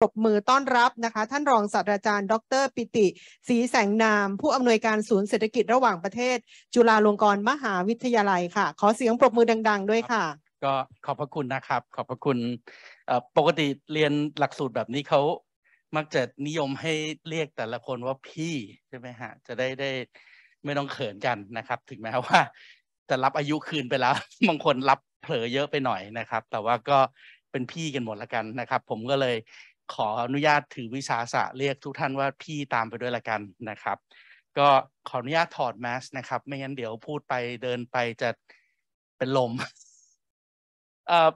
ปรบมือต้อนรับนะคะ ท่านรองศาสตราจารย์ ดร ปิติศรีแสงนาม ผู้อำนวยการศูนย์เศรษฐกิจระหว่างประเทศ จุฬาลงกรณ์มหาวิทยาลัยค่ะ ขอเสียงปรบมือดัง ๆ ด้วยค่ะ ก็ขอบพระคุณนะครับ ขอบพระคุณ ปกติเรียนหลักสูตรแบบนี้เขามักจะนิยมให้เรียกแต่ละคนว่าพี่ ใช่ไหมฮะจะได้ได้ไม่ต้องเขินกันนะครับถึงแม้ว่าจะรับอายุคืนไปแล้วบางคนรับเผลอเยอะไปหน่อยนะครับ แต่ว่าก็เป็นพี่กันหมดละกันนะครับ ผมก็เลยขออนุญาตถือวิชาสะเรียกทุกท่านว่าพี่ตามไปด้วยละกันนะครับ ก็ขออนุญาตถอดแมสนะครับ ไม่งั้นเดี๋ยวพูดไปเดินไปจะเป็นลมเอ่อ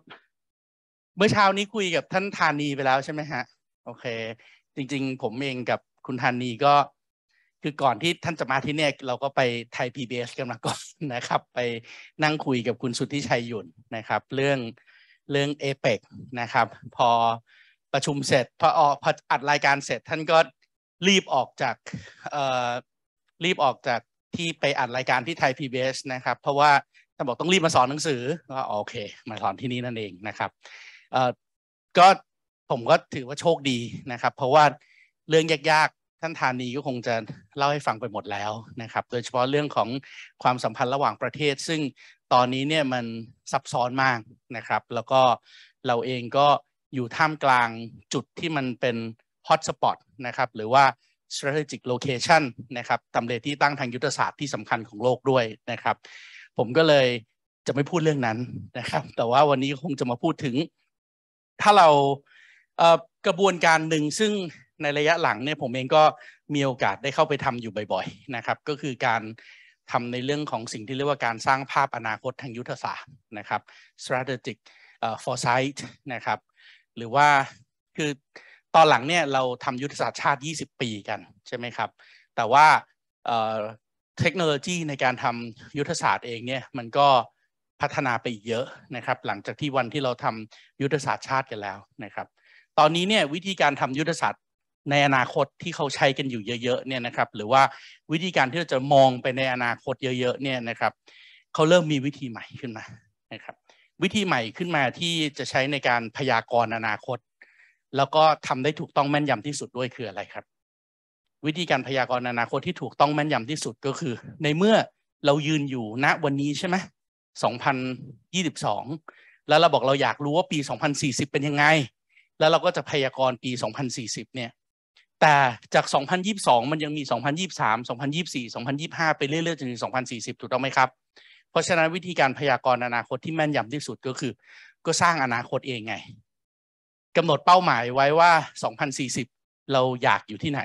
เมื่อเช้านี้คุยกับท่านธานีไปแล้วใช่ไหมฮะ โอเค จริง ๆ ผมเองกับคุณธานีก็คือก่อนที่ท่านจะมาที่เนี่ยเราก็ไปไทยพีบีกันมาก่อนนะครับ ไปนั่งคุยกับคุณสุทธิชัยหยุ่นนะครับ เรื่องเรื่องเอเปกนะครับ พอประชุมเสร็จพอออกพออัดรายการเสร็จท่านก็รีบออกจากรีบออกจากที่ไปอัดรายการที่ไทย p บ s นะครับเพราะว่าท่านบอกต้องรีบมาสอนหนังสือก็โอเคมาสอนที่นี่นั่นเองนะครับก็ผมก็ถือว่าโชคดีนะครับเพราะว่าเรื่องยากๆท่านธานีก็คงจะเล่าให้ฟังไปหมดแล้วนะครับ โดยเฉพาะเรื่องของความสัมพันธ์ระหว่างประเทศ ซึ่งตอนนี้เนี่ยมันซับซ้อนมากนะครับ แล้วก็เราเองก็อยู่ท่ามกลางจุดที่มันเป็นฮอตสปอตนะครับ หรือว่า strategic location นะครับตำเลที่ตั้งทางยุทธศาสตร์ที่สำคัญของโลกด้วยนะครับ ผมก็เลยจะไม่พูดเรื่องนั้นนะครับ แต่ว่าวันนี้คงจะมาพูดถึง ถ้าเรากระบวนการหนึ่งซึ่งในระยะหลังเนี่ยผมเองก็มีโอกาสได้เข้าไปทำอยู่บ่อย ๆนะครับ ก็คือการทำในเรื่องของสิ่งที่เรียกว่าการสร้างภาพอนาคตทางยุทธศาสตร์นะครับ strategic foresight นะครับหรือว่าคือตอนหลังเนี่ยเราทำยุทธศาสตร์ชาติ 20 ปีกันใช่ไหมครับ แต่ว่าเทคโนโลยีในการทำยุทธศาสตร์เองเนี่ยมันก็พัฒนาไปเยอะนะครับ หลังจากที่วันที่เราทำยุทธศาสตร์ชาติกันแล้วนะครับ ตอนนี้เนี่ยวิธีการทำยุทธศาสตร์ในอนาคตที่เขาใช้กันอยู่เยอะๆเนี่ยนะครับ หรือว่าวิธีการที่เราจะมองไปในอนาคตเยอะๆเนี่ยนะครับเขาเริ่มมีวิธีใหม่ขึ้นมานะครับวิธีใหม่ขึ้นมาที่จะใช้ในการพยากรณ์อนาคต แล้วก็ทำได้ถูกต้องแม่นยำที่สุดด้วยคืออะไรครับ วิธีการพยากรณ์อนาคตที่ถูกต้องแม่นยำที่สุดก็คือ ในเมื่อเรายืนอยู่ณวันนี้ใช่ไหม2022 แล้วเราบอกเราอยากรู้ว่าปี 2040 เป็นยังไง แล้วเราก็จะพยากรณ์ปี 2040เนี่ยแต่จาก 2022มันยังมี 2023 2024 2025 ไปเรื่อยๆจนถึง 2040ถูกต้องไหมครับเพราะฉะนั้นวิธีการพยากรณ์อนาคตที่แม่นยำที่สุดก็คือ ก็สร้างอนาคตเองไง กำหนดเป้าหมายไว้ว่า 2040 เราอยากอยู่ที่ไหน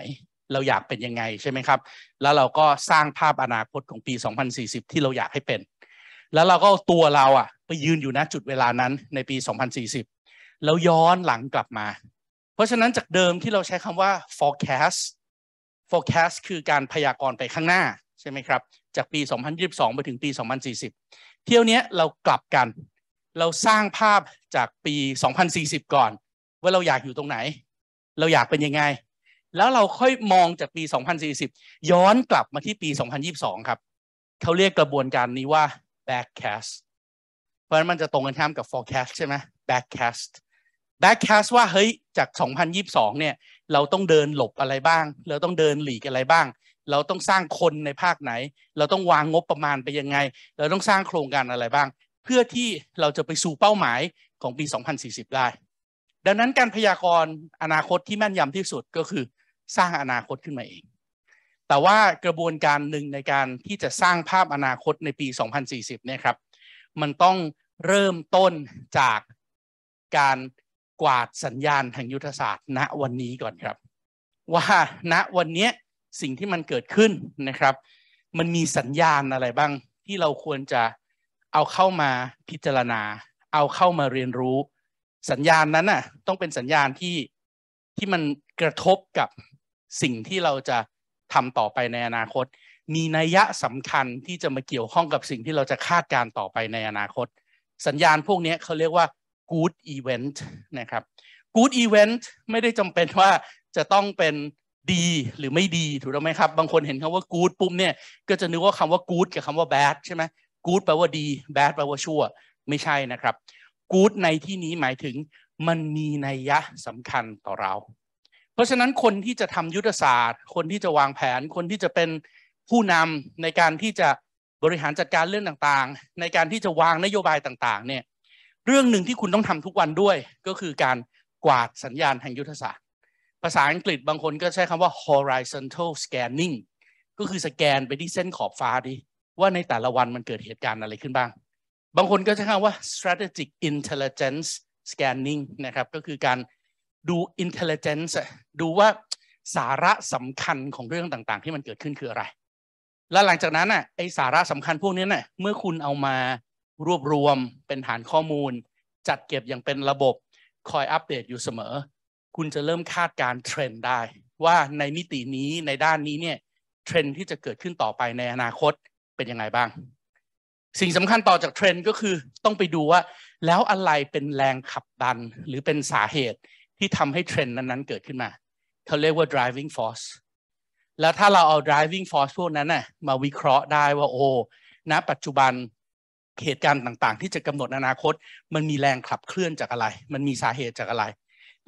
เราอยากเป็นยังไงใช่ไหมครับ แล้วเราก็สร้างภาพอนาคตของปี 2040 ที่เราอยากให้เป็น แล้วเราก็ตัวเราอะไปยืนอยู่ณจุดเวลานั้นในปี 2040แล้วย้อนหลังกลับมา เพราะฉะนั้นจากเดิมที่เราใช้คำว่า forecast forecast คือการพยากรณ์ไปข้างหน้าใช่ไหมครับจากปี 2022 ไปถึงปี 2040 เที่ยวนี้เรากลับกัน เราสร้างภาพจากปี 2040 ก่อน ว่าเราอยากอยู่ตรงไหน เราอยากเป็นยังไง แล้วเราค่อยมองจากปี 2040 ย้อนกลับมาที่ปี 2022 ครับเขาเรียกกระบวนการนี้ว่า backcast เพราะฉะนั้นมันจะตรงกันข้ามกับ forecast ใช่ไหม backcast backcast ว่า เฮ้ยจาก 2022 เนี่ยเราต้องเดินหลบอะไรบ้าง เราต้องเดินหลีกอะไรบ้างเราต้องสร้างคนในภาคไหน เราต้องวางงบประมาณไปยังไง เราต้องสร้างโครงการอะไรบ้าง เพื่อที่เราจะไปสู่เป้าหมายของปี 2040 ได้ ดังนั้นการพยากรณ์อนาคตที่แม่นยำที่สุดก็คือสร้างอนาคตขึ้นมาเอง แต่ว่ากระบวนการหนึ่งในการที่จะสร้างภาพอนาคตในปี 2040 เนี่ยครับ มันต้องเริ่มต้นจาก การกวาดสัญญาณทางยุทธศาสตร์ณวันนี้ก่อนครับ ว่า ณวันนี้สิ่งที่มันเกิดขึ้นนะครับ มันมีสัญญาณอะไรบ้างที่เราควรจะเอาเข้ามาพิจารณา เอาเข้ามาเรียนรู้ สัญญาณนั้นน่ะต้องเป็นสัญญาณที่ที่มันกระทบกับสิ่งที่เราจะทำต่อไปในอนาคต มีนัยยะสำคัญที่จะมาเกี่ยวข้องกับสิ่งที่เราจะคาดการต่อไปในอนาคต สัญญาณพวกนี้เขาเรียกว่า good event นะครับ good event ไม่ได้จำเป็นว่าจะต้องเป็นดี หรือไม่ดีถูกต้องไหมครับบางคนเห็นคำว่า good ปุ๊บเนี่ยก็จะนึกว่าคำว่า good กับคำว่า bad ใช่ไหม good แปลว่าดี bad แปลว่าชั่ว ไม่ใช่นะครับ good ในที่นี้หมายถึงมันมีนัยยะสำคัญต่อเรา เพราะฉะนั้นคนที่จะทำยุทธศาสตร์ คนที่จะวางแผน คนที่จะเป็นผู้นำในการที่จะบริหารจัดการเรื่องต่างๆ ในการที่จะวางนโยบายต่างๆเนี่ยเรื่องหนึ่งที่คุณต้องทำทุกวันด้วยก็คือการกวาดสัญญาณแห่งยุทธศาสตร์าษาอังกฤษบางคนก็ใช้คำว่า horizontal scanning ก็คือสแกนไปที่เส้นขอบฟ้าดิว่าในแต่ละวันมันเกิดเหตุการณ์อะไรขึ้นบ้าง บางคนก็ใช้คำว่า strategic intelligence scanning นะครับก็คือการ ดู intelligence ดูว่าสาระสำคัญของเรื่องต่างๆ ที่มันเกิดขึ้นคืออะไร และหลังจากนั้นน่ะไอสาระสำคัญพวกนี้น่ะเมื่อคุณเอามารวบรวมเป็นฐานข้อมูล จัดเก็บอย่างเป็นระบบคอยอัปเดตอยู่เสมอคุณจะเริ่มคาดการเทรนด์ได้ ว่าในมิตินี้ในด้านนี้เนี่ยเทรนด์ที่จะเกิดขึ้นต่อไปในอนาคตเป็นยังไงบ้าง สิ่งสำคัญต่อจากเทรนด์ก็คือต้องไปดูว่า แล้วอะไรเป็นแรงขับดันหรือเป็นสาเหตุที่ทำให้เทรนด์นั้นๆเกิดขึ้นมา เขาเรียกว่า driving force แล้วถ้าเราเอา driving force พวกนั้นน่ะมาวิเคราะห์ได้ว่าโอ้ณปัจจุบันเหตุการณ์ต่างๆ ที่จะกำหนดอนาคต มันมีแรงขับเคลื่อนจากอะไร มันมีสาเหตุจากอะไร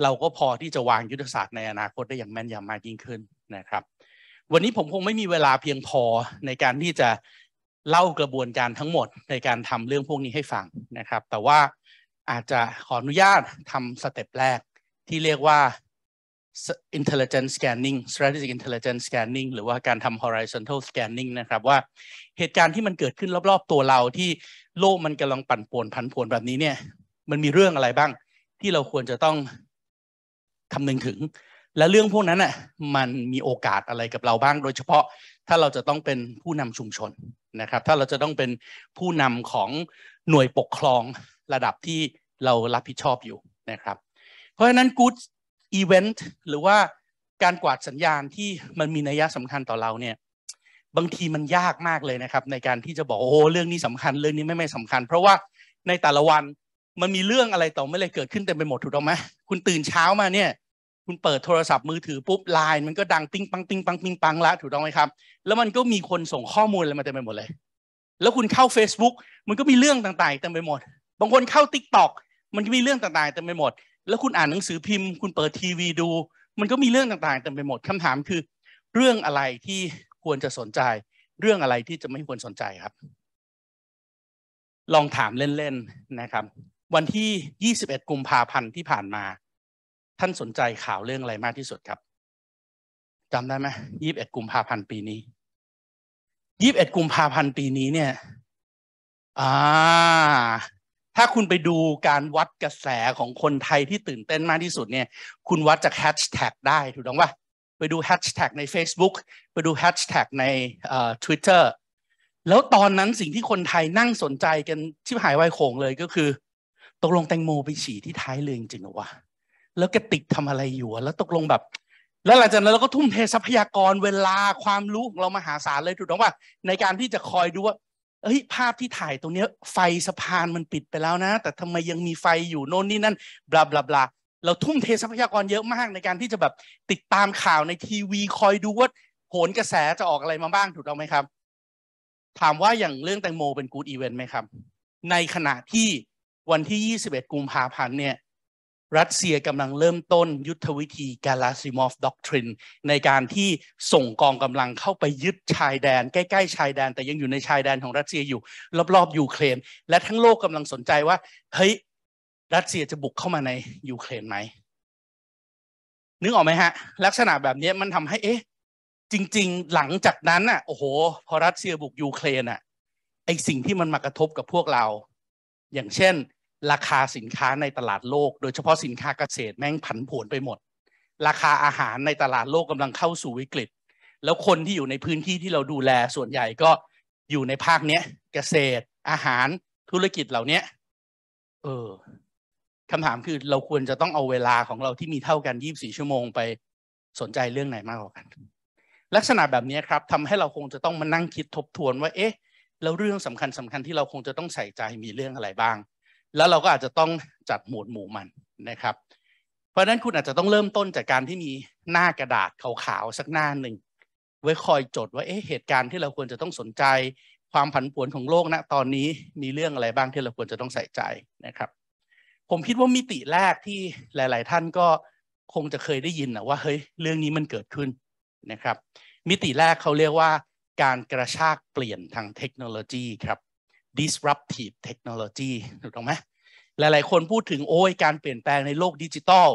เราก็พอที่จะวางยุทธศาสตร์ในอนาคตได้อย่างแม่นยำมากยิ่งขึ้นนะครับ วันนี้ผมคงไม่มีเวลาเพียงพอในการที่จะเล่ากระบวนการทั้งหมดในการทำเรื่องพวกนี้ให้ฟังนะครับ แต่ว่าอาจจะขออนุญาตทำสเต็ปแรก ที่เรียกว่า intelligence scanning strategic intelligence scanning หรือว่าการทำ horizontal scanning นะครับ ว่าเหตุการณ์ที่มันเกิดขึ้นรอบๆตัวเราที่โลกมันกำลังปั่นป่วนพันป่วนแบบนี้เนี่ยมันมีเรื่องอะไรบ้างที่เราควรจะต้องคำนึงถึง และเรื่องพวกนั้นน่ะมันมีโอกาสอะไรกับเราบ้าง โดยเฉพาะถ้าเราจะต้องเป็นผู้นำชุมชนนะครับถ้าเราจะต้องเป็นผู้นำของหน่วยปกครองระดับที่เรารับผิดชอบอยู่นะครับเพราะฉะนั้น good event หรือว่าการกวาดสัญญาณที่มันมีนัยสำคัญต่อเราเนี่ยบางทีมันยากมากเลยนะครับในการที่จะบอกโอ้เรื่องนี้สำคัญเรื่องนี้ไม่ไม่สำคัญ เพราะว่าในแต่ละวันมันมีเรื่องอะไรต่อไม่เลยเกิดขึ้นเต็มไปหมดถูกต้องไหมคุณตื่นเช้ามาเนี่ยคุณเปิดโทรศัพท์มือถือปุ๊บไลน์มันก็ดังติ้งปังติ้งปังปิ้งปังละถูกต้องไหมครับ แล้วมันก็มีคนส่งข้อมูลอะไรมาเต็มไปหมดเลย แล้วคุณเข้า Facebook มันก็มีเรื่องต่างๆเต็มไปหมด บางคนเข้า t ิ k t o อกมันก็มีเรื่องต่างๆเต็มไปหมด แล้วคุณอ่านหนังสือพิมพ์ คุณเปิดทีวีดู มันก็มีเรื่องต่างๆเต็มไปหมด คำถามคือเรื่องอะไรที่ควรจะสนใจ เรื่องอะไรที่จะไม่ควรสนใจครับ ลองถามเล่นๆนะครับวันที่ 21 กุมภาพันธ์ที่ผ่านมา ท่านสนใจข่าวเรื่องอะไรมากที่สุดครับจำได้ไหม 21 กุมภาพันธ์ปีนี้ 21 กุมภาพันธ์ปีนี้เนี่ยอ่าถ้าคุณไปดูการวัดกระแสของคนไทยที่ตื่นเต้นมากที่สุดเนี่ย คุณวัดจากแฮชแท็กได้ถูกต้องปะไปดูแฮชแท็กใน Facebook ไปดูแฮชแท็กในเอ่อิตเตอร์ แล้วตอนนั้นสิ่งที่คนไทยนั่งสนใจกันชิบหายวายโขงเลยก็คือตกลงแตงโมไปฉี่ที่ท้ายเรือจริงๆหรอวะแล้วกระติกทำอะไรอยู่ แล้วตกลงแบบ แล้วหลังจากนั้นเราก็ทุ่มเททรัพยากรเวลาความรู้ของเรามหาศาลเลยถูกต้องว่า ในการที่จะคอยดูว่า เฮ้ยภาพที่ถ่ายตรงเนี้ยไฟสะพานมันปิดไปแล้วนะ แต่ทำไมยังมีไฟอยู่โน่นนี่นั่น บลาบลาบลาเราทุ่มเททรัพยากรเยอะมาก ในการที่จะแบบติดตามข่าวในทีวีคอยดูว่าโหนกระแสจะออกอะไรมาบ้างถูกต้องไหมครับ ถามว่าอย่างเรื่องแตงโมเป็นกูดอีเวนต์ไหมครับ ในขณะที่วันที่ 21 กุมภาพันธ์เนี่ย รัสเซียกำลังเริ่มต้นยุทธวิธีกาลาซิมอฟด็อกทรินในการที่ส่งกองกำลังเข้าไปยึดชายแดน ใกล้ๆชายแดน แต่ยังอยู่ในชายแดนของรัสเซียอยู่ รอบๆยูเครน และทั้งโลกกำลังสนใจว่า เฮ้ย รัสเซียจะบุกเข้ามาในยูเครนไหม นึกออกไหมฮะ ลักษณะแบบนี้มันทำให้เอ๊ะจริงๆหลังจากนั้นอ่ะโอ้โหพอรัสเซียบุกยูเครนอ่ะไอสิ่งที่มันมากระทบกับพวกเรา อย่างเช่นราคาสินค้าในตลาดโลก โดยเฉพาะสินค้าเกษตรแม่งผันผวนไปหมด ราคาอาหารในตลาดโลกกำลังเข้าสู่วิกฤต แล้วคนที่อยู่ในพื้นที่ที่เราดูแลส่วนใหญ่ก็อยู่ในภาคเนี้ย เกษตร อาหาร ธุรกิจเหล่านี้เออคำถามคือเราควรจะต้องเอาเวลาของเราที่มีเท่ากันยีสบี่ชั่วโมงไป สนใจเรื่องไหนมากกว่ากัน ลักษณะแบบนี้ครับทำให้เราคงจะต้องมานั่งคิดทบทวนว่า เอ๊ะแล้วเรื่องสำคัญสำคัญที่เราคงจะต้องใส่ใจมีเรื่องอะไรบ้างแล้วเราก็อาจจะต้องจัดหมวดหมู่มันนะครับ เพราะฉะนั้นคุณอาจจะต้องเริ่มต้นจากการที่มีหน้ากระดาษขาวๆสักหน้าหนึ่งไว้คอยจดว่าเอ๊ะเหตุการณ์ที่เราควรจะต้องสนใจ ความผันผวนของโลกณ ตอนนี้มีเรื่องอะไรบ้างที่เราควรจะต้องใส่ใจนะครับ ผมคิดว่ามิติแรกที่หลาย ๆ ท่านก็คงจะเคยได้ยินนะว่า เฮ้ย เรื่องนี้มันเกิดขึ้นนะครับ มิติแรกเขาเรียกว่าการกระชากเปลี่ยนทางเทคโนโลยีครับ disruptive technology ถูกต้องไหม หลายๆ คนพูดถึงโอ้ย การเปลี่ยนแปลงในโลกดิจิตอล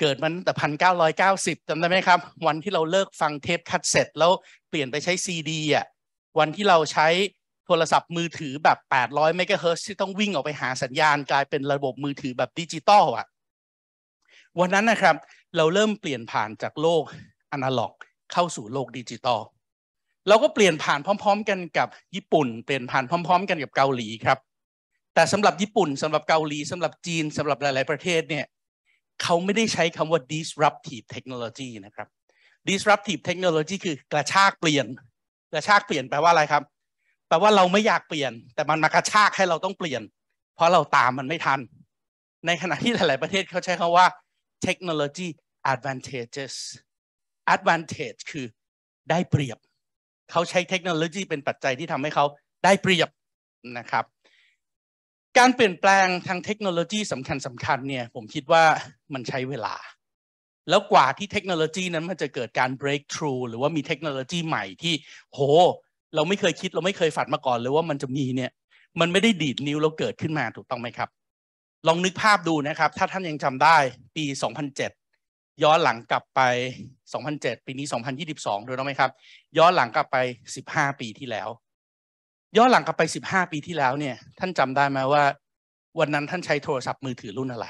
เกิดมันแต่พันเก้าร้อยเก้าสิบจำได้ไหมครับ วันที่เราเลิกฟังเทปคัดเสร็จแล้วเปลี่ยนไปใช้ซีดีอ่ะวันที่เราใช้โทรศัพท์มือถือแบบแปดร้อยเมกะเฮิร์ที่ต้องวิ่งออกไปหาสัญญาณกลายเป็นระบบมือถือแบบดิจิตอลอ่ะวันนั้นนะครับเราเริ่มเปลี่ยนผ่านจากโลกอนาล็อกเข้าสู่โลกดิจิตอลเราก็เปลี่ยนผ่านพร้อมๆกันกับญี่ปุ่น เปลี่ยนผ่านพร้อม ๆ กันกับเกาหลีครับแต่สำหรับญี่ปุ่นสำหรับเกาหลีสำหรับจีนสำหรับหลายๆประเทศเนี่ยเขาไม่ได้ใช้คำว่า disruptive technology นะครับ disruptive technology คือกระชากเปลี่ยน กระชากเปลี่ยนแปลว่าอะไรครับแปลว่าเราไม่อยากเปลี่ยน แต่มันมากระชากให้เราต้องเปลี่ยน เพราะเราตามมันไม่ทัน ในขณะที่หลายๆประเทศเขาใช้คำว่า technology advantages advantage คือได้เปรียบเขาใช้เทคโนโลยีเป็นปัจจัยที่ทำให้เขา ได้เปรียบนะครับ การเปลี่ยนแปลงทางเทคโนโลยีสำคัญสำคัญเนี่ยผมคิดว่ามันใช้เวลา แล้วกว่าที่เทคโนโลยีนั้นมันจะเกิดการ breakthrough หรือว่ามีเทคโนโลยีใหม่ที่โห เราไม่เคยคิด เราไม่เคยฝันมาก่อนเลยว่ามันจะมีเนี่ยมันไม่ได้ดีดนิ้วแล้วเกิดขึ้นมาถูกต้องไหมครับ ลองนึกภาพดูนะครับ ถ้าท่านยังจำได้ปี 2007ย้อนหลังกลับไป 2007 ปีนี้ 2022ดูได้องไหมครับ ย้อนหลังกลับไป 15 ปีที่แล้ว ย้อนหลังกลับไป 15 ปีที่แล้วเนี่ย ท่านจำได้ไหมว่า วันนั้นท่านใช้โทรศัพท์มือถือรุ่นอะไร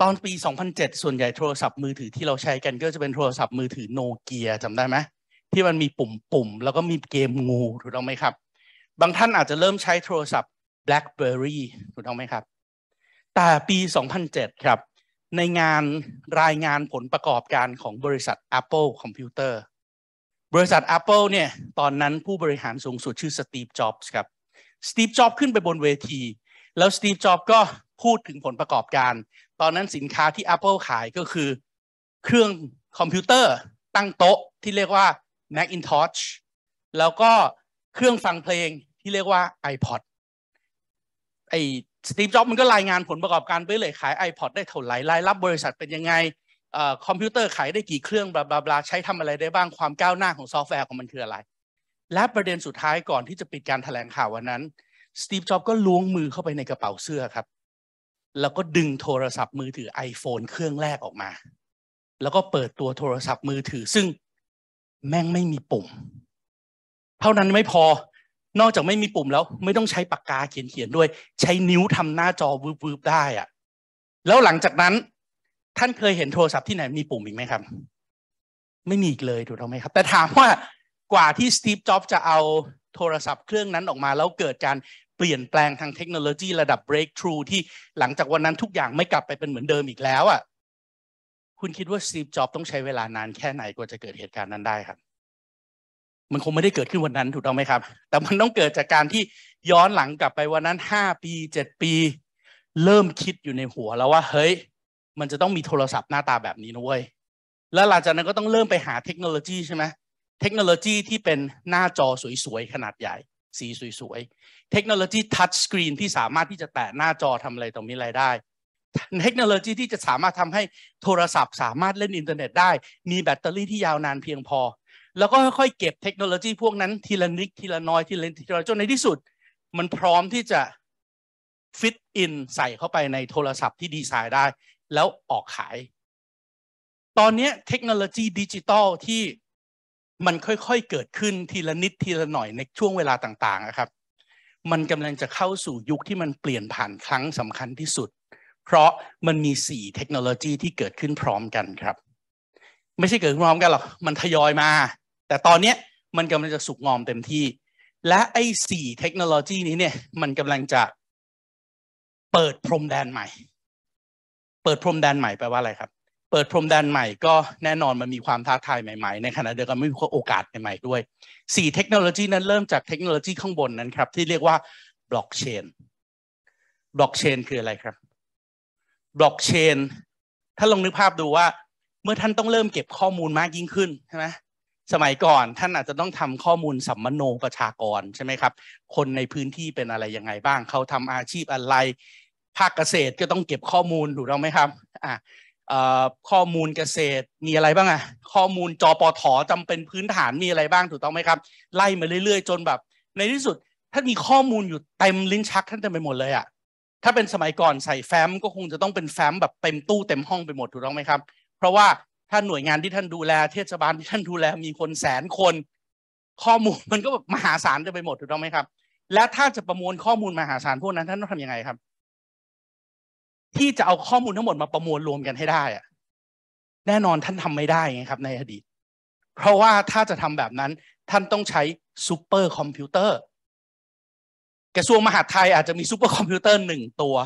ตอนปี 2007 ส่วนใหญ่โทรศัพท์มือถือที่เราใช้กันก็จะเป็นโทรศัพท์มือถือโนเกียจำได้ไหมที่มันมีปุ่มปุ่มแล้วก็มีเกมงูถูกต้องไหมครับ บางท่านอาจจะเริ่มใช้โทรศัพท์ BlackBerry ถูกต้องไหมครับ แต่ปี 2007 ครับในงานรายงานผลประกอบการของบริษัท Apple Computer บริษัท Apple เนี่ยตอนนั้นผู้บริหารสูงสุดชื่อสตีฟจ็อบส์ครับสตีฟจ็อบส์ขึ้นไปบนเวที แล้วสตีฟจ็อบส์ก็พูดถึงผลประกอบการ ตอนนั้นสินค้าที่ Apple ขายก็คือ เครื่องคอมพิวเตอร์ตั้งโต๊ะที่เรียกว่า Macintosh แล้วก็เครื่องฟังเพลงที่เรียกว่า iPod ไอสตีฟจ็อบมันก็รายงานผลประกอบการไปเลยขาย iPod ได้เท่าไหร่ราย รับบริษัทเป็นยังไง คอมพิวเตอร์ขายได้กี่เครื่องบลาบลาบลาใช้ทำอะไรได้บ้างความก้าวหน้าของซอฟต์แวร์ของมันคืออะไร และประเด็นสุดท้ายก่อนที่จะปิดการถแถลงข่าววันนั้น สตีฟจ็อบก็ล้วงมือเข้าไปในกระเป๋าเสื้อครับ แล้วก็ดึงโทรศัพท์มือถือ iPhone เครื่องแรกออกมา แล้วก็เปิดตัวโทรศัพท์มือถือซึ่ง แม่งไม่มีปุ่มเท่านั้นไม่พอนอกจากไม่มีปุ่มแล้ว ไม่ต้องใช้ปากกาเขียนเขียนด้วย ใช้นิ้วทำหน้าจอวืบๆได้อะแล้วหลังจากนั้นท่านเคยเห็นโทรศัพท์ที่ไหนมีปุ่มอีกไหมครับ ไม่มีอีกเลย ถูกต้องไหมครับ แต่ถามว่ากว่าที่สตีฟจ็อบจะเอาโทรศัพท์เครื่องนั้นออกมา แล้วเกิดการเปลี่ยนแปลงทางเทคโนโลยีระดับ breakthrough ที่หลังจากวันนั้นทุกอย่างไม่กลับไปเป็นเหมือนเดิมอีกแล้วอ่ะคุณคิดว่าสตีฟจ็อบต้องใช้เวลานานแค่ไหนกว่าจะเกิดเหตุการณ์นั้นได้ครับมันคงไม่ได้เกิดขึ้นวันนั้นถูกต้องไหมครับ แต่มันต้องเกิดจากการที่ย้อนหลังกลับไปวันนั้นห้าปีเจ็ดปี เริ่มคิดอยู่ในหัวแล้วว่าเฮ้ย มันจะต้องมีโทรศัพท์หน้าตาแบบนี้นะเว้ย แล้วหลังจากนั้นก็ต้องเริ่มไปหาเทคโนโลยีใช่ไหมเทคโนโลยีที่เป็นหน้าจอสวยๆ ขนาดใหญ่สีสวยๆ เทคโนโลยีทัชสกรีนที่สามารถที่จะแตะหน้าจอทำอะไรตรอมีอะไรได้เทคโนโลยีที่จะสามารถทำให้โทรศัพท์สามารถเล่นอินเทอร์เน็ตได้มีแบตเตอรี่ที่ยาวนานเพียงพอแล้วก็ค่อยๆเก็บเทคโนโลยีพวกนั้นทีละนิดทีละน้อยทีละนิดทีละจนในที่สุด มันพร้อมที่จะฟิตอินใส่เข้าไปในโทรศัพท์ที่ดีไซน์ได้ แล้วออกขาย ตอนนี้เทคโนโลยีดิจิตอลที่มันค่อยๆเกิดขึ้นทีละนิดทีละหน่อยในช่วงเวลาต่างๆ นะครับ มันกำลังจะเข้าสู่ยุคที่มันเปลี่ยนผ่านครั้งสำคัญที่สุด เพราะมันมีสี่เทคโนโลยีที่เกิดขึ้นพร้อมกันครับ ไม่ใช่เกิดพร้อมกันหรอกมันทยอยมาแต่ตอนนี้มันกำลังจะสุกงอมเต็มที่ และไอ้สี่เทคโนโลยีนี้เนี่ยมันกำลังจะเปิดพรมแดนใหม่ เปิดพรมแดนใหม่แปลว่าอะไรครับ เปิดพรมแดนใหม่ก็แน่นอนมันมีความท้าทายใหม่ๆ ในขณะเดียวกันมีโอกาสใหม่ๆด้วย สี่เทคโนโลยี นั้นเริ่มจากเทคโนโลยีข้างบนนั้นครับที่เรียกว่าบล็อกเชน บล็อกเชนคืออะไรครับ บล็อกเชนถ้าลองนึกภาพดูว่า เมื่อท่านต้องเริ่มเก็บข้อมูลมากยิ่งขึ้นใช่ไหมสมัยก่อนท่านอาจจะต้องทำข้อมูลสัมมโนประชากรใช่ไหมครับ คนในพื้นที่เป็นอะไรยังไงบ้าง เขาทำอาชีพอะไรภาคเกษตรก็ต้องเก็บข้อมูลถูกต้องไหมครับอ่าข้อมูลเกษตรมีอะไรบ้างอะข้อมูลจปทจำเป็นพื้นฐานมีอะไรบ้างถูกต้องไหมครับไล่มาเรื่อย ๆ จนแบบ ในที่สุดท่านมีข้อมูลอยู่เต็มลิ้นชัก ท่านเต็มไปหมดเลยอะถ้าเป็นสมัยก่อนใส่แฟ้มก็คงจะต้องเป็นแฟ้มแบบเต็มตู้เต็มห้องไปหมดถูกต้องไหมครับ เพราะว่าถ้าหน่วยงานที่ท่านดูแลเทศบาลที่ท่านดูแลมีคนแสนคนข้อมูลมันก็แบบมหาศาลกัไปหมดถูกต้องไหมครับ และถ้าจะประมวลข้อมูลมหาศาลพวกนั้น ท่านต้องทำยังไงครับ ที่จะเอาข้อมูลทั้งหมดมาประมวลรวมกันให้ได้อะแน่นอนท่านทำไม่ได้ไงครับในอดีต เพราะว่าถ้าจะทำแบบนั้นท่านต้องใช้ซูเปอร์คอมพิวเตอร์กระทรวงมหาดไทยอาจจะมีซูเปอร์คอมพิวเตอร์หนึ่งตัว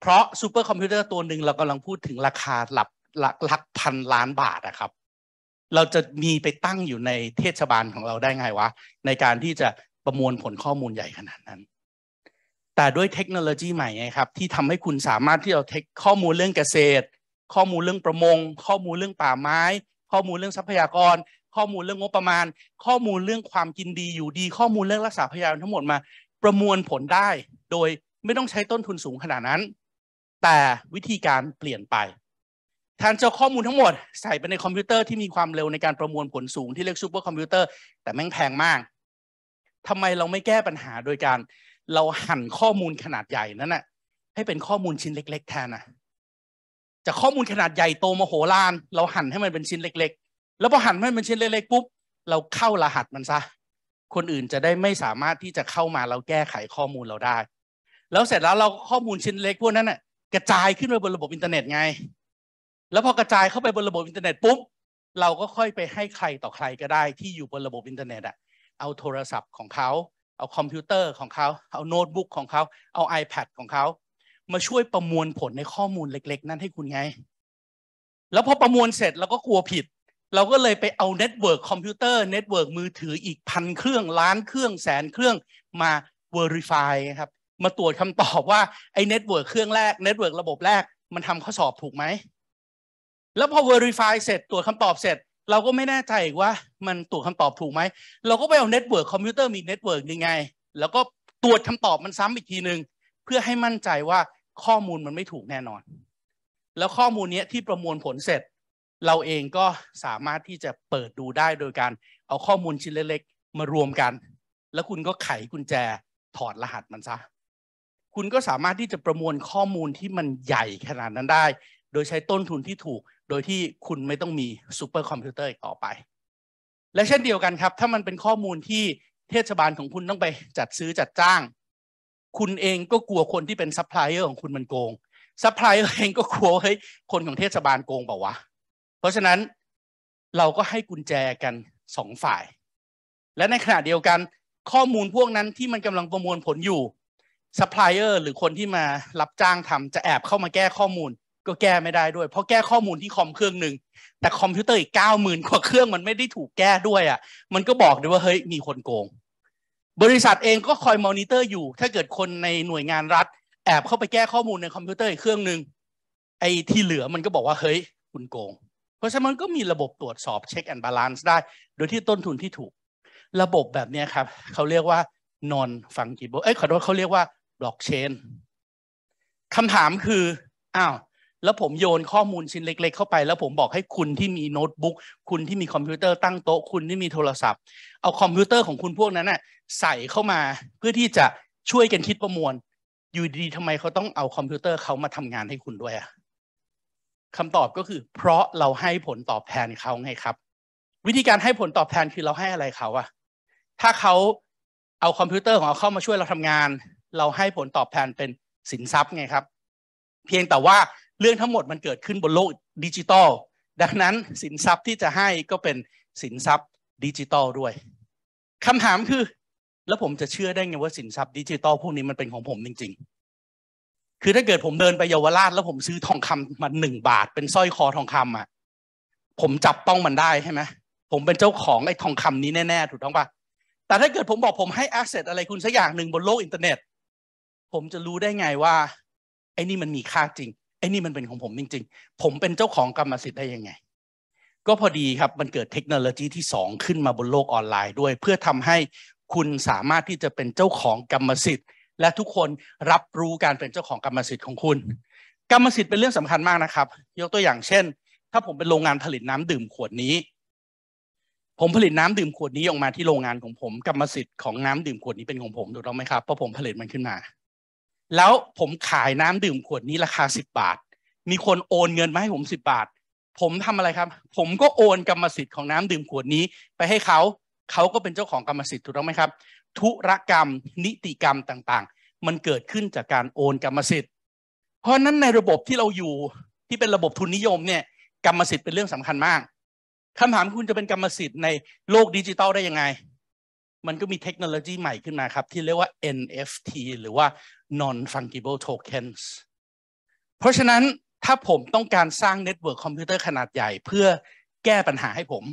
เพราะซูเปอร์คอมพิวเตอร์ตัวหนึ่งเรากำลังพูดถึงราคาหลับหลักหลักพันล้านบาทอะครับ เราจะมีไปตั้งอยู่ในเทศบาลของเราได้ไงวะ ในการที่จะประมวลผลข้อมูลใหญ่ขนาดนั้น แต่ด้วยเทคโนโลยีใหม่ไงครับที่ทำให้คุณสามารถที่เอาเทคข้อมูลเรื่องเกษตร ข้อมูลเรื่องประมง ข้อมูลเรื่องป่าไม้ ข้อมูลเรื่องทรัพยากร ข้อมูลเรื่องงบประมาณ ข้อมูลเรื่องความกินดีอยู่ดี ข้อมูลเรื่องรักษาพยาธิทั้งหมดมา ประมวลผลได้ โดยไม่ต้องใช้ต้นทุนสูงขนาดนั้น แต่วิธีการเปลี่ยนไปทานเจ้าข้อมูลทั้งหมดใส่ไปในคอมพิวเตอร์ที่มีความเร็วในการประมวลผลสูงที่เรียกซูเปอร์คอมพิวเตอร์แต่แม่งแพงมาก ทำไมเราไม่แก้ปัญหาโดยการ เราหั่นข้อมูลขนาดใหญ่นั้นนะ่ะให้เป็นข้อมูลชิ้นเล็กๆแทนนะจากข้อมูลขนาดใหญ่โตมโหฬารเราหั่นให้มันเป็นชิ้นเล็ก ๆ แล้วพอหั่นให้มันชิ้นเล็กๆปุ๊บเราเข้ารหัสมันซะ คนอื่นจะได้ไม่สามารถที่จะเข้ามาเราแก้ไขข้อมูลเราได้แล้วเสร็จแล้วเราข้อมูลชิ้นเล็กพวกนั้นนะ่ะกระจายขึ้นไปบนระบบอินเทอร์เน็ตไงแล้วพอกระจายเข้าไปบนระบบอินเทอร์เน็ตปุ๊บ เราก็ค่อยไปให้ใครต่อใครก็ได้ที่อยู่บนระบบอินเทอร์เน็ตอะเอาโทรศัพท์ของเขา เอาคอมพิวเตอร์ของเขา เอาโน้ตบุ๊กของเขา เอา iPad ของเขา มาช่วยประมวลผลในข้อมูลเล็กๆ นั้นให้คุณไง แล้วพอประมวลเสร็จเราก็กลัวผิด เราก็เลยไปเอาเน็ตเวิร์กคอมพิวเตอร์ เน็ตเวิร์กมือถืออีกพันเครื่องล้านเครื่องแสนเครื่องมา Verify ครับ มาตรวจคำตอบว่าไอ้เน็ตเวิร์กเครื่องแรก เน็ตเวิร์กระบบแรก มันทำข้อสอบถูกไหมแล้วพอ Verify เสร็จ ตรวจคำตอบเสร็จ เราก็ไม่แน่ใจว่ามันตรวจคำตอบถูกไหมเราก็ไปเอาเน็ตเวิร์กคอมพิวเตอร์มีเน็ตเวิร์กยังไงแล้วก็ตรวจคำตอบมันซ้ำอีกทีหนึ่งเพื่อให้มั่นใจว่าข้อมูลมันไม่ถูกแน่นอน แล้วข้อมูลนี้ที่ประมวลผลเสร็จ เราเองก็สามารถที่จะเปิดดูได้โดยการ เอาข้อมูลชิ้นเล็กๆมารวมกัน แล้วคุณก็ไขกุญแจถอดรหัสมันซะ คุณก็สามารถที่จะประมวลข้อมูลที่มันใหญ่ขนาดนั้นได้ โดยใช้ต้นทุนที่ถูกโดยที่คุณไม่ต้องมีซูเปอร์คอมพิวเตอร์อีกต่อไป และเช่นเดียวกันครับถ้ามันเป็นข้อมูลที่เทศบาลของคุณต้องไปจัดซื้อจัดจ้าง คุณเองก็กลัวคนที่เป็นซัพพลายเออร์ของคุณมันโกงซัพพลายเออร์เองก็กลัวเฮ้ยคนของเทศบาลโกงเปล่าวะเพราะฉะนั้น เราก็ให้กุญแจกันสองฝ่าย และในขณะเดียวกันข้อมูลพวกนั้นที่มันกำลังประมวลผลอยู่ซัพพลายเออร์หรือคนที่มารับจ้างทำจะแอบเข้ามาแก้ข้อมูลก็แก้ไม่ได้ด้วยเพราะแก้ข้อมูลที่คอมเครื่องหนึ่งแต่คอมพิวเตอร์อีกเก้าหมื่นกว่าเครื่องมันไม่ได้ถูกแก้ด้วยอ่ะ มันก็บอกด้วยว่าเฮ้ยมีคนโกงบริษัทเองก็คอยมอนิเตอร์อยู่ ถ้าเกิดคนในหน่วยงานรัฐแอบเข้าไปแก้ข้อมูลในคอมพิวเตอร์อีกเครื่องหนึ่งไอ้ที่เหลือมันก็บอกว่าเฮ้ยคุณโกง เพราะฉะนั้นมันก็มีระบบตรวจสอบเช็คแอนด์บาลานซ์ได้ โดยที่ต้นทุนที่ถูก ระบบแบบนี้ครับเขาเรียกว่านอนฟังกิบเอ้ยขอโทษเขาเรียกว่าบล็อกเชนคำถามคืออ้าวแล้วผมโยนข้อมูลชิ้นเล็กๆเข้าไป แล้วผมบอกให้คุณที่มีโน้ตบุ๊กคุณที่มีคอมพิวเตอร์ตั้งโต๊ะคุณที่มีโทรศัพท์เอาคอมพิวเตอร์ของคุณพวกนั้นน่ะใส่เข้ามาเพื่อที่จะช่วยกันคิดประมวล อยู่ดีทำไมเขาต้องเอาคอมพิวเตอร์เขามาทำงานให้คุณด้วยอะคำตอบก็คือ เพราะเราให้ผลตอบแทนเขาไงครับ วิธีการให้ผลตอบแทนคือเราให้อะไรเขาอะถ้าเขาเอาคอมพิวเตอร์ของเขาเข้ามาช่วยเราทำงาน เราให้ผลตอบแทนเป็นสินทรัพย์ไงครับ เพียงแต่ว่าเรื่องทั้งหมดมันเกิดขึ้นบนโลกดิจิตอลดังนั้นสินทรัพย์ที่จะให้ก็เป็นสินทรัพย์ดิจิตอลด้วย คำถามคือ แล้วผมจะเชื่อได้ไงว่าสินทรัพย์ ดิจิตอลพวกนี้มันเป็นของผมจริงๆคือถ้าเกิดผมเดินไปเยาวราช แล้วผมซื้อทองคำมาหนึ่งบาท เป็นสร้อยคอทองคำอ่ะผมจับต้องมันได้ใช่ไหมผมเป็นเจ้าของไอ้ทองคำนี้แน่ ๆ ถูกต้องปะแต่ถ้าเกิดผมบอกผมให้อ c c เซ s อะไรคุณสักอย่างหนึ่งบนโลกอินเทอร์เน็ต ผมจะรู้ได้ไงว่า ไอ้นี่มันมีค่าจริงไอ้นี่มันเป็นของผมจริงๆ ผมเป็นเจ้าของกรรมสิทธิ์ได้ยังไง ก็พอดีครับ มันเกิดเทคโนโลยีที่ 2 ขึ้นมาบนโลกออนไลน์ด้วยเพื่อทำให้คุณสามารถที่จะเป็นเจ้าของกรรมสิทธิ์ และทุกคนรับรู้การเป็นเจ้าของกรรมสิทธิ์ของคุณ กรรมสิทธิ์เป็นเรื่องสำคัญมากนะครับ ยกตัวอย่างเช่น ถ้าผมเป็นโรงงานผลิตน้ำดื่มขวดนี้ ผมผลิตน้ำดื่มขวดนี้ออกมาที่โรงงานของผมกรรมสิทธิ์ของน้ำดื่มขวดนี้เป็นของผมถูกต้องไหมครับเพราะผมผลิตมันขึ้นมาแล้วผมขายน้ำดื่มขวดนี้ราคาสิบบาท มีคนโอนเงินมาให้ผมสิบบาท ผมทำอะไรครับ ผมก็โอนกรรมสิทธิ์ของน้ำดื่มขวดนี้ไปให้เขาเขาก็เป็นเจ้าของกรรมสิทธิ์ถูกต้องไหมครับธุรกรรม นิติกรรมต่างๆ มันเกิดขึ้นจากการโอนกรรมสิทธิ์ เพราะนั้นในระบบที่เราอยู่ที่เป็นระบบทุนนิยมเนี่ย กรรมสิทธิ์เป็นเรื่องสำคัญมาก คำถามคุณจะเป็นกรรมสิทธิ์ในโลกดิจิทัลได้ยังไงมันก็มีเทคโนโลยีใหม่ขึ้นมาครับ ที่เรียกว่า NFT หรือว่า non fungible tokens เพราะฉะนั้นถ้าผมต้องการสร้างเน็ตเวิร์กคอมพิวเตอร์ขนาดใหญ่เพื่อแก้ปัญหาให้ผม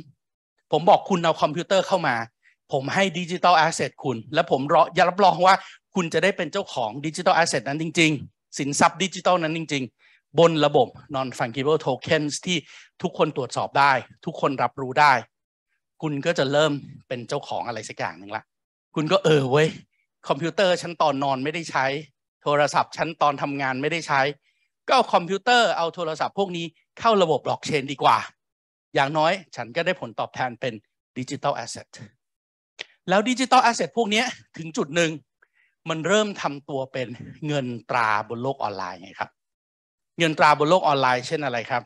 ผมบอกคุณเอาคอมพิวเตอร์เข้ามา ผมให้ดิจิทัลแอสเซทคุณ และผมรอยารับรองว่าคุณจะได้เป็นเจ้าของดิจิทัลแอสเซทนั้นจริงๆ สินทรัพย์ดิจิทัลนั้นจริงๆ บนระบบ non fungible tokens ที่ทุกคนตรวจสอบได้ทุกคนรับรู้ได้คุณก็จะเริ่มเป็นเจ้าของอะไรสักอย่างหนึ่งละ คุณก็เออเว้ย คอมพิวเตอร์ฉันตอนนอนไม่ได้ใช้ โทรศัพท์ฉันตอนทำงานไม่ได้ใช้ ก็เอาคอมพิวเตอร์เอาโทรศัพท์พวกนี้เข้าระบบบล็อกเชน ดีกว่า อย่างน้อยฉันก็ได้ผลตอบแทนเป็นดิจิทัลแอสเซท แล้วดิจิทัลแอสเซทพวกนี้ถึงจุดหนึ่งมันเริ่มทำตัวเป็นเงินตราบนโลกออนไลน์ไงครับ เงินตราบนโลกออนไลน์เช่นอะไรครับ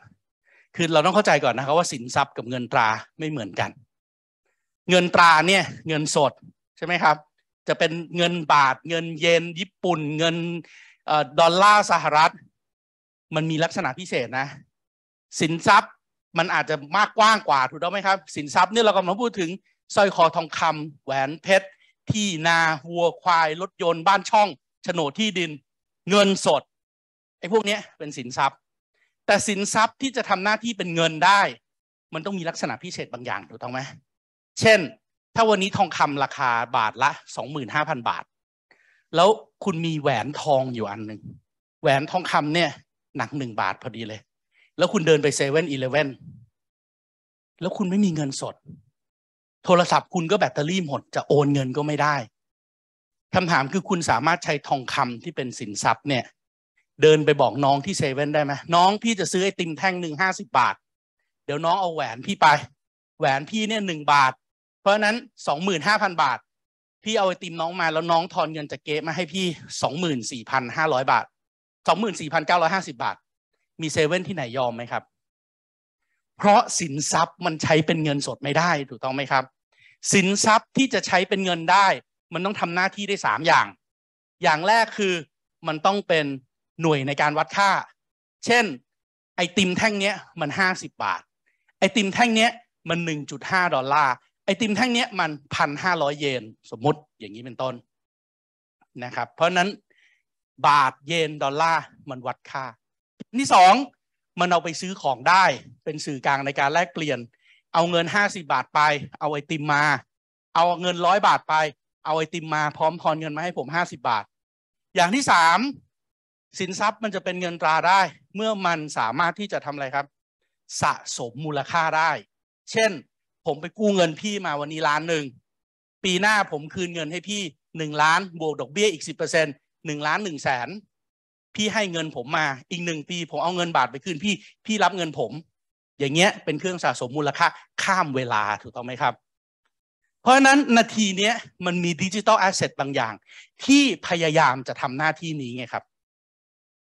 คือเราต้องเข้าใจก่อนนะครับ ว่าสินทรัพย์กับเงินตราไม่เหมือนกันเงินตราเนี่ย เงินสดใช่ไหมครับ จะเป็นเงินบาท เงินเยนญี่ปุ่นเงินดอลลาร์สหรัฐ มันมีลักษณะพิเศษนะ สินทรัพย์มันอาจจะมากกว้างกว่า ถูกต้องไหมครับ สินทรัพย์เนี่ยเรากำลังพูดถึงสร้อยคอทองคำ แหวนเพชรที่นาวัวควาย รถยนต์บ้านช่องโฉนดที่ดิน เงินสด ไอ้พวกนี้เป็นสินทรัพย์ แต่สินทรัพย์ที่จะทำหน้าที่เป็นเงินได้ มันต้องมีลักษณะพิเศษบางอย่างถูกต้องไหมเช่น ถ้าวันนี้ทองคำราคาบาทละสองหมื่นห้าพันบาท แล้วคุณมีแหวนทองอยู่อันหนึ่งแหวนทองคำเนี่ย หนักหนึ่งบาทพอดีเลย แล้วคุณเดินไปเซเว่นอีเลฟเว่นแล้วคุณไม่มีเงินสด โทรศัพท์คุณก็แบตเตอรี่ หมด จะโอนเงินก็ไม่ได้คำถามคือคุณสามารถใช้ทองคำที่เป็นสินทรัพย์เนี่ย เดินไปบอกน้องที่เซเว่นได้ไหมน้องพี่จะซื้อไอติมแท่งหนึ่งห้าสิบบาท เดี๋ยวน้องเอาแหวนพี่ไปแหวนพี่เนี่ยหนึ่งบาท เพราะนั้นสองหมื่นห้าพันบาท พี่เอาไอติมน้องมาแล้วน้องทอนเงินจากเก๊มาให้พี่สองหมื่นสี่พันห้าร้อยบาทสองหมื่นสี่พันเก้าร้อยห้าสิบาท มีเซเว่นที่ไหนยอมไหมครับ เพราะสินทรัพย์มันใช้เป็นเงินสดไม่ได้ถูกต้องไหมครับ สินทรัพย์ที่จะใช้เป็นเงินได้ มันต้องทำหน้าที่ได้สามอย่าง อย่างแรกคือมันต้องเป็นหน่วยในการวัดค่า เช่นไอติมแท่งเนี้ยมันห้าสิบบาท ไอติมแท่งเนี้ยมัน 1.5 ดอลลาร์ ไอติมแท่งเนี้ยมัน 1,500 เยน สมมติ อย่างนี้เป็นต้น นะครับ เพราะนั้น บาท เยน ดอลลาร์ มันวัดค่า ที่สองมันเอาไปซื้อของได้ เป็นสื่อกลางในการแลกเปลี่ยน เอาเงิน 50 บาทไป เอาไอติมมา เอาเงินร้อยบาทไป เอาไอติมมา พร้อมพรเงินมาให้ผม 50 บาท อย่างที่สามสินทรัพย์มันจะเป็นเงินตราได้ เมื่อมันสามารถที่จะทำอะไรครับ สะสมมูลค่าได้เช่น ผมไปกู้เงินพี่มาวันนี้ล้านหนึ่งปีหน้าผมคืนเงินให้พี่หนึ่งล้าน บวกดอกเบี้ยอีกสิบเปอร์เซ็นต์หนึ่งล้านหนึ่งแสนพี่ให้เงินผมมาอีกหนึ่งปีผมเอาเงินบาทไปคืนพี่ พี่รับเงินผม อย่างเงี้ยเป็นเครื่องสะสมมูลค่าข้ามเวลา ถูกต้องไหมครับ เพราะฉะนั้นนาทีเนี้ยมันมีดิจิทัลแอสเซทบางอย่าง ที่พยายามจะทำหน้าที่นี้ไงครับ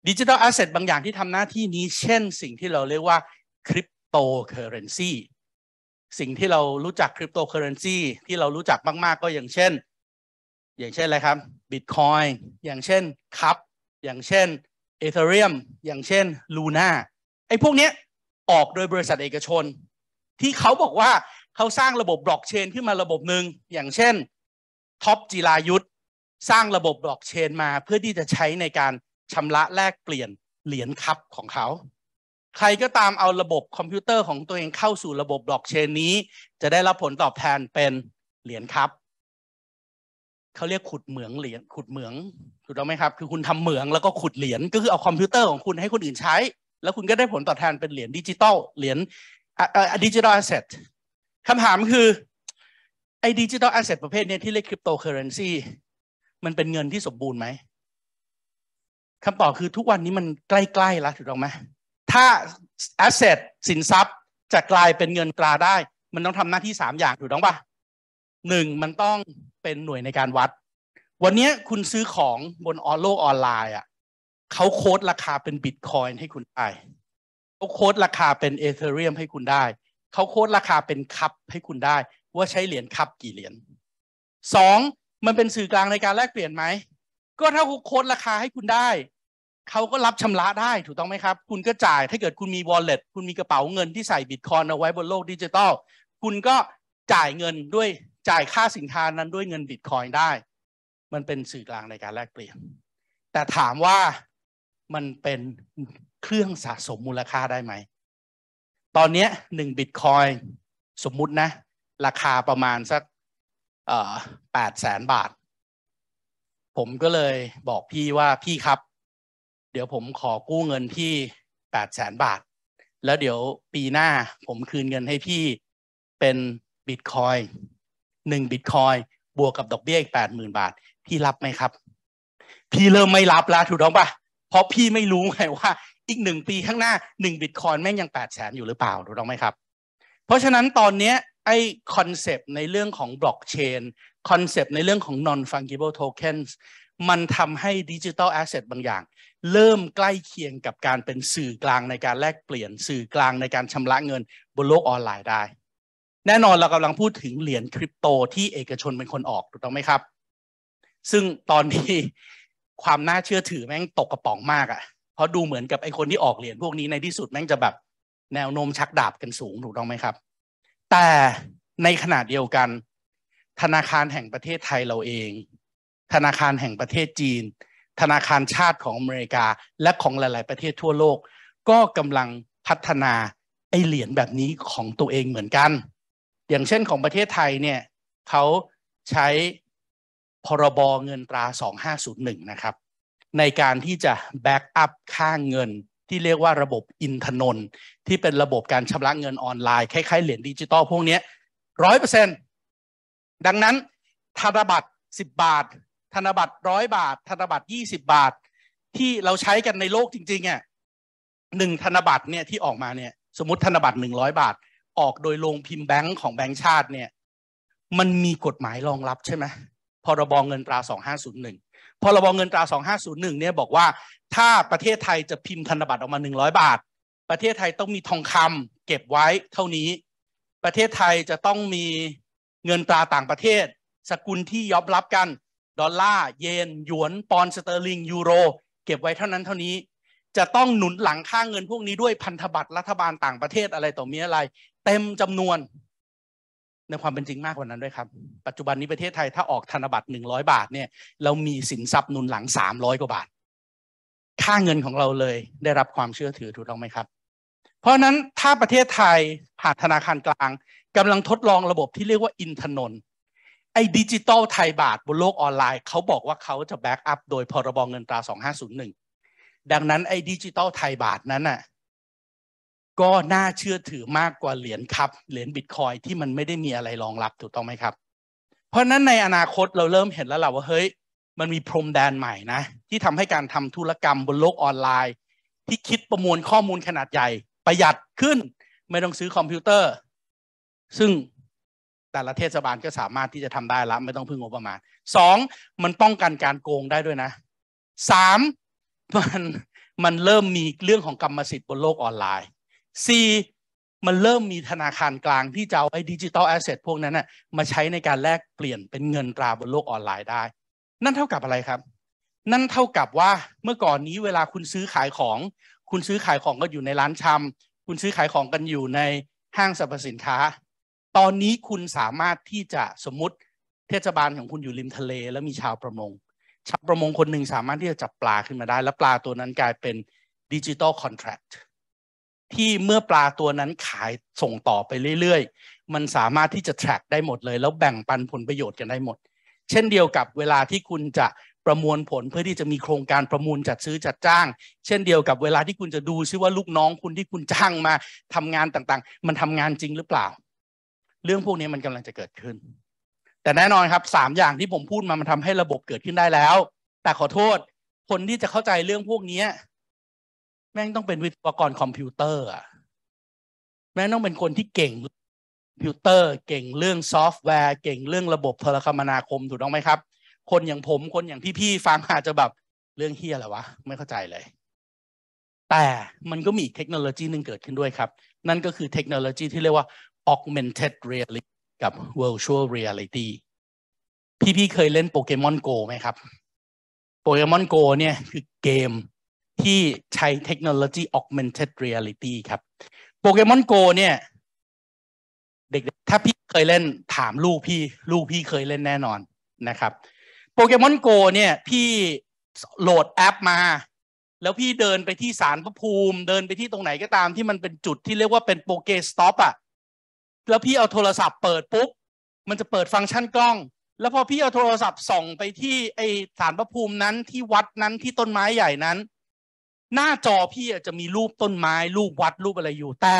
ดิจิทัลแอสเซทบางอย่างที่ทำหน้าที่นี้ เช่นสิ่งที่เราเรียกว่าคริปโตเคอเรนซีสิ่งที่เรารู้จักคริปโตเคอเรนซีที่เรารู้จักมากๆก็อย่างเช่น อย่างเช่นอะไรครับบิตคอยอย่างเช่นคับอย่างเช่นเอเธอเรียมอย่างเช่นลูน่าไอ้พวกเนี้ยออกโดยบริษัทเอกชนที่เขาบอกว่าเขาสร้างระบบบล็อกเชนขึ้นมาระบบหนึ่งอย่างเช่นท็อปจิรายุทธสร้างระบบบล็อกเชนมาเพื่อที่จะใช้ในการชำระแลกเปลี่ยนเหรียญคับของเขาใครก็ตามเอาระบบคอมพิวเตอร์ของตัวเองเข้าสู่ระบบบล็อกเชนนี้ จะได้รับผลตอบแทนเป็นเหรียญครับ เขาเรียกขุดเหมืองเหรียญขุดเหมืองถูกต้องไหมครับคือคุณทำเหมืองแล้วก็ขุดเหรียญก็คือเอาคอมพิวเตอร์ของคุณให้คนอื่นใช้ แล้วคุณก็ได้ผลตอบแทนเป็นเหรียญดิจิตอลเหรียญดิจิตอลแอสเซทคำถามคือไอ้ดิจิตอลแอสเซทประเภทนี้ที่เรียกคริปโตเคอเรนซีมันเป็นเงินที่สมบูรณ์ไหมคำตอบคือทุกวันนี้มันใกล้ๆแล้วถูกต้องไหมถ้าแอสเซทสินทรัพย์จะกลายเป็นเงินตราได้ มันต้องทำหน้าที่สามอย่างถูกต้องปะหนึ่งมันต้องเป็นหน่วยในการวัด วันนี้คุณซื้อของบนออโลกออนไลน์อ่ะเขาโค้ดราคาเป็นบิตคอยน์ให้คุณได้เขาโค้ดราคาเป็นเอเธอเรียมให้คุณได้เขาโค้ดราคาเป็นคัพให้คุณได้ ว่าใช้เหรียญคัพกี่เหรียญสองมันเป็นสื่อกลางในการแลกเปลี่ยนไหม ก็ถ้าเขาโค้ดราคาให้คุณได้เขาก็รับชำระได้ถูกต้องไหมครับ คุณก็จ่ายถ้าเกิดคุณมีวอลเล็ตคุณมีกระเป๋าเงินที่ใส่บิตคอยน์เอาไว้บนโลกดิจิตอลคุณก็จ่ายเงินด้วยจ่ายค่าสินค้านั้นด้วยเงินบิตคอยน์ได้ มันเป็นสื่อกลางในการแลกเปลี่ยน แต่ถามว่ามันเป็นเครื่องสะสมมูลค่าได้ไหม ตอนนี้หนึ่งบิตคอยน์สมมุตินะ ราคาประมาณสักแปดแสนบาท ผมก็เลยบอกพี่ว่าพี่ครับเดี๋ยวผมขอกู้เงินพี่แปดแสนบาท แล้วเดี๋ยวปีหน้าผมคืนเงินให้พี่เป็นบิตคอยหนึ่งบิตคอยบวกกับดอกเบี้ยอีกแปดหมื่นบาท พี่รับไหมครับ พี่เริ่มไม่รับแล้วถูกต้องปะเพราะพี่ไม่รู้ไงว่าอีกหนึ่งปีข้างหน้าหนึ่งบิตคอยแม่งยังแปดแสนอยู่หรือเปล่าถูกต้องไหมครับ เพราะฉะนั้นตอนเนี้ยไอ้คอนเซปต์ในเรื่องของบล็อกเชนคอนเซปต์ในเรื่องของ non fungible tokens มันทำให้ดิจิทัลแอสเซทบางอย่าง เริ่มใกล้เคียงกับการเป็นสื่อกลางในการแลกเปลี่ยน สื่อกลางในการชำระเงินบนโลกออนไลน์ได้ แน่นอนเรากำลังพูดถึงเหรียญคริปโตที่เอกชนเป็นคนออก ถูกต้องไหมครับ ซึ่งตอนนี้ความน่าเชื่อถือแม่งตกกระป๋องมากอะ่ะเพราะดูเหมือนกับไอคนที่ออกเหรียญพวกนี้ในที่สุดแม่งจะแบบแนวโน้มชักดาบกันสูงถูกต้องไหมครับ แต่ในขณะเดียวกัน ธนาคารแห่งประเทศไทยเราเองธนาคารแห่งประเทศจีน ธนาคารชาติของอเมริกาและของหลายๆประเทศทั่วโลก ก็กำลังพัฒนาไอเหรียญแบบนี้ของตัวเองเหมือนกัน อย่างเช่นของประเทศไทยเนี่ยเขาใช้พรบเงินตรา 2501นะครับในการที่จะ แบ็กอัพค่าเงินที่เรียกว่าระบบอินทนนท์ที่เป็นระบบการชำระเงินออนไลน์คล้าย ๆเหรียญดิจิตอลพวกนี้ร้อยเปอร์เซ็นต์ดังนั้นธนบัตร 10 บาทธนบัตรร้อยบาท ธนบัตรยี่สิบาท ที่เราใช้กันในโลกจริงๆเนี่ยหนึ่งธนบัตรเนี่ยที่ออกมาเนี่ยสมมติธนบัตรหนึ่งร้อยบาท ออกโดยโรงพิมพ์แบงก์ของแบงก์ชาติเนี่ยมันมีกฎหมายรองรับใช่ไหมพรบเงินตราสองห้าศูนย์หนึ่งพรบเงินตราสองห้าศูนย์หนึ่งเนี่ยบอกว่า ถ้าประเทศไทยจะพิมพ์ธนบัตรออกมาหนึ่งร้อยบาท ประเทศไทยต้องมีทองคำเก็บไว้เท่านี้ ประเทศไทยจะต้องมีเงินตราต่างประเทศสกุลที่ยอมรับกันดอลลาร์เยน หยวน ปอนด์สเตอร์ลิง ยูโร เก็บไว้เท่านั้นเท่านี้จะต้องหนุนหลังค่างเงินพวกนี้ด้วยพันธบัตรรัฐบาลต่างประเทศอะไรต่อมีอะไร เต็มจำนวน ในความเป็นจริงมากกว่านั้นด้วยครับ ปัจจุบันนี้ประเทศไทยถ้าออกธนบัตรหนึ่งร้อยบาทเนี่ยเรามีสินทรัพย์หนุนหลังสามร้อยกว่าบาท ค่าเงินของเราเลยได้รับความเชื่อถือถูกต้องไหมครับ เพราะนั้นถ้าประเทศไทยผ่านธนาคารกลางกำลังทดลองระบบที่เรียกว่าอินทนนท์ไอ้ดิจิตอลไทยบาท บนโลกออนไลน์เขาบอกว่าเขาจะแบ็กอัพโดยพรบเงินตรา 2501 ดังนั้นไอ้ดิจิตอลไทยบาทนั้นน่ะก็น่าเชื่อถือมากกว่าเหรียญครับ เหรียญบิตคอยที่มันไม่ได้มีอะไรรองรับถูกต้องไหมครับ เพราะนั้นในอนาคตเราเริ่มเห็นแล้วแหละว่า เฮ้ย มันมีพรมแดนใหม่นะ ที่ทำให้การทำธุรกรรมบนโลกออนไลน์ ที่คิดประมวลข้อมูลขนาดใหญ่ประหยัดขึ้น ไม่ต้องซื้อคอมพิวเตอร์ ซึ่งแต่ละเทศบาลก็สามารถที่จะทำได้ละไม่ต้องพึ่งงบประมาณสองมันป้องกันการโกงได้ด้วยนะสามมันมันเริ่มมีเรื่องของกรรมสิทธิ์บนโลกออนไลน์สี่มันเริ่มมีธนาคารกลางที่จะเอาไอ้ดิจิตอลแอสเซทพวกนั้นนะ่ะมาใช้ในการแลกเปลี่ยนเป็นเงินตราบนโลกออนไลน์ได้ นั่นเท่ากับอะไรครับ นั่นเท่ากับว่าเมื่อก่อนนี้เวลาคุณซื้อขายของ คุณซื้อขายของก็อยู่ในร้านชำคุณซื้อขายของกันอยู่ในห้างสรรพสินค้าตอนนี้คุณสามารถที่จะสมมติเทศบาลของคุณอยู่ริมทะเลแล้วมีชาวประมงชาวประมงคนหนึ่งสามารถที่จะจับปลาขึ้นมาได้ แล้วปลาตัวนั้นกลายเป็นดิจิตอลคอนแท็กที่เมื่อปลาตัวนั้นขายส่งต่อไปเรื่อยๆมันสามารถที่จะแทร็กได้หมดเลยแล้วแบ่งปันผลประโยชน์กันได้หมด เช่นเดียวกับเวลาที่คุณจะประมวลผลเพื่อที่จะมีโครงการประมูลจัดซื้อจัดจ้าง เช่นเดียวกับเวลาที่คุณจะดูซิว่าลูกน้องคุณที่คุณจ้างมาทำงานต่างๆ มันทำงานจริงหรือเปล่าเรื่องพวกนี้มันกำลังจะเกิดขึ้น แต่แน่นอนครับสามอย่างที่ผมพูดมามันทำให้ระบบเกิดขึ้นได้แล้ว แต่ขอโทษ คนที่จะเข้าใจเรื่องพวกนี้ แม่งต้องเป็นวิศวกรคอมพิวเตอร์อะแม่งต้องเป็นคนที่เก่งคอมพิวเตอร์ เก่งเรื่องซอฟต์แวร์เก่งเรื่องระบบโทรคมนาคมถูกต้องไหมครับ คนอย่างผมคนอย่างพี่ๆฟังอาจจะแบบเรื่องเฮียอะไรวะไม่เข้าใจเลย แต่มันก็มีเทคโนโลยีหนึ่งเกิดขึ้นด้วยครับ นั่นก็คือเทคโนโลยีที่เรียกว่า augmented reality กับ virtual reality พี่ๆเคยเล่นโปเกมอนโกไหมครับโปเกมอนโกเนี่ยคือเกมที่ใช้เทคโนโลยี augmented reality ครับโปเกมอนโกเนี่ยเด็กถ้าพี่เคยเล่นถามลูกพี่ลูกพี่เคยเล่นแน่นอนนะครับโปเกมอนโกเนี่ยพี่โหลดแอปมา แล้วพี่เดินไปที่สารพระภูมิ เดินไปที่ตรงไหนก็ตามที่มันเป็นจุดที่เรียกว่าเป็นโปเกสต็อปอะแล้วพี่เอาโทรศัพท์เปิดปุ๊บมันจะเปิดฟังก์ชันกล้อง แล้วพอพี่เอาโทรศัพท์ส่องไปที่ไอสารพระภูมินั้นที่วัดนั้นที่ต้นไม้ใหญ่นั้น หน้าจอพี่อาจจะมีรูปต้นไม้รูปวัดรูปอะไรอยู่แต่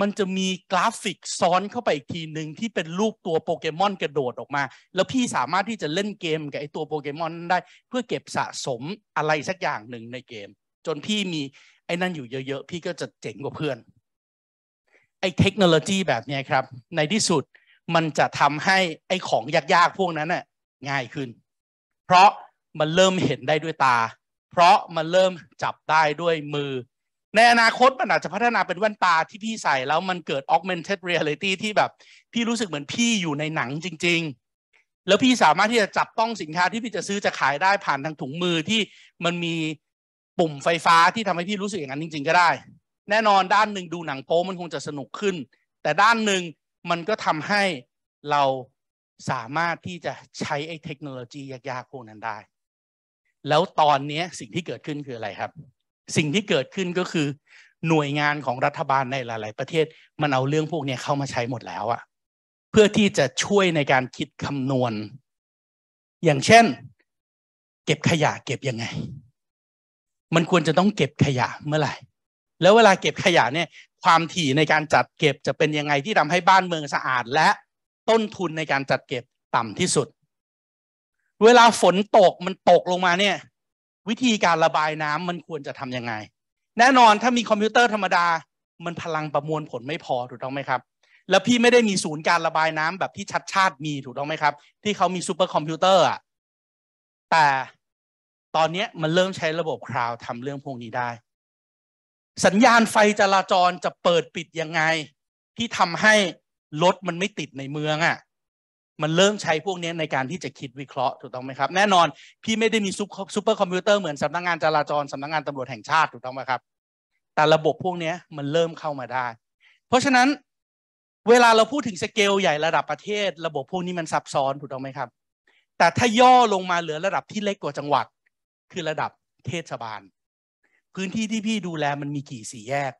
มันจะมีกราฟิกซ้อนเข้าไปอีกทีหนึ่งที่เป็นรูปตัวโปเกมอนกระโดดออกมา แล้วพี่สามารถที่จะเล่นเกมกับไอตัวโปเกมอนได้ เพื่อเก็บสะสมอะไรสักอย่างหนึ่งในเกม จนพี่มีไอ้นั่นอยู่เยอะๆพี่ก็จะเจ๋งกว่าเพื่อนไอ้เทคโนโลยีแบบนี้ครับ ในที่สุดมันจะทำให้ไอ้ของยากๆพวกนั้นน่ะง่ายขึ้น เพราะมันเริ่มเห็นได้ด้วยตา เพราะมันเริ่มจับได้ด้วยมือ ในอนาคตมันอาจจะพัฒนาเป็นแว่นตาที่พี่ใส่แล้วมันเกิด augmented reality ที่แบบ พี่รู้สึกเหมือนพี่อยู่ในหนังจริง ๆ แล้วพี่สามารถที่จะจับต้องสินค้าที่พี่จะซื้อจะขายได้ผ่านทางถุงมือที่มันมีปุ่มไฟฟ้าที่ทำให้พี่รู้สึกอย่างนั้นจริง ๆ ก็ได้แน่นอนด้านหนึ่งดูหนังโป๊มันคงจะสนุกขึ้น แต่ด้านหนึ่งมันก็ทำให้เราสามารถที่จะใช้ไอ้เทคโนโลยียากๆพวกนั้นได้ แล้วตอนนี้สิ่งที่เกิดขึ้นคืออะไรครับ สิ่งที่เกิดขึ้นก็คือ หน่วยงานของรัฐบาลในหลาย ๆ ประเทศมันเอาเรื่องพวกนี้เข้ามาใช้หมดแล้วอะเพื่อที่จะช่วยในการคิดคำนวณ อย่างเช่น เก็บขยะเก็บยังไง มันควรจะต้องเก็บขยะเมื่อไหร่แล้วเวลาเก็บขยะเนี่ยความถี่ในการจัดเก็บจะเป็นยังไงที่ทำให้บ้านเมืองสะอาดและต้นทุนในการจัดเก็บต่ำที่สุด เวลาฝนตกมันตกลงมาเนี่ยวิธีการระบายน้ำมันควรจะทํำยังไง แน่นอนถ้ามีคอมพิวเตอร์ธรรมดา มันพลังประมวลผลไม่พอถูกต้องไหมครับ แล้วพี่ไม่ได้มีศูนย์การระบายน้ำแบบที่ชัดชาติมีถูกต้องไหมครับ ที่เขามีซูเปอร์คอมพิวเตอร์อ่ะแต่ตอนนี้มันเริ่มใช้ระบบคลาวด์ทำเรื่องพวกนี้ได้สัญญาณไฟจราจรจะเปิดปิดยังไง ที่ทำให้รถมันไม่ติดในเมืองอะ่ะ มันเริ่มใช้พวกนี้ในการที่จะคิดวิเคราะห์ถูกต้องไหมครับแน่นอนพี่ไม่ได้มีซูเปอร์คอมพิวเตอร์เหมือนสำนักงงานจราจรสำนักงงานตำรวจแห่งชาติถูกต้องไหมครับแต่ระบบพวกนี้มันเริ่มเข้ามาได้ เพราะฉะนั้น เวลาเราพูดถึงสเกลใหญ่ระดับประเทศ ระบบพวกนี้มันซับซ้อนถูกต้องไหมครับ แต่ถ้าย่อลงมาเหลือระดับที่เล็กกว่าจังหวัดคือระดับเทศบาลพื้นที่ที่พี่ดูแลมันมีกี่สี่แยก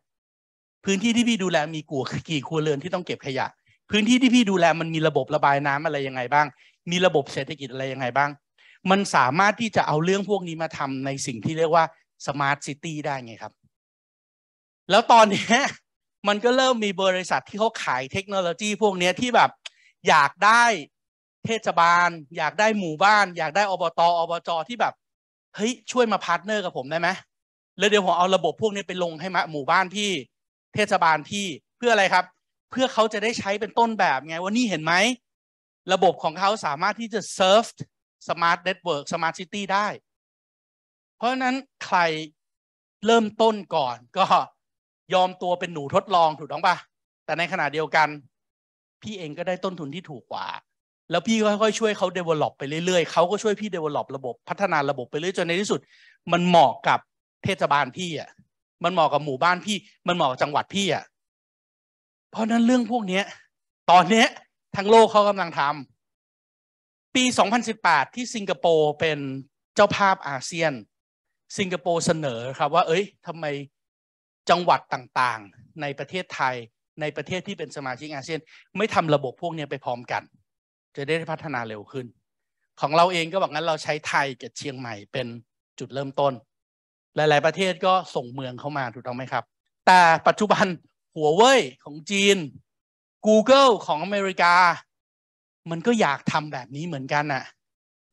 พื้นที่ที่พี่ดูแลมีกัวกี่ครัวเรือนที่ต้องเก็บขยะ พื้นที่ที่พี่ดูแลมันมีระบบระบายน้ำอะไรยังไงบ้าง มีระบบเศรษฐกิจอะไรยังไงบ้าง มันสามารถที่จะเอาเรื่องพวกนี้มาทำในสิ่งที่เรียกว่าสมาร์ทซิตี้ได้ไงครับ แล้วตอนนี้มันก็เริ่มมีบริษัทที่เขาขายเทคโนโลยีพวกนี้ที่แบบ อยากได้เทศบาล อยากได้หมู่บ้านอยากได้อบตอบจที่แบบเฮ้ยช่วยมาพาร์ทเนอร์กับผมได้ไหมแล้วเดี๋ยวผมเอาระบบพวกนี้ไปลงให้หมู่บ้านพี่เทศบาลพี่เพื่ออะไรครับ เพื่อเขาจะได้ใช้เป็นต้นแบบไงว่านี่เห็นไหม ระบบของเขาสามารถที่จะเซิร์ฟสมาร์ทเน็ตเวิร์กสมาร์ทซิตี้ได้ เพราะนั้นใครเริ่มต้นก่อนก็ยอมตัวเป็นหนูทดลองถูกต้องปะแต่ในขณะเดียวกัน พี่เองก็ได้ต้นทุนที่ถูกกว่า แล้วพี่ก็ค่อยๆช่วยเขา develop ไปเรื่อยๆเขาก็ช่วยพี่ develop ระบบพัฒนาระบบไปเรื่อยจนในที่สุดมันเหมาะกับเทศบาลพี่อ่ะมันเหมาะกับหมู่บ้านพี่มันเหมาะกับจังหวัดพี่อ่ะเพราะนั้นเรื่องพวกเนี้ย ตอนเนี้ยทั้งโลกเขากำลังทำปี 2018 ที่สิงคโปร์เป็นเจ้าภาพอาเซียน สิงคโปร์เสนอครับว่า เอ้ยทำไมจังหวัดต่างๆ ในประเทศไทยในประเทศที่เป็นสมาชิกอาเซียน ไม่ทำระบบพวกนี้ไปพร้อมกัน จะได้พัฒนาเร็วขึ้น ของเราเองก็บอกงั้นเราใช้ไทยกับเชียงใหม่เป็นจุดเริ่มต้นหลาย ๆ ประเทศก็ส่งเมืองเข้ามาถูกต้องไหมครับ แต่ปัจจุบันหัวเว่ยของจีน Google ของอเมริกา มันก็อยากทำแบบนี้เหมือนกันน่ะ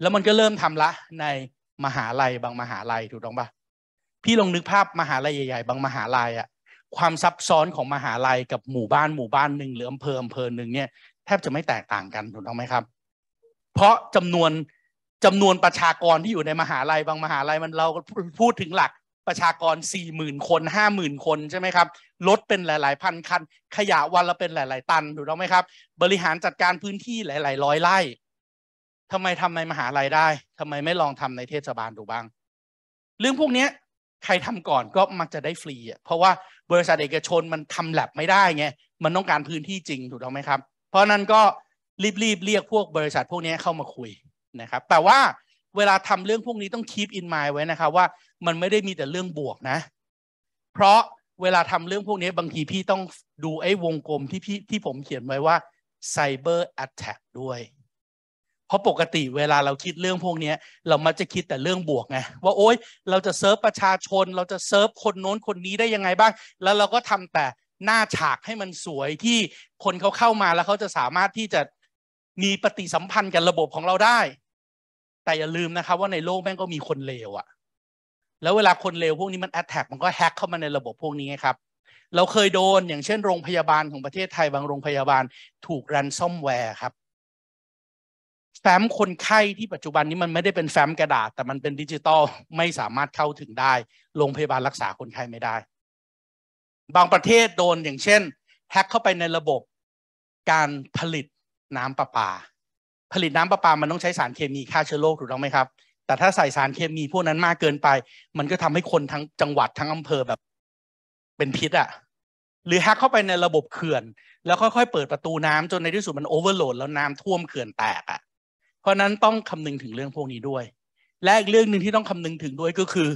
แล้วมันก็เริ่มทำละ ในมหาลัยบางมหาลัยถูกต้องปะพี่ลองนึกภาพมหาลัยใหญ่ ๆบางมหาลัยอะความซับซ้อนของมหาลัย กับ หมู่บ้านหมู่ บ้านหนึ่งหรืออำเภออำเภอหนึ่งเนี่ยแทบจะไม่แตกต่างกันถูกต้องไหมครับ เพราะจำนวนจำนวนประชากรที่อยู่ในมหาลัยบางมหาลัยมันเราพูดถึงหลักประชากร4ี่หมื่นคนห้าหมื่นคนใช่ไหมครับรถเป็นหลาย ๆ พันคัน ขยะวันละเป็นหลาย ๆ ตัน ถูกต้องไหมครับ บริหารจัดการพื้นที่หลาย ๆ ร้อยไร่ทำไมทำในมหาลัยได้ ทำไมไม่ลองทำในเทศบาลดูบ้าง เรื่องพวกเนี้ยใครทำก่อนก็มักจะได้ฟรีอ่ะเพราะว่าบริษัทเอกชนมันทำแลบไม่ได้ไงมันต้องการพื้นที่จริงถูกต้องไหมครับ เพราะนั้นก็รีบๆเรียกพวกบริษัท พวกนี้เข้ามาคุยนะครับแต่ว่าเวลาทำเรื่องพวกนี้ต้องคีปอินไมล์ไว้นะครับว่ามันไม่ได้มีแต่เรื่องบวกนะเพราะเวลาทำเรื่องพวกนี้บางทีพี่ต้องดูไอ้วงกลมที่พี่ที่ผมเขียนไว้ว่าไซเบอร์แอตแทกด้วย เพราะปกติเวลาเราคิดเรื่องพวกนี้เรามักจะคิดแต่เรื่องบวกไงว่าโอ๊ยเราจะเซิร์ฟ ประชาชน เราจะเซิร์ฟคนโน้นคนนี้ได้ยังไงบ้าง แล้วเราก็ทำแต่หน้าฉากให้มันสวยที่คนเขาเข้ามาแล้วเขาจะสามารถที่จะมีปฏิสัมพันธ์กับระบบของเราได้ แต่อย่าลืมนะครับ ว่าในโลกแม่งก็มีคนเลวอะแล้วเวลาคนเลวพวกนี้มันแอตแทกมันก็แฮกเข้ามาในระบบพวกนี้ครับ เราเคยโดนอย่างเช่นโรงพยาบาลของประเทศไทย บางโรงพยาบาลถูกรันซอมแวร์ครับแฟ้มคนไข้ที่ปัจจุบันนี้มันไม่ได้เป็นแฟ้มกระดาษ แต่มันเป็นดิจิตอลไม่สามารถเข้าถึงได้ โรงพยาบาลรักษาคนไข้ไม่ได้ บางประเทศโดนอย่างเช่นแฮกเข้าไปในระบบการผลิตน้ำประปา ผลิตน้ำประปา มันต้องใช้สารเคมีฆ่าเชื้อโรคถูกต้องไหมครับ แต่ถ้าใส่สารเคมีพวกนั้นมากเกินไป มันก็ทำให้คนทั้งจังหวัดทั้งอำเภอแบบ เป็นพิษอะ่ะหรือแฮกเข้าไปในระบบเขื่อน แล้วค่อยๆเปิดประตูน้ำจนในที่สุดมันโอเวอร์โหลดแล้วน้ำท่วมเขื่อนแตกอะ่ะเพราะนั้นต้องคำนึงถึงเรื่องพวกนี้ด้วยและอีกเรื่องหนึ่งที่ต้องคำนึงถึงด้วยก็คือ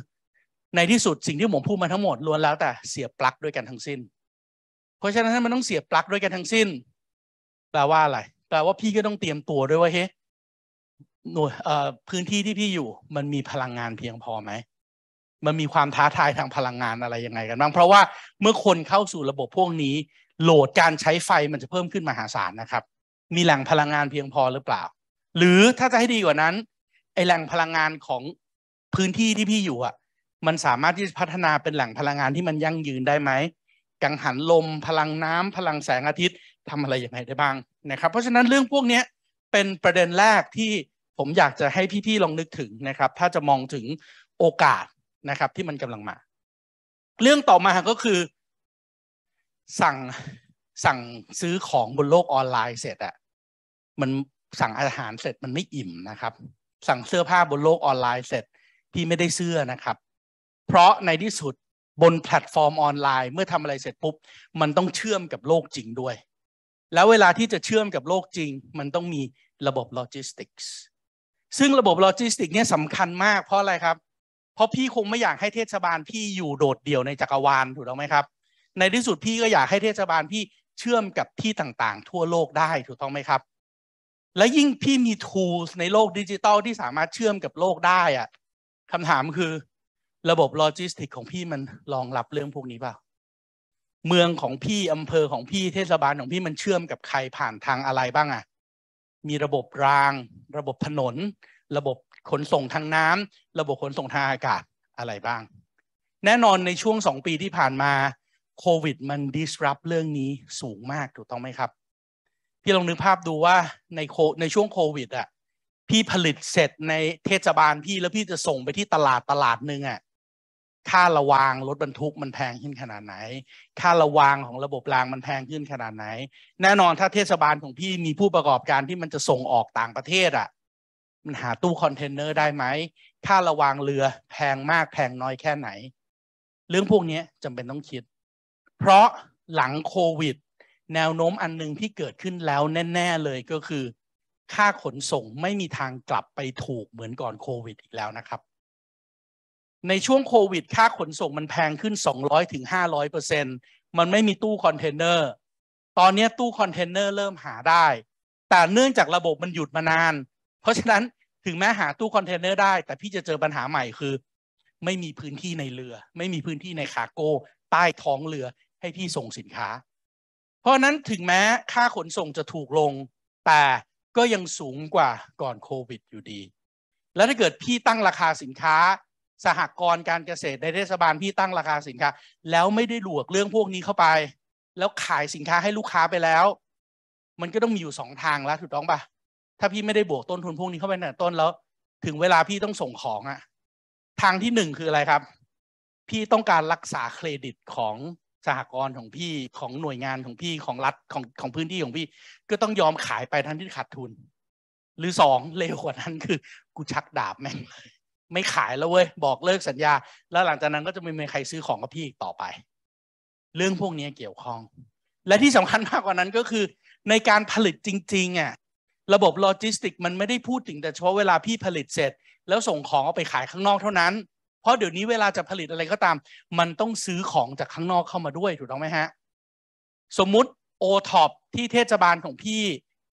ในที่สุดสิ่งที่ผมพูดมาทั้งหมดล้วนแล้วแต่เสียปลั๊กด้วยกันทั้งสิ้น เพราะฉะนั้นมันต้องเสียปลั๊กด้วยกันทั้งสิ้น แปลว่าอะไรลว่าพี่ก็ต้องเตรียมตัวด้วยว่าเฮ้หน่วยพื้นที่ที่พี่อยู่มันมีพลังงานเพียงพอไหมมันมีความท้าทายทางพลังงานอะไรยังไงกันบ้างเพราะว่าเมื่อคนเข้าสู่ระบบพวกนี้ โหลดการใช้ไฟมันจะเพิ่มขึ้นมหาศาลนะครับ มีแหล่งพลังงานเพียงพอหรือเปล่า หรือถ้าจะให้ดีกว่านั้นไอแหล่งพลังงานของพื้นที่ที่พี่อยู่อ่ะมันสามารถที่จะพัฒนาเป็นแหล่งพลังงานที่มันยั่งยืนได้ไหมกังหันลมพลังน้ำพลังแสงอาทิตย์ทำอะไรยังไงได้บ้างนะครับเพราะฉะนั้นเรื่องพวกนี้เป็นประเด็นแรกที่ผมอยากจะให้พี่ๆ ลองนึกถึงนะครับ ถ้าจะมองถึงโอกาสนะครับ ที่มันกำลังมา เรื่องต่อมาก็คือ สั่งสั่งซื้อของบนโลกออนไลน์เสร็จอะมันสั่งอาหารเสร็จมันไม่อิ่มนะครับ สั่งเสื้อผ้าบนโลกออนไลน์เสร็จพี่ไม่ได้เสื้อนะครับ เพราะในที่สุดบนแพลตฟอร์มออนไลน์ เมื่อทำอะไรเสร็จปุ๊บมันต้องเชื่อมกับโลกจริงด้วยแล้วเวลาที่จะเชื่อมกับโลกจริงมันต้องมีระบบโลจิสติกส์ซึ่งระบบโลจิสติกสเนี่ยสำคัญมากเพราะอะไรครับ เพราะพี่คงไม่อยากให้เทศบาลพี่อยู่โดดเดี่ยวในจักรวาลถูกต้องไหมครับ ในที่สุดพี่ก็อยากให้เทศบาลพี่เชื่อมกับที่ต่างๆ ทั่วโลกได้ถูกต้องไหมครับและยิ่งพี่มี tools ในโลกดิจิตอลที่สามารถเชื่อมกับโลกได้อะคำถามคือระบบโลจิสติกของพี่มันรองรับเรื่องพวกนี้เปล่าเมืองของพี่อำเภอของพี่เทศบาลของพี่มันเชื่อมกับใครผ่านทางอะไรบ้างอะมีระบบราง ระบบถนน ระบบขนส่งทางน้ำ ระบบขนส่งทางอากาศอะไรบ้าง แน่นอนในช่วงสองปีที่ผ่านมาโควิด มัน disrupt เรื่องนี้สูงมากถูกต้องไหมครับพี่ลองนึกภาพดูว่าในโคในช่วงโควิด อ่ะ พี่ผลิตเสร็จในเทศบาลพี่แล้วพี่จะส่งไปที่ตลาดตลาดหนึ่งอ่ะค่าระวางรถบรรทุกมันแพงขึ้นขนาดไหน ค่าระวางของระบบรางมันแพงขึ้นขนาดไหน แน่นอนถ้าเทศบาลของพี่มีผู้ประกอบการที่มันจะส่งออกต่างประเทศอะ่ะ มันหาตู้คอนเทนเนอร์ได้ไหม ค่าระวางเรือแพงมากแพงน้อยแค่ไหน เรื่องพวกนี้จำเป็นต้องคิด เพราะหลังโควิด แนวโน้มอันหนึ่งที่เกิดขึ้นแล้วแน่ๆเลยก็คือ ค่าขนส่งไม่มีทางกลับไปถูกเหมือนก่อนโควิดอีกแล้วนะครับในช่วงโควิด ค่าขนส่งมันแพงขึ้น 200 ถึง 500 เปอร์เซ็นมันไม่มีตู้คอนเทนเนอร์ ตอนนี้ตู้คอนเทนเนอร์เริ่มหาได้ แต่เนื่องจากระบบมันหยุดมานาน เพราะฉะนั้นถึงแม้หาตู้คอนเทนเนอร์ได้ แต่พี่จะเจอปัญหาใหม่คือ ไม่มีพื้นที่ในเรือ ไม่มีพื้นที่ในคาโก้ ใต้ท้องเรือให้พี่ส่งสินค้า เพราะนั้นถึงแม้ค่าขนส่งจะถูกลง แต่ก็ยังสูงกว่าก่อนโควิด อยู่ดี แล้วถ้าเกิดพี่ตั้งราคาสินค้าสหกรณ์การเกษตร ในเทศบาลพี่ตั้งราคาสินค้า แล้วไม่ได้หลวกเรื่องพวกนี้เข้าไป แล้วขายสินค้าให้ลูกค้าไปแล้ว มันก็ต้องมีอยู่สองทางแล้ว ถูกต้องปะถ้าพี่ไม่ได้บวกต้นทุนพวกนี้เข้าไปในตต้นแล้วถึงเวลาพี่ต้องส่งของอะทางที่หนึ่งคืออะไรครับ พี่ต้องการรักษาเครดิตของสหกรณ์ของพี่ของหน่วยงานของพี่ของรัฐของของพื้นที่ของพี่ก็ต้องยอมขายไปทั้งที่ขาดทุน หรือสองเลวกว่านั้นคือกูชักดาบแม่งเลยไม่ขายแล้วเว้ย บอกเลิกสัญญา แล้วหลังจากนั้นก็จะไม่มีใครซื้อของกับพี่อีกต่อไป เรื่องพวกนี้เกี่ยวข้อง และที่สำคัญมากกว่านั้นก็คือ ในการผลิตจริงๆอ่ะระบบโลจิสติก มันไม่ได้พูดถึงแต่เฉพาะเวลาพี่ผลิตเสร็จ แล้วส่งของออกไปขายข้างนอกเท่านั้น เพราะเดี๋ยวนี้เวลาจะผลิตอะไรก็ตาม มันต้องซื้อของจากข้างนอกเข้ามาด้วยถูกต้องไหมฮะสมมุติโอท็อปที่เทศบาลของพี่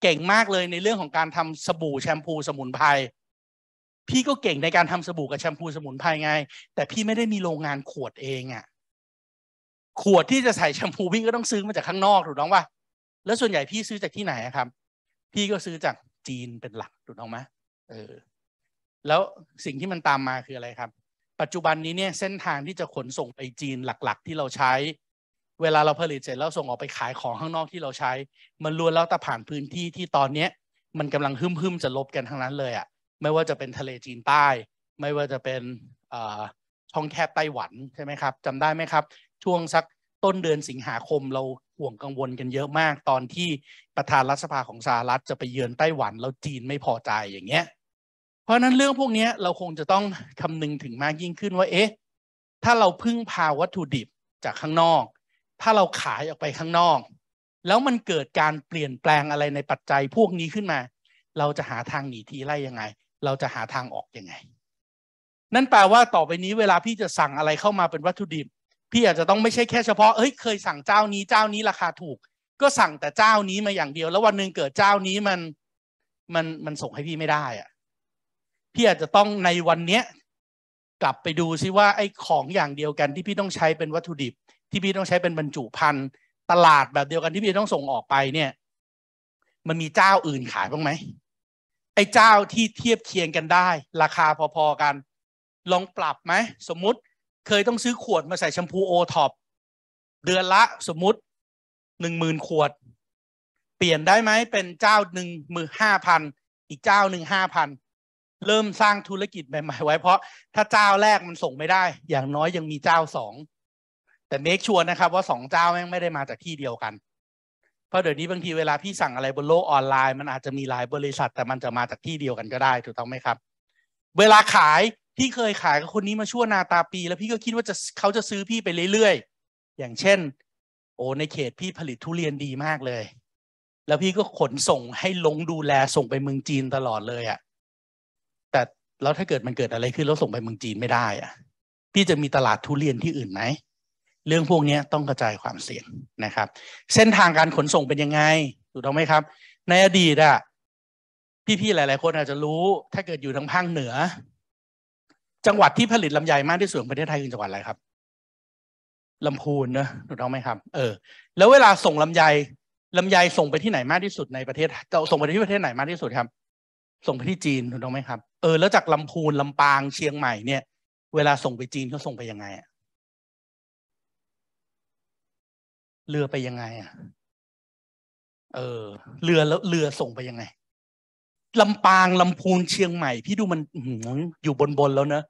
เก่งมากเลยในเรื่องของการทำสบู่แชมพูสมุนไพรพี่ก็เก่งในการทำสบู่กับแชมพูสมุนไพรไง แต่พี่ไม่ได้มีโรงงานขวดเองอะ่ะ ขวดที่จะใส่แชมพูพี่ก็ต้องซื้อมาจากข้างนอกถูกต้องปะแล้วส่วนใหญ่พี่ซื้อจากที่ไหนครับ พี่ก็ซื้อจากจีนเป็นหลักถูกต้องไหมเออ แล้วสิ่งที่มันตามมาคืออะไรครับ ปัจจุบันนี้เนี่ยเส้นทางที่จะขนส่งไปจีนหลักๆ ที่เราใช้ เวลาเราผลิตเสร็จ แล้วส่งออกไปขายของข้างนอกที่เราใช้ มันล้วนแล้วแต่ผ่านพื้นที่ที่ตอนเนี้ยมันกำลังหึ่มๆจะลบกันทั้งนั้นเลยอะ่ะไม่ว่าจะเป็นทะเลจีนใต้ ไม่ว่าจะเป็นช่องแคบไต้หวันใช่ไหมครับจำได้ไหมครับ ช่วงสักต้นเดือนสิงหาคมเราห่วงกังวลกันเยอะมาก ตอนที่ประธานรัฐสภาของสหรัฐจะไปเยือนไต้หวัน แล้วจีนไม่พอใจอย่างเงี้ยเพราะนั้นเรื่องพวกนี้เราคงจะต้องคำนึงถึงมากยิ่งขึ้นว่าเอ๊ะถ้าเราพึ่งพาวัตถุดิบจากข้างนอก ถ้าเราขายออกไปข้างนอก แล้วมันเกิดการเปลี่ยนแปลงอะไรในปัจจัยพวกนี้ขึ้นมา เราจะหาทางหนีทีไล่ยังไงเราจะหาทางออกอยังไง นั่นแปลว่าต่อไปนี้เวลาพี่จะสั่งอะไรเข้ามาเป็นวัตถุดิบพี่อาจจะต้อง ไม่ใช่แค่เฉพาะ เฮ้ยเคยสั่งเจ้านี้เจ้านี้ราคาถูก ก็สั่งแต่เจ้านี้มาอย่างเดียว แล้ววันหนึ่งเกิดเจ้านี้มันมันมันส่งให้พี่ไม่ได้อะพี่อาจจะต้องในวันเนี้ยกลับไปดูซิว่า ไอ้ของอย่างเดียวกัน ที่พี่ต้องใช้เป็นวัตถุดิบ ที่พี่ต้องใช้เป็นบรรจุภัณฑ์ตลาดแบบเดียวกันที่พี่ต้องส่งออกไปเนี่ย มันมีเจ้าอื่นขายบ้างไหมอ้เจ้าที่เทียบเคียงกันได้ ราคาพอๆกัน ลองปรับไหม สมมติเคยต้องซื้อขวดมาใส่แชมพูโอท็อปเดือนละสมมติหนึ่งหมื่นขวด เปลี่ยนได้ไหมเป็นเจ้าหนึ่งมือห้าพันอีกเจ้าหนึ่งห้าพันเริ่มสร้างธุรกิจใหม่ๆไว้ เพราะถ้าเจ้าแรกมันส่งไม่ได้ อย่างน้อยยังมีเจ้าสองแต่เมคชัวร์นะครับว่าสองเจ้าแม่งไม่ได้มาจากที่เดียวกันเพราะเดี๋ยวนี้บางทีเวลาพี่สั่งอะไรบนโลกออนไลน์มันอาจจะมีหลายบริษัท แต่มันจะมาจากที่เดียวกันก็ได้ถูกต้องไหมครับ เวลาขายพี่เคยขายกับคนนี้มาชั่วนาตาปีแล้วพี่ก็คิดว่าจะเขาจะซื้อพี่ไปเรื่อยๆอย่างเช่น โอ้ในเขตพี่ผลิตทุเรียนดีมากเลย แล้วพี่ก็ขนส่งให้ลงดูแลส่งไปเมืองจีนตลอดเลยอะ่ะแต่แล้วถ้าเกิดมันเกิดอะไรขึ้นแล้วส่งไปเมืองจีนไม่ได้อะ่ะ พี่จะมีตลาดทุเรียนที่อื่นไหมเรื่องพวกนี้ต้องกระจายความเสี่ยงนะครับ เส้นทางการขนส่งเป็นยังไงถูกต้องไหมครับ ในอดีตอะพี่ๆหลายๆคนอาจจะรู้ ถ้าเกิดอยู่ทางภาคเหนือ จังหวัดที่ผลิตลำไยมากที่สุดของประเทศไทยคือจังหวัดอะไรครับลำพูนนะถูกต้องไหมครับ เออ แล้วเวลาส่งลำไยลำไยส่งไปที่ไหนมากที่สุดในประเทศส่งไปที่ประเทศไหนมากที่สุดครับ ส่งไปที่จีนถูกต้องไหมครับ เออแล้วจากลำพูนลำปางเชียงใหม่เนี่ย เวลาส่งไปจีนเขาส่งไปยังไงอะเรือไปยังไงอ่ะเออเรือแล้วเรือส่งไปยังไง ลำปางลำพูนเชียงใหม่ พี่ดูมันอยู่บนบนแล้วเนอะ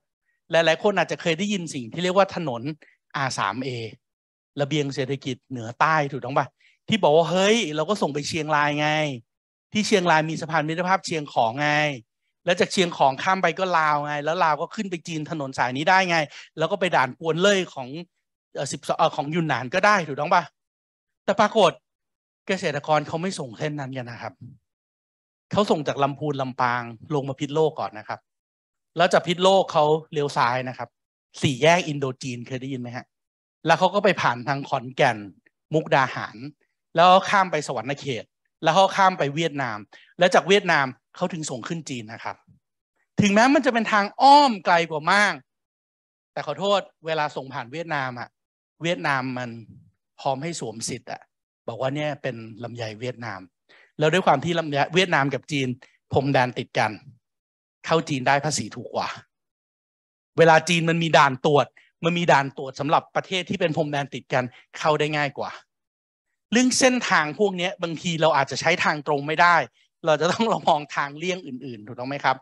หลายๆคนอาจจะเคยได้ยินสิ่งที่เรียกว่าถนน R3A ระเบียงเศรษฐกิจเหนือใต้ถูกต้องปะที่บอกว่าเฮ้ย เราก็ส่งไปเชียงรายไง ที่เชียงรายมีสะพานมิตรภาพเชียงของไง แล้วจากเชียงของข้ามไปก็ลาวไง แล้วลาวก็ขึ้นไปจีนถนนสายนี้ได้ไงแล้วก็ไปด่านปวนเล่ยของสิบของยุนนานก็ได้ถูกต้องปะแต่ปรากฏเกษตรกรเขาไม่ส่งเส้นนั้นกันนะครับ เขาส่งจากลำพูนลำปางลงมาพิษโลกก่อนนะครับ แล้วจากพิษโลกเขาเลี้ยวซ้ายนะครับ สี่แยกอินโดจีนเคยได้ยินไหมฮะ แล้วเขาก็ไปผ่านทางขอนแก่น มุกดาหาร แล้วข้ามไปสวรรค์เขต แล้วเขาข้ามไปเวียดนาม แล้วจากเวียดนามเขาถึงส่งขึ้นจีนนะครับ ถึงแม้มันจะเป็นทางอ้อมไกลกว่ามาก แต่ขอโทษเวลาส่งผ่านเวียดนามอะ เวียดนามมันพร้อมให้สวมสิทธิ์อ่ะบอกว่าเนี่ยเป็นลำไยเวียดนาม แล้วด้วยความที่ลำไยเวียดนามกับจีน พรมแดนติดกัน เข้าจีนได้ภาษีถูกกว่า เวลาจีนมันมีด่านตรวจ มันมีด่านตรวจสำหรับประเทศที่เป็นพรมแดนติดกันเข้าได้ง่ายกว่า เรื่องเส้นทางพวกนี้บางทีเราอาจจะใช้ทางตรงไม่ได้ เราจะต้องลองมองทางเลี่ยงอื่นๆ ถูกต้องไหมครับ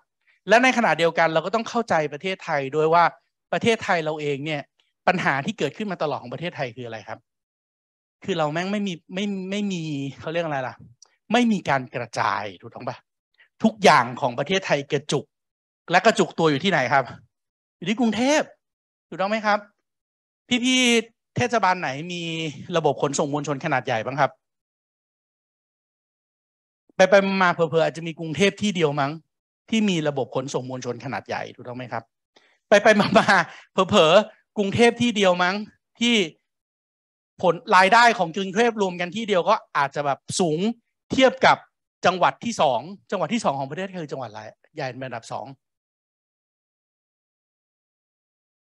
และในขณะเดียวกันเราก็ต้องเข้าใจประเทศไทยด้วยว่าประเทศไทยเราเองเนี่ยปัญหาที่เกิดขึ้นมาตลอดของประเทศไทยคืออะไรครับคือเราแม่งไม่มีไม่ไม่มีเขาเรียกอะไรล่ะ ไม่มีการกระจายถูกต้องปะทุกอย่างของประเทศไทยกระจุก และกระจุกตัวอยู่ที่ไหนครับ อยู่ที่ กรุงเทพถูกต้องไหมครับ พี่ๆเทศบาลไหนมีระบบขนส่งมวลชนขนาดใหญ่บ้างครับ ไปไปมาเพอๆอาจจะมีกรุงเทพที่เดียวมั้ง ที่มีระบบขนส่งมวลชนขนาดใหญ่ถูกต้องไหมครับ ไปไปมาๆเพอๆกรุงเทพที่เดียวมั้ง ที่ผลรายได้ของกรุงเทพรวมกันที่เดียวก็อาจจะแบบสูงเทียบกับจังหวัดที่สองจังหวัดที่สองของประเทศ คือจังหวัดอะไรใหญ่เป็นอันดับสอง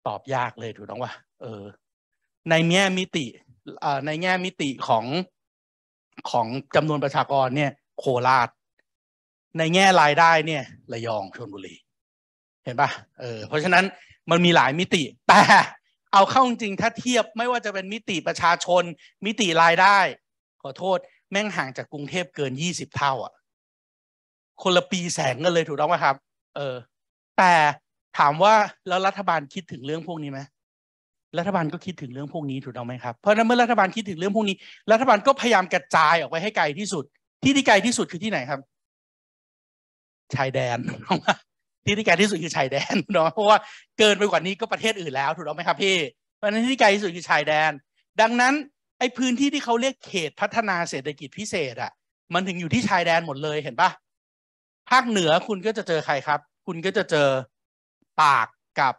ตอบยากเลยถูกต้องว่าเออ ในแง่มิติในแง่มิติของของจำนวนประชากรเนี่ยโคราชในแง่รายได้เนี่ย ระยองชลบุรี เห็นปะเออ เพราะฉะนั้นมันมีหลายมิติ แต่เอาเข้าจริงถ้าเทียบไม่ว่าจะเป็นมิติประชาชน มิติรายได้ ขอโทษแม่งห่างจากกรุงเทพเกินยี่สิบเท่าอ่ะคนละปีแสงกันเลยถูกต้องไหมครับ เออ แต่ถามว่าแล้วรัฐบาลคิดถึงเรื่องพวกนี้ไหมรัฐบาลก็คิดถึงเรื่องพวกนี้ถูกต้องไหมครับเพราะนั้นเมื่อรัฐบาลคิดถึงเรื่องพวกนี้ รัฐบาลก็พยายามกระจายออกไปให้ไกลที่สุด ที่ที่ไกลที่สุดคือที่ไหนครับ ชายแดนที่ที่ไกลที่สุดคือชายแดนเนาะ เพราะว่าเกินไปกว่านี้ก็ประเทศอื่นแล้วถูกต้องไหมครับพี่เพราะฉะนั้นที่ไกลที่สุดคือชายแดน ดังนั้นไอ้พื้นที่ที่เขาเรียกเขตพัฒนาเศรษฐกิจพิเศษอ่ะ มันถึงอยู่ที่ชายแดนหมดเลยเห็นปะภาคเหนือคุณก็จะเจอใครครับ คุณก็จะเจอปากกับ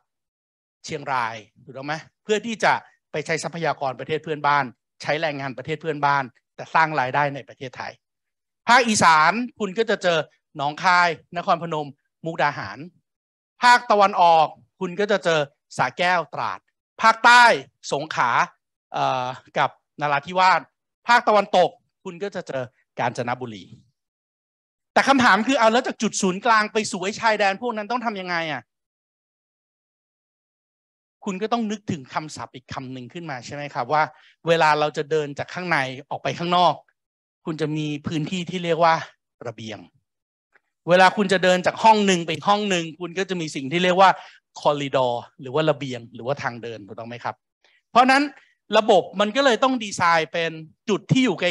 เชียงรายถูกต้องไหมเพื่อที่จะไปใช้ทรัพยากรประเทศเพื่อนบ้าน ใช้แรงงานประเทศเพื่อนบ้าน แต่สร้างรายได้ในประเทศไทย ภาคอีสานคุณก็จะเจอหนองคายนครพนมมุกดาหาร ภาคตะวันออก คุณก็จะเจอสาแก้วตราด ภาคใต้สงขลากับนาราธิวาสภาคตะวันตก คุณก็จะเจอกาญจนบุรี แต่คำถามคือเอาแล้วจากจุดศูนย์กลางไปสู่ไอ้ชายแดน พวกนั้นต้องทำยังไงอ่ะคุณก็ต้องนึกถึงคำศัพท์อีกคำหนึ่งขึ้นมาใช่ไหมครับว่าเวลาเราจะเดินจากข้างในออกไปข้างนอก คุณจะมีพื้นที่ที่เรียกว่าระเบียงเวลาคุณจะเดินจากห้องหนึ่งไปห้องหนึ่ง คุณก็จะมีสิ่งที่เรียกว่าคอริดอร์หรือว่าระเบียงหรือว่าทางเดินถูกต้องไหมครับ เพราะนั้นระบบมันก็เลยต้องดีไซน์เป็นจุดที่อยู่ไกล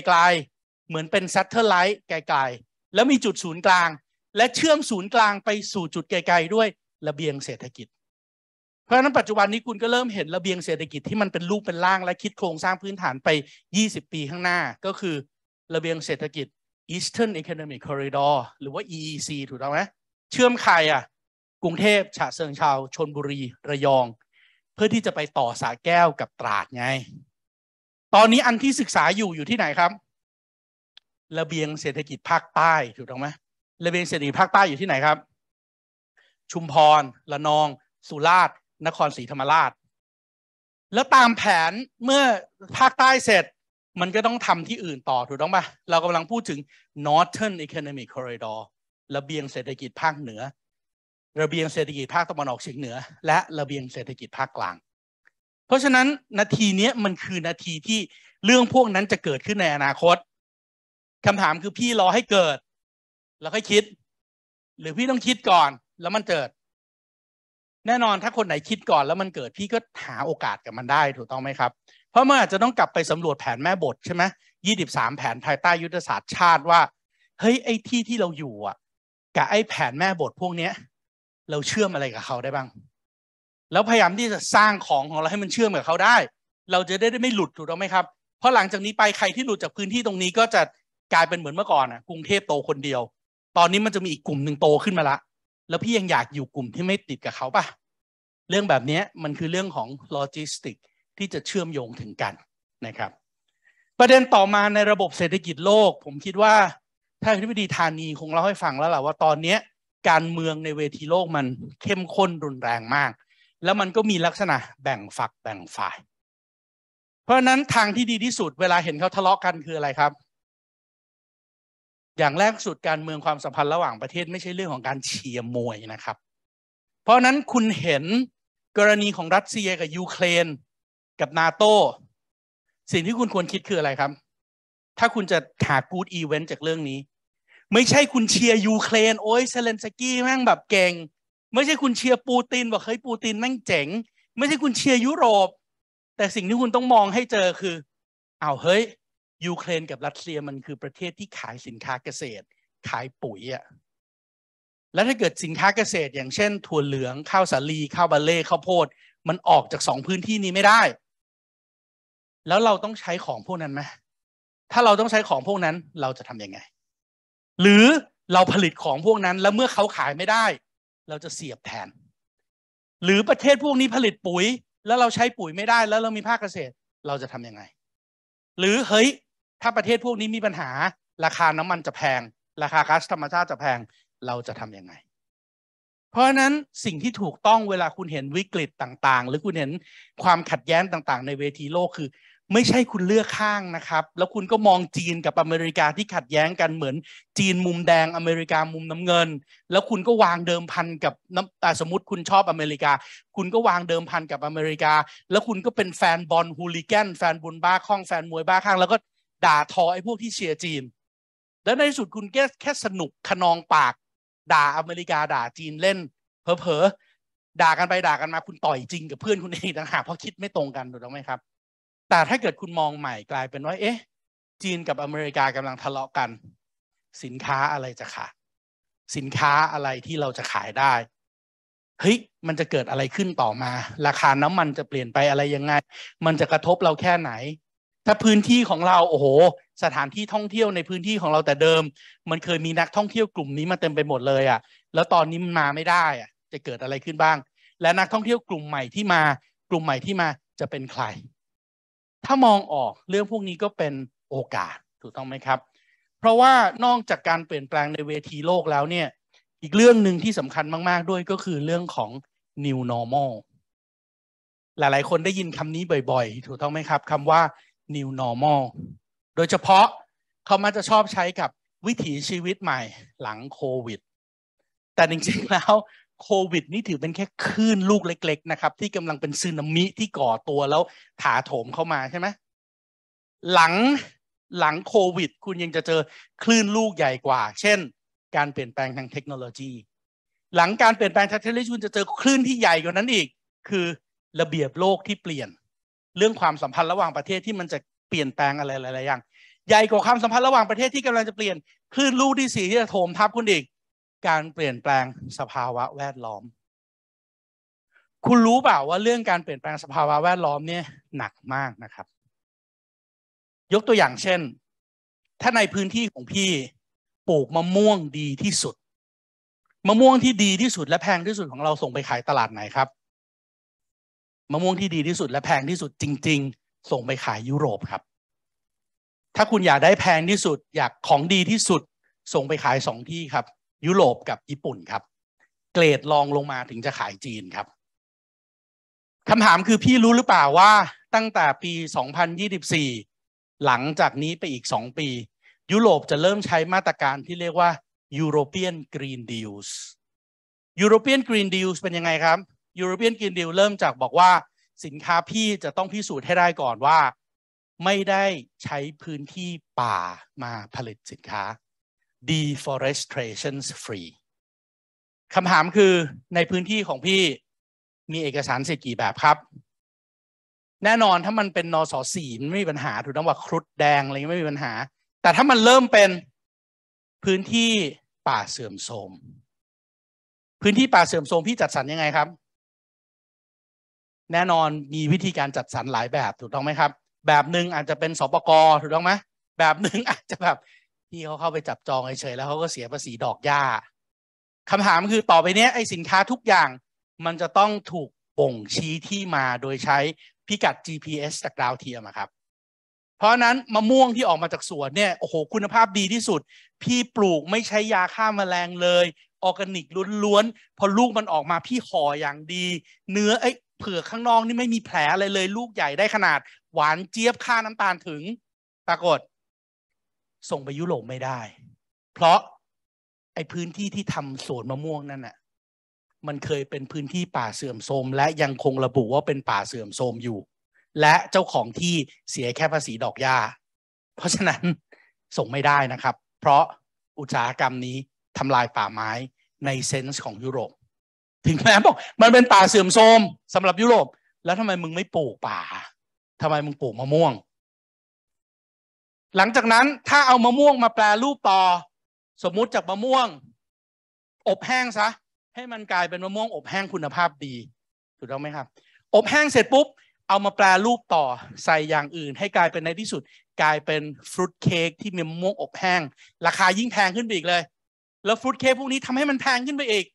ๆ เหมือนเป็นซัตเทอร์ไลท์ไกลๆแล้วมีจุดศูนย์กลาง และเชื่อมศูนย์กลางไปสู่จุดไกลๆด้วยระเบียงเศรษฐกิจ เพราะฉะนั้นปัจจุบันนี้คุณก็เริ่มเห็นระเบียงเศรษฐกิจที่มันเป็นรูปเป็นร่างและคิดโครงสร้างพื้นฐานไป 20 ปีข้างหน้า ก็คือระเบียงเศรษฐกิจ Eastern Economic Corridor หรือว่า EEC ถูกต้องไหมเชื่อมใครอ่ะกรุงเทพฉะเชิงเทราชนบุรีระยอง เพื่อที่จะไปต่อสาแก้วกับตราดไง ตอนนี้อันที่ศึกษาอยู่อยู่ที่ไหนครับ ระเบียงเศรษฐกิจภาคใต้ถูกต้องไหมระเบียงเศรษฐกิจภาคใต้อยู่ที่ไหนครับ ชุมพรระนอง สุราษฎร์นครศรีธรรมราช แล้วตามแผนเมื่อภาคใต้เสร็จมันก็ต้องทำที่อื่นต่อถูกต้องปะเรากำลังพูดถึง Northern Economic Corridor ระเบียงเศรษฐกิจภาคเหนือ ระเบียงเศรษฐกิจภาคตะวันออกเฉียงเหนือ และ ระเบียงเศรษฐกิจภาคกลางเพราะฉะนั้นนาทีนี้มันคือนาทีที่เรื่องพวกนั้นจะเกิดขึ้นในอนาคตคำถามคือพี่รอให้เกิดแล้วค่อยคิดหรือพี่ต้องคิดก่อนแล้วมันเกิด แน่นอนถ้าคนไหนคิดก่อน แล้วมันเกิด พี่ก็หาโอกาสกับมันได้ ถูกต้องไหมครับเพราะมันอาจจะต้องกลับไปสำรวจแผนแม่บทใช่ไหมยี่สิบสามแผนภายใต้ยุทธศาสตร์ชาติว่าเฮ้ยไอ้ที่ที่เราอยู่อ่ะกับไอ้แผนแม่บทพวกเนี้ยเราเชื่อมอะไรกับเขาได้บ้าง แล้วพยายามที่จะสร้างของของเราให้มันเชื่อมกับเขาได้ เราจะได้ไม่หลุดถูกต้องไหมครับ เพราะหลังจากนี้ไปใครที่หลุดจากพื้นที่ตรงนี้ก็จะกลายเป็นเหมือนเมื่อก่อนอ่ะกรุงเทพโตคนเดียว ตอนนี้มันจะมีอีกกลุ่มหนึ่งโตขึ้นมาละ แล้วพี่ยังอยากอยู่กลุ่มที่ไม่ติดกับเขาปะเรื่องแบบนี้มันคือเรื่องของโลจิสติกสที่จะเชื่อมโยงถึงกันนะครับ ประเด็นต่อมาในระบบเศรษฐกิจโลก ผมคิดว่าท่านอธิบดีธานีคงเล่าให้ฟังแล้วแหละว่าตอนนี้การเมืองในเวทีโลกมันเข้มข้นรุนแรงมาก แล้วมันก็มีลักษณะแบ่งฝักแบ่งฝ่าย เพราะนั้นทางที่ดีที่สุดเวลาเห็นเขาทะเลาะกันคืออะไรครับ อย่างแรกสุดการเมืองความสัมพันธ์ระหว่างประเทศ ไม่ใช่เรื่องของการเชียร์มวยนะครับ เพราะนั้นคุณเห็นกรณีของรัสเซียกับยูเครนกับนาโตสิ่งที่คุณควรคิดคืออะไรครับ ถ้าคุณจะหากูดอีเวนต์จากเรื่องนี้ ไม่ใช่คุณเชียร์ยูเครนโอ้ยเซเลนสกี้แม่งแบบเก่ง ไม่ใช่คุณเชียร์ปูตินบอกเฮ้ยปูตินแม่งเจ๋ง ไม่ใช่คุณเชียร์ยุโรป แต่สิ่งที่คุณต้องมองให้เจอคือ เอาเฮ้ย ยูเครนกับรัสเซียมันคือประเทศที่ขายสินค้าเกษตร ขายปุ๋ยอะแล้วถ้าเกิดสินค้าเกษตรอย่างเช่นถั่วเหลืองข้าวสาลีข้าวบาเล่ข้าวโพดมันออกจากสองพื้นที่นี้ไม่ได้แล้วเราต้องใช้ของพวกนั้นไหม ถ้าเราต้องใช้ของพวกนั้นเราจะทํำยังไง หรือเราผลิตของพวกนั้น แล้วเมื่อเขาขายไม่ได้ เราจะเสียบแทน หรือประเทศพวกนี้ผลิตปุ๋ย แล้วเราใช้ปุ๋ยไม่ได้แล้วเรามีภาคเกษตรเราจะทํำยังไง หรือเฮ้ยถ้าประเทศพวกนี้มีปัญหา ราคาน้ำมันจะแพง ราคาก๊าซธรรมชาติจะแพงเราจะทํำยังไง เพราะฉะนั้นสิ่งที่ถูกต้องเวลาคุณเห็นวิกฤตต่างๆ หรือคุณเห็นความขัดแย้งต่างๆ ในเวทีโลกคือไม่ใช่คุณเลือกข้างนะครับ แล้วคุณก็มองจีนกับอเมริกาที่ขัดแย้งกันเหมือนจีนมุมแดงอเมริกามุมน้ำเงิน แล้วคุณก็วางเดิมพันกับน้ำสมมติคุณชอบอเมริกา คุณก็วางเดิมพันกับอเมริกา แล้วคุณก็เป็นแฟนบอลฮูลิแกนแฟนบุญบ้าคล่องแฟนมวยบ้าข้าง แล้วก็ด่าทอไอ้พวกที่เชียร์จีน แล้วในสุดคุณแค่แค่สนุกขนองปาก ด่าอเมริกาด่าจีนเล่นเผลอๆด่ากันไปด่ากันมาคุณต่อยจริงกับเพื่อนคุณเองต่างหากเพราะคิดไม่ตรงกันถูกต้องไหมครับแต่ถ้าเกิดคุณมองใหม่กลายเป็นว่า เอ๊ะจีนกับอเมริกากำลังทะเลาะกัน สินค้าอะไรจะขาดสินค้าอะไรที่เราจะขายได้ เฮ้ยมันจะเกิดอะไรขึ้นต่อมา ราคาน้ำมันจะเปลี่ยนไปอะไรยังไง มันจะกระทบเราแค่ไหน ถ้าพื้นที่ของเรา โอ้โหสถานที่ท่องเที่ยวในพื้นที่ของเราแต่เดิม มันเคยมีนักท่องเที่ยวกลุ่มนี้มาเต็มไปหมดเลยอะ่ะ แล้วตอนนี้มันมาไม่ได้อะ่ะ จะเกิดอะไรขึ้นบ้าง และนักท่องเที่ยวกลุ่มใหม่ที่มากลุ่มใหม่ที่มาจะเป็นใครถ้ามองออกเรื่องพวกนี้ก็เป็นโอกาสถูกต้องไหมครับ เพราะว่านอกจากการเปลี่ยนแปลงในเวทีโลกแล้วเนี่ย อีกเรื่องหนึ่งที่สำคัญมาก ๆด้วยก็คือเรื่องของ new normal หลายๆคนได้ยินคำนี้บ่อยๆ ถูกต้องไหมครับคำว่า new normal โดยเฉพาะเขามักจะชอบใช้กับวิถีชีวิตใหม่หลังโควิด แต่จริงๆแล้วโควิด นี่ถือเป็นแค่คลื่นลูกเล็กๆ นะครับ ที่กำลังเป็นซึนามิที่ก่อตัวแล้วถาโถมเข้ามาใช่ไหมหลังหลังโควิดคุณยังจะเจอคลื่นลูกใหญ่กว่า เช่น การเปลี่ยนแปลงทางเทคโนโลยี หลังการเปลี่ยนแปลงทางเทคโนโลยีคุณจะเจอคลื่นที่ใหญ่กว่านั้นอีก คือระเบียบโลกที่เปลี่ยน เรื่องความสัมพันธ์ระหว่างประเทศที่มันจะเปลี่ยนแปลงอะไรหลายๆ อย่างใหญ่กว่าความสัมพันธ์ระหว่างประเทศที่กำลังจะเปลี่ยนคลื่นลูกที่สี่ที่จะโถมทับคุณอีกการเปลี่ยนแปลงสภาวะแวดล้อม คุณรู้เปล่าว่าเรื่องการเปลี่ยนแปลงสภาวะแวดล้อมเนี่ยหนักมากนะครับ ยกตัวอย่างเช่น ถ้าในพื้นที่ของพี่ปลูกมะม่วงดีที่สุด มะม่วงที่ดีที่สุดและแพงที่สุดของเราส่งไปขายตลาดไหนครับ มะม่วงที่ดีที่สุดและแพงที่สุดจริง ๆ ส่งไปขายยุโรปครับ ถ้าคุณอยากได้แพงที่สุดอยากของดีที่สุดส่งไปขายสองที่ครับยุโรป กับญี่ปุ่นครับ เกรดรองลงมาถึงจะขายจีนครับคำถามคือพี่รู้หรือเปล่าว่าตั้งแต่ปี 2024 หลังจากนี้ไปอีก 2 ปี ยุโรปจะเริ่มใช้มาตรการที่เรียกว่า European Green Deals European Green Deals เป็นยังไงครับ European Green Deal เริ่มจากบอกว่าสินค้าพี่จะต้องพิสูจน์ให้ได้ก่อนว่า ไม่ได้ใช้พื้นที่ป่ามาผลิตสินค้า deforestation free คำถามคือในพื้นที่ของพี่มีเอกสารสิทธิ์กี่แบบครับ แน่นอนถ้ามันเป็นนสสีมันไม่มีปัญหา ถูกต้องว่าครุฑแดงอะไรไม่มีปัญหา แต่ถ้ามันเริ่มเป็นพื้นที่ป่าเสื่อมโทรม พื้นที่ป่าเสื่อมโทรมพี่จัดสรรยังไงครับ แน่นอนมีวิธีการจัดสรรหลายแบบถูกต้องไหมครับ แบบหนึ่งอาจจะเป็นสปกถูกต้องไหมแบบหนึ่งอาจจะแบบที่เขาเข้าไปจับจองเฉยๆแล้วเขาก็เสียภาษีดอกหญ้าคำถามคือต่อไปนี้ไอ้สินค้าทุกอย่าง มันจะต้องถูกบ่งชี้ที่มาโดยใช้พิกัด GPS จากดาวเทียมครับ เพราะนั้นมะม่วงที่ออกมาจากสวนเนี่ยโอ้โหคุณภาพดีที่สุด พี่ปลูกไม่ใช้ยาฆ่ามาแมลงเลย ออร์แกนิกล้วนๆพอลูกมันออกมาพี่ห่ออย่างดี เนื้อเอ้ยเผือกข้างนอกนี่ไม่มีแผลอะไรเลย ลูกใหญ่ได้ขนาด หวานเจี๊ยบค่าน้ำตาลถึง ปรากฏส่งไปยุโรปไม่ได้ เพราะไอ้พื้นที่ที่ทำสวนมะม่วงนั่นน่ะมันเคยเป็นพื้นที่ป่าเสื่อมโทรม และยังคงระบุว่าเป็นป่าเสื่อมโทรมอยู่ และเจ้าของที่เสียแค่ภาษีดอกหญ้าเพราะฉะนั้นส่งไม่ได้นะครับ เพราะอุตสาหกรรมนี้ทำลายป่าไม้ในเซนส์ของยุโรป ถึงแม้บอกมันเป็นป่าเสื่อมโทรมสำหรับยุโรป แล้วทำไมมึงไม่ปลูกป่าทำไมมึงปลูกมะม่วงหลังจากนั้นถ้าเอามะม่วงมาแปลรูปต่อ สมมุติจากมะม่วง อบแห้งซะให้มันกลายเป็นมะม่วงอบแห้งคุณภาพดีถูกต้องไหมครับ อบแห้งเสร็จปุ๊บ เอามาแปลรูปต่อใส่อย่างอื่น ให้กลายเป็นในที่สุด กลายเป็นฟรุตเค้กที่มีมะม่วงอบแห้งราคายิ่งแพงขึ้นไปอีกเลย แล้วฟรุตเค้กพวกนี้ทำให้มันแพงขึ้นไปอีก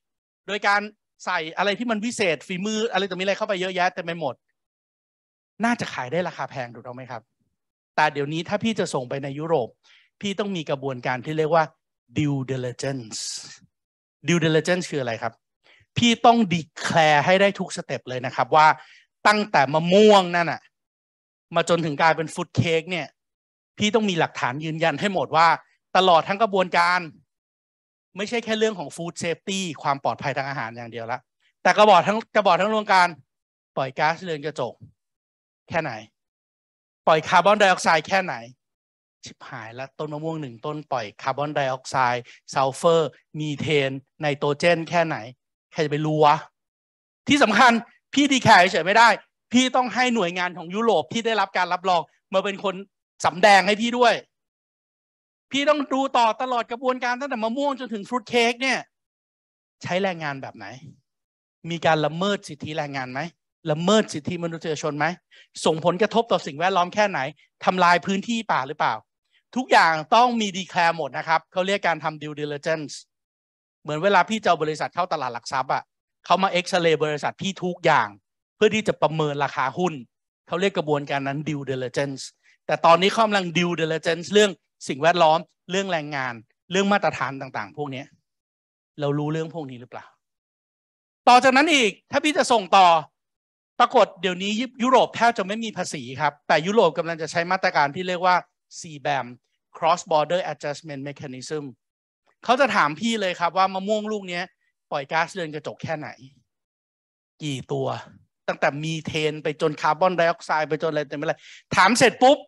โดยการใส่อะไรที่มันวิเศษฝีมือ อะไรต่อมีอะไรเข้าไปเยอะแยะเต็มไปหมด น่าจะขายได้ราคาแพงถูกต้องไหมครับแต่เดี๋ยวนี้ถ้าพี่จะส่งไปในยุโรป พี่ต้องมีกระบวนการที่เรียกว่า due diligence due diligence คืออะไรครับ พี่ต้อง declare ให้ได้ทุกสเต็ปเลยนะครับ ว่าตั้งแต่มะม่วงนั่นอะมาจนถึงกลายเป็นฟุตเค้กเนี่ย พี่ต้องมีหลักฐานยืนยันให้หมดว่าตลอดทั้งกระบวนการ ไม่ใช่แค่เรื่องของฟู้ดเซฟตี้ความปลอดภัยทางอาหารอย่างเดียวละแต่กระบอกทั้งกระบอกทั้งโรงการปล่อยก๊าซเรือนกระจก แค่ไหนล่อยคาร์บอนไดออกไซด์แค่ไหน ชิบหายแล้ว ต้นมะม่วงหนึ่งต้นปล่อยคาร์บอนไดออกไซด์ซัลเฟอร์ มีเทนไนโตรเจนแค่ไหน ใครจะไปรู้วะ ที่สำคัญพี่ดีแคร์เฉยไม่ได้ พี่ต้องให้หน่วยงานของยุโรปที่ได้รับการรับรองมาเป็นคนสาแดงให้พี่ด้วย พี่ต้องดูต่อตลอดกระบวนการ ตั้งแต่มะม่วงจนถึงฟรุตเค้กเนี่ยใช้แรงงานแบบไหน มีการละเมิดสิทธิแรงงานไหมละเมิดสิทธิมนุษยชนไหม ส่งผลกระทบต่อสิ่งแวดล้อมแค่ไหน ทำลายพื้นที่ป่าหรือเปล่า ทุกอย่างต้องมีดีแคลร์หมดนะครับเขาเรียกการทำ due diligence เหมือนเวลาพี่เจ้าบริษัทเข้าตลาดหลักทรัพย์อ่ะเขามาเอ็กซเรย์บริษัทพี่ทุกอย่าง เพื่อที่จะประเมินราคาหุ้น เขาเรียกกระบวนการนั้น due diligence แต่ตอนนี้เขากำลัง due diligence เรื่องสิ่งแวดล้อมเรื่องแรงงาน เรื่องมาตรฐานต่างๆ พวกนี้เรารู้เรื่องพวกนี้หรือเปล่า ต่อจากนั้นอีกถ้าพี่จะส่งต่อปรากฏเดี๋ยวนี้ยุโรปแทบจะไม่มีภาษีครับ แต่ยุโรปกำลังจะใช้มาตรการที่เรียกว่า CBAM Cross Border Adjustment Mechanism เขาจะถามพี่เลยครับว่ามะม่วงลูกนี้ ปล่อยก๊าซเรือนกระจกแค่ไหน กี่ตัว ตั้งแต่มีเทนไปจนคาร์บอนไดออกไซด์ไปจนอะไรแตไมไปเไรถามเสร็จปุ๊บ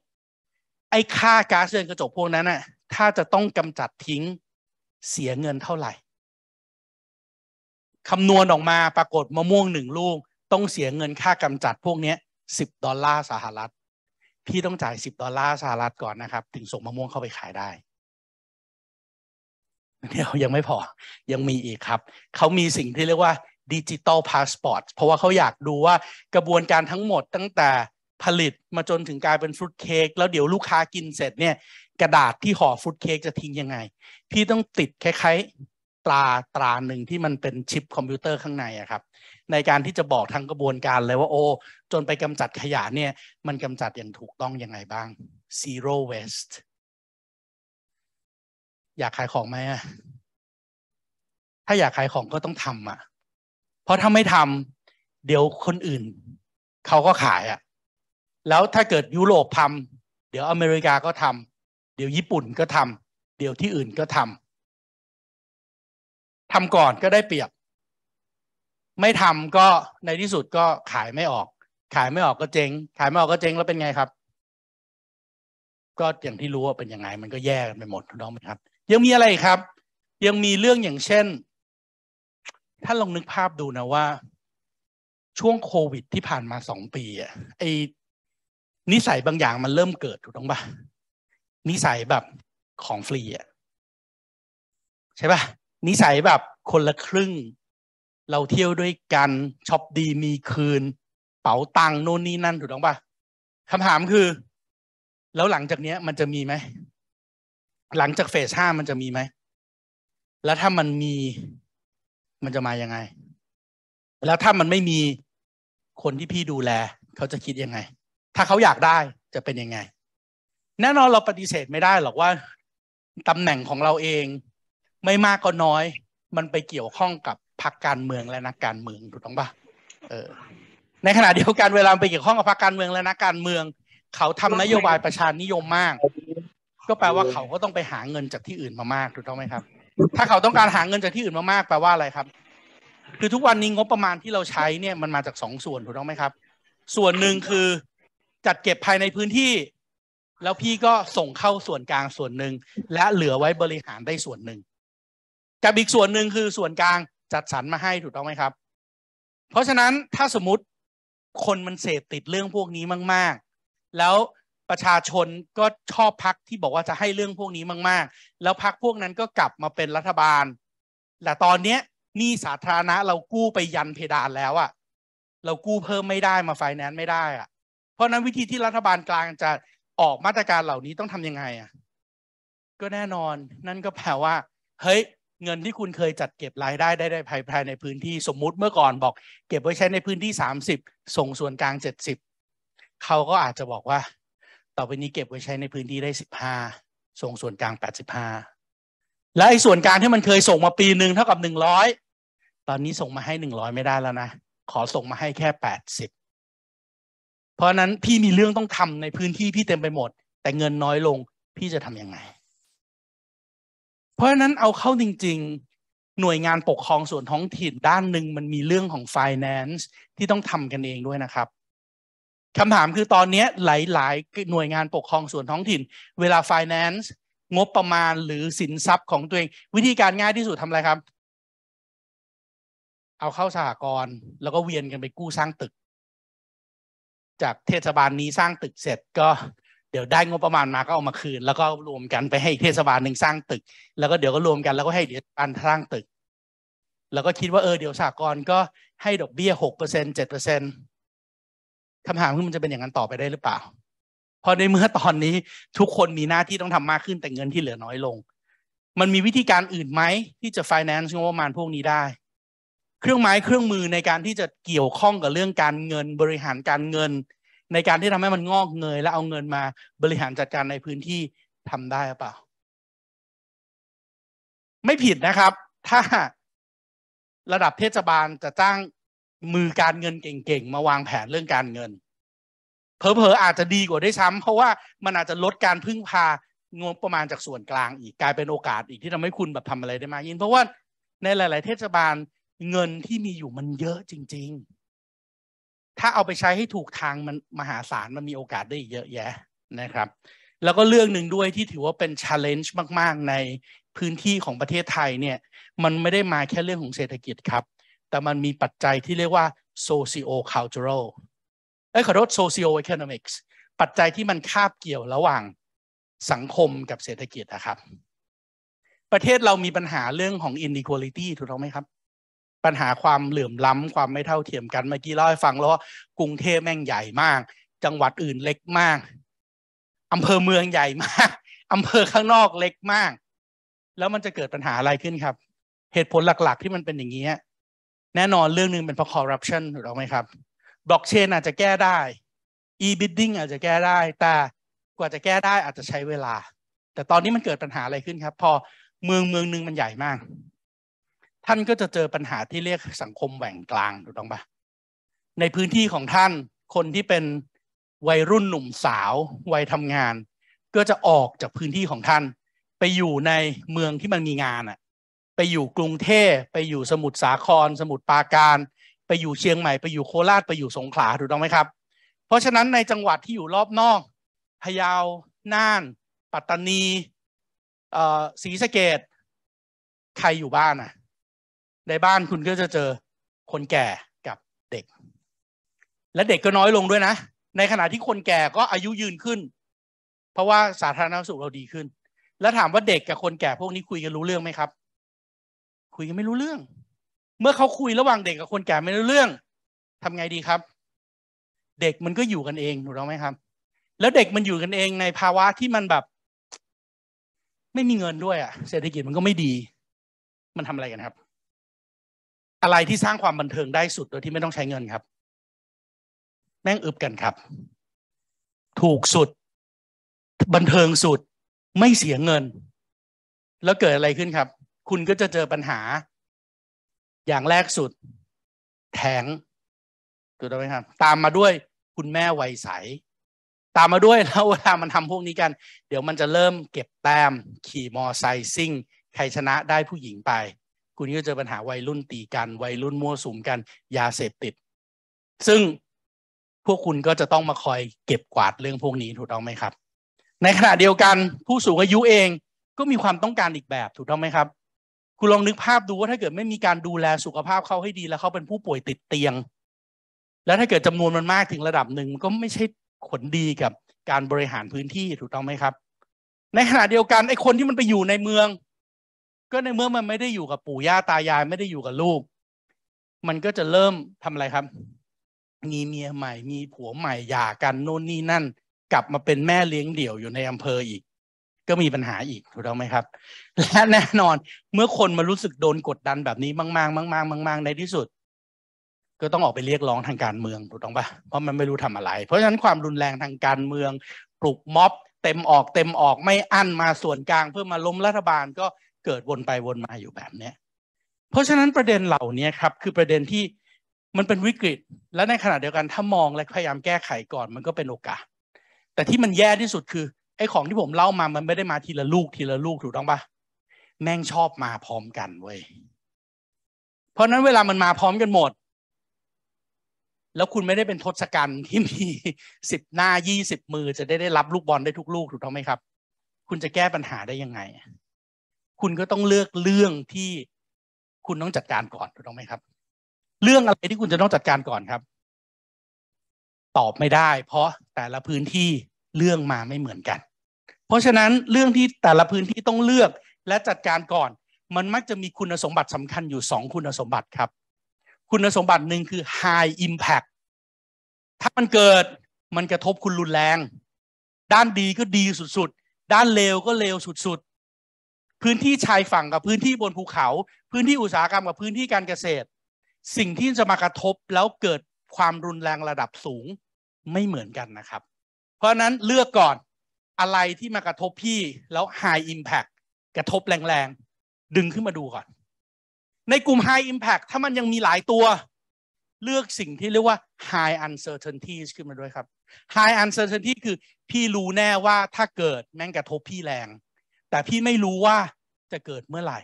ไอ้ค่าก๊าซเรือนกระจกพวกนั้นน่ะถ้าจะต้องกำจัดทิ้งเสียเงินเท่าไหร่คำนวณออกมาปรากฏมะม่วงหนึ่งลูกต้องเสียเงินค่ากำจัดพวกนี้สิบดอลลาร์สหรัฐ พี่ต้องจ่ายสิบดอลลาร์สหรัฐก่อนนะครับ ถึงส่งมะม่วงเข้าไปขายได้เดี๋ยวยังไม่พอยังมีอีกครับ เขามีสิ่งที่เรียกว่าดิจิตอลพาสปอร์ตเพราะว่าเขาอยากดูว่ากระบวนการทั้งหมดตั้งแต่ผลิตมาจนถึงกลายเป็นฟรุตเค้กแล้วเดี๋ยวลูกค้ากินเสร็จเนี่ยกระดาษที่ห่อฟรุตเค้กจะทิ้งยังไงพี่ต้องติดคล้ายๆตราตราหนึ่งที่มันเป็นชิปคอมพิวเตอร์ข้างในอะครับในการที่จะบอกทางกระบวนการเลยว่าโอ้จนไปกำจัดขยะเนี่ย มันกำจัดอย่างถูกต้องยังไงบ้าง zero waste อยากขายของไหมถ้าอยากขายของก็ต้องทำอ่ะเพราะถ้าไม่ทำเดี๋ยวคนอื่น เขาก็ขายอ่ะแล้วถ้าเกิดยุโรปทำเดี๋ยวอเมริกาก็ทำเดี๋ยวญี่ปุ่นก็ทำเดี๋ยวที่อื่นก็ทำทำก่อนก็ได้เปรียบไม่ทำก็ในที่สุดก็ขายไม่ออก ขายไม่ออกก็เจ๊งขายไม่ออกก็เจ๊งแล้วเป็นไงครับ ก็อย่างที่รู้ว่าเป็นยังไง มันก็แย่กันไปหมดน้องครับยังมีอะไรครับ ยังมีเรื่องอย่างเช่นท่านลองนึกภาพดูนะว่า ช่วงโควิดที่ผ่านมาสองปี อ่ะไอนิสัยบางอย่างมันเริ่มเกิดถูกต้องปะนิสัยแบบของฟรีอ่ะ ใช่ปะนิสัยแบบคนละครึ่งเราเที่ยวด้วยกันช็อปดีมีคืน เป๋าตังโน่นนี่นั่นถูกต้องปะคำถามคือ แล้วหลังจากเนี้ยมันจะมีไหม หลังจากเฟสห้ามันจะมีไหมแล้วถ้ามันมีมันจะมายังไง แล้วถ้ามันไม่มีคนที่พี่ดูแล เขาจะคิดยังไง ถ้าเขาอยากได้จะเป็นยังไง แน่นอนเราปฏิเสธไม่ได้หรอกว่าตำแหน่งของเราเองไม่มากก็น้อย มันไปเกี่ยวข้องกับพักการเมืองและนักการเมืองถูกต้องปะเออในขณะเดียวกันเวลาไปเกี่ยวข้องกับพรรคการเมืองและนักการเมือง เขาทำนโยบายประชานิยมมาก ก็แปลว่าเขาก็ต้องไปหาเงินจากที่อื่นมามากถูกต้องไหมครับ ถ้าเขาต้องการหาเงินจากที่อื่นมามากแปลว่าอะไรครับคือทุกวันนี้งบประมาณที่เราใช้เนี่ยมันมาจากสองส่วนถูกต้องไหมครับ ส่วนหนึ่งคือ จัดเก็บภายในพื้นที่ แล้วพี่ก็ส่งเข้าส่วนกลางส่วนหนึ่งและเหลือไว้บริหารได้ส่วนหนึ่งกับอีกส่วนหนึ่งคือส่วนกลางจัดสรรมาให้ถูกต้องไหมครับ เพราะฉะนั้นถ้าสมมติคนมันเสพติดเรื่องพวกนี้มาก ๆ แล้วประชาชนก็ชอบพักที่บอกว่าจะให้เรื่องพวกนี้มากๆแล้วพักพวกนั้นก็กลับมาเป็นรัฐบาลแต่ตอนเนี้ยนี่สาธารณะเรากู้ไปยันเพดานแล้วอะเรากู้เพิ่มไม่ได้มาไฟแนนซ์ไม่ได้อะเพราะนั้นวิธีที่รัฐบาลกลางจะออกมาตรการเหล่านี้ต้องทำยังไงอะก็แน่นอนนั่นก็แปลว่า เฮ้ยเงินที่คุณเคยจัดเก็บรายได้ได้ภายภายในพื้นที่สมมุติเมื่อก่อนบอก เก็บไว้ใช้ในพื้นที่30ส่งส่วนกลาง70เขาก็อาจจะบอกว่าต่อไปนี้เก็บไว้ใช้ในพื้นที่ได้15ส่งส่วนกลาง85และไอ้ส่วนกลางที่มันเคยส่งมาปีหนึ่งเท่ากับ100ตอนนี้ส่งมาให้100ไม่ได้แล้วนะขอส่งมาให้แค่80เพราะนั้นพี่มีเรื่องต้องทำในพื้นที่พี่เต็มไปหมด แต่เงินน้อยลงพี่จะทำยังไงเพราะฉะนั้นเอาเข้าจริง ๆ หน่วยงานปกครองส่วนท้องถิ่นด้านหนึ่งมันมีเรื่องของ finance ที่ต้องทำกันเองด้วยนะครับคำถามคือตอนนี้หลายๆ หน่วยงานปกครองส่วนท้องถิ่น เวลา finance งบประมาณหรือสินทรัพย์ของตัวเองวิธีการง่ายที่สุดทำอะไรครับ เอาเข้าสหกรณ์แล้วก็เวียนกันไปกู้สร้างตึก จากเทศบาลนี้สร้างตึกเสร็จก็เดี๋ยวได้งบประมาณมา ก็เอามาคืนแล้วก็รวมกันไปให้เทศบาลหนึ่งสร้างตึก แล้วก็เดี๋ยวก็รวมกันแล้วก็ให้เดี๋ยวการสร้างตึก แล้วก็คิดว่าเออเดี๋ยวสากลก็ให้ดอกเบี้ยหกเปอร์เซ็นเจ็ดเปอร์เซ็นคำถามคือมันจะเป็นอย่างนั้นต่อไปได้หรือเปล่า พอในเมื่อตอนนี้ทุกคนมีหน้าที่ต้องทำมากขึ้นแต่เงินที่เหลือน้อยลง มันมีวิธีการอื่นไหมที่จะ finance งบประมาณพวกนี้ได้ เครื่องไม้เครื่องมือในการที่จะเกี่ยวข้องกับเรื่องการเงินบริหารการเงินในการที่ทำให้มันงอกเงยและเอาเงินมาบริหารจัดการในพื้นที่ทำได้หรือเปล่า ไม่ผิดนะครับ ถ้าระดับเทศบาลจะจ้างมือการเงินเก่งๆ มาวางแผนเรื่องการเงินเพอเพออาจจะดีกว่าได้ซ้ำเพราะว่ามันอาจจะลดการพึ่งพางบประมาณจากส่วนกลางอีกกลายเป็นโอกาสอีกที่ทำให้คุณแบบทำอะไรได้มากยิ่งเพราะว่าในหลาย ๆเทศบาลเงินที่มีอยู่มันเยอะจริง ๆถ้าเอาไปใช้ให้ถูกทางมันมหาศาลมันมีโอกาสได้เยอะแยะนะครับ แล้วก็เรื่องหนึ่งด้วยที่ถือว่าเป็น c h a l l e n g e มาก ๆ ในพื้นที่ของประเทศไทยเนี่ยมันไม่ได้มาแค่เรื่องของเศรษฐกิจครับ แต่มันมีปัจจัยที่เรียกว่า socio cultural เอ้ยขอโทษ socio economics ปัจจัยที่มันคาบเกี่ยวระหว่างสังคมกับเศรษฐกิจนะครับ ประเทศเรามีปัญหาเรื่องของ inequality ถูกต้องไหมครับปัญหาความเหลื่อมล้ำความไม่เท่าเทียมกัน เมื่อกี้เล่าให้ฟังแล้วว่ากรุงเทพแม่งใหญ่มาก จังหวัดอื่นเล็กมาก อำเภอเมืองใหญ่มากอำเภอข้างนอกเล็กมาก แล้วมันจะเกิดปัญหาอะไรขึ้นครับ เหตุผลหลักๆที่มันเป็นอย่างนี้แน่นอนเรื่องนึงเป็นเพราะคอร์รัปชันถูกต้องไหมครับ บล็อกเชนอาจจะแก้ได้ e-bidding อาจจะแก้ได้ แต่กว่าจะแก้ได้อาจจะใช้เวลา แต่ตอนนี้มันเกิดปัญหาอะไรขึ้นครับ พอเมืองเมืองนึงมันใหญ่มากท่านก็จะเจอปัญหาที่เรียกสังคมแหว่งกลางถูกต้องปะในพื้นที่ของท่านคนที่เป็นวัยรุ่นหนุ่มสาววัยทำงาน ก็จะออกจากพื้นที่ของท่านไปอยู่ในเมืองที่มันมีงานอะไปอยู่กรุงเทพไปอยู่สมุทรสาคร สมุทรปราการ ไปอยู่เชียงใหม่ไปอยู่โคราชไปอยู่สงขลาถูกต้องไหมครับ เพราะฉะนั้นในจังหวัดที่อยู่รอบนอกพะเยาน่าน ปัตตานีศรีสะเกดใครอยู่บ้านอ่ะในบ้านคุณก็จะเจอคนแก่กับเด็ก และเด็กก็น้อยลงด้วยนะ ในขณะที่คนแก่ก็อายุยืนขึ้น เพราะว่าสาธารณสุขเราดีขึ้น แล้วถามว่าเด็กกับคนแก่ พวกนี้คุยกันรู้เรื่องไหมครับ คุยกันไม่รู้เรื่อง เมื่อเขาคุยระหว่างเด็กกับคนแก่ไม่รู้เรื่อง ทำไงดีครับ เด็กมันก็อยู่กันเองถูกต้องไหมครับ แล้วเด็กมันอยู่กันเองในภาวะที่มันแบบ ไม่มีเงินด้วยอะ่ะ เศรษฐกิจมันก็ไม่ดี มันทำอะไรกันครับอะไรที่สร้างความบันเทิงได้สุดโดยที่ไม่ต้องใช้เงินครับ แม่งอึบกันครับ ถูกสุด บันเทิงสุดไม่เสียเงิน แล้วเกิดอะไรขึ้นครับ คุณก็จะเจอปัญหา อย่างแรกสุดแทงถูกต้องไหมครับตามมาด้วยคุณแม่วัยใสตามมาด้วยแล้วเวลามันทำพวกนี้กัน เดี๋ยวมันจะเริ่ม เก็บแต้มขี่มอไซค์ซิ่ง ใครชนะได้ผู้หญิงไปคุณก็เจอปัญหาวัยรุ่นตีกันวัยรุ่นมั่วสุมกัน ยาเสพติด ซึ่งพวกคุณก็จะต้องมาคอยเก็บกวาดเรื่องพวกนี้ถูกต้องไหมครับ ในขณะเดียวกันผู้สูงอายุเองก็มีความต้องการอีกแบบถูกต้องไหมครับ คุณลองนึกภาพดูว่าถ้าเกิดไม่มีการดูแลสุขภาพเขาให้ดีแล้วเขาเป็นผู้ป่วยติดเตียง แล้วถ้าเกิดจำนวนมันมากถึงระดับหนึ่งก็ไม่ใช่ผลดีกับการบริหารพื้นที่ถูกต้องไหมครับ ในขณะเดียวกันไอ้คนที่มันไปอยู่ในเมืองก็ในเมื่อมันไม่ได้อยู่กับปู่ย่าตายายไม่ได้อยู่กับลูก มันก็จะเริ่มทำอะไรครับ มีเมียใหม่มีผัวใหม่หย่ากันโน่นนี่นั่น กลับมาเป็นแม่เลี้ยงเดี่ยวอยู่ในอำเภออีก ก็มีปัญหาอีกถูกต้องไหมครับ และแน่นอนเมื่อคนมารู้สึกโดนกดดันแบบนี้มากๆมากๆมากๆในที่สุด ก็ต้องออกไปเรียกร้องทางการเมืองถูกต้องปะเพราะมันไม่รู้ทำอะไร เพราะฉะนั้นความรุนแรงทางการเมือง ปลุกม็อบ เต็มออกเต็มออกไม่อั้นมาส่วนกลาง เพื่อมาล้มรัฐบาลก็เกิดวนไปวนมาอยู่แบบเนี้ย เพราะฉะนั้นประเด็นเหล่านี้ครับ คือประเด็นที่มันเป็นวิกฤต และในขณะเดียวกันถ้ามองและพยายามแก้ไขก่อนมันก็เป็นโอกาส แต่ที่มันแย่ที่สุดคือไอ้ของที่ผมเล่ามามันไม่ได้มาทีละลูกทีละลูกถูกต้องปะแม่งชอบมาพร้อมกันเว้ยเพราะนั้นเวลามันมาพร้อมกันหมด แล้วคุณไม่ได้เป็นทศกัณฐ์ที่มีสิบหน้ายี่สิบมือจะได้ได้รับลูกบอลได้ทุกลูกถูกต้องไหมครับ คุณจะแก้ปัญหาได้ยังไงคุณก็ต้องเลือกเรื่องที่คุณต้องจัดการก่อนถูกต้องไหมครับ เรื่องอะไรที่คุณจะต้องจัดการก่อนครับ ตอบไม่ได้เพราะแต่ละพื้นที่เรื่องมาไม่เหมือนกันเพราะฉะนั้นเรื่องที่แต่ละพื้นที่ต้องเลือกและจัดการก่อน มันมักจะมีคุณสมบัติสำคัญอยู่2คุณสมบัติครับ คุณสมบัติหนึ่งคือ high impact ถ้ามันเกิดมันกระทบคุณรุนแรงด้านดีก็ดีสุดๆด้านเลวก็เลวสุดๆพื้นที่ชายฝั่งกับพื้นที่บนภูเขา พื้นที่อุตสาหกรรมกับพื้นที่การเกษตร สิ่งที่จะมากระทบแล้วเกิดความรุนแรงระดับสูงไม่เหมือนกันนะครับ เพราะนั้นเลือกก่อนอะไรที่มากระทบพี่แล้ว High Impact กระทบแรงๆดึงขึ้นมาดูก่อน ในกลุ่ม High Impact ถ้ามันยังมีหลายตัว เลือกสิ่งที่เรียกว่า High Uncertainty ขึ้นมาด้วยครับ High Uncertainty คือพี่รู้แน่ว่าถ้าเกิดแม่งกระทบพี่แรงแต่พี่ไม่รู้ว่าจะเกิดเมื่อไหร่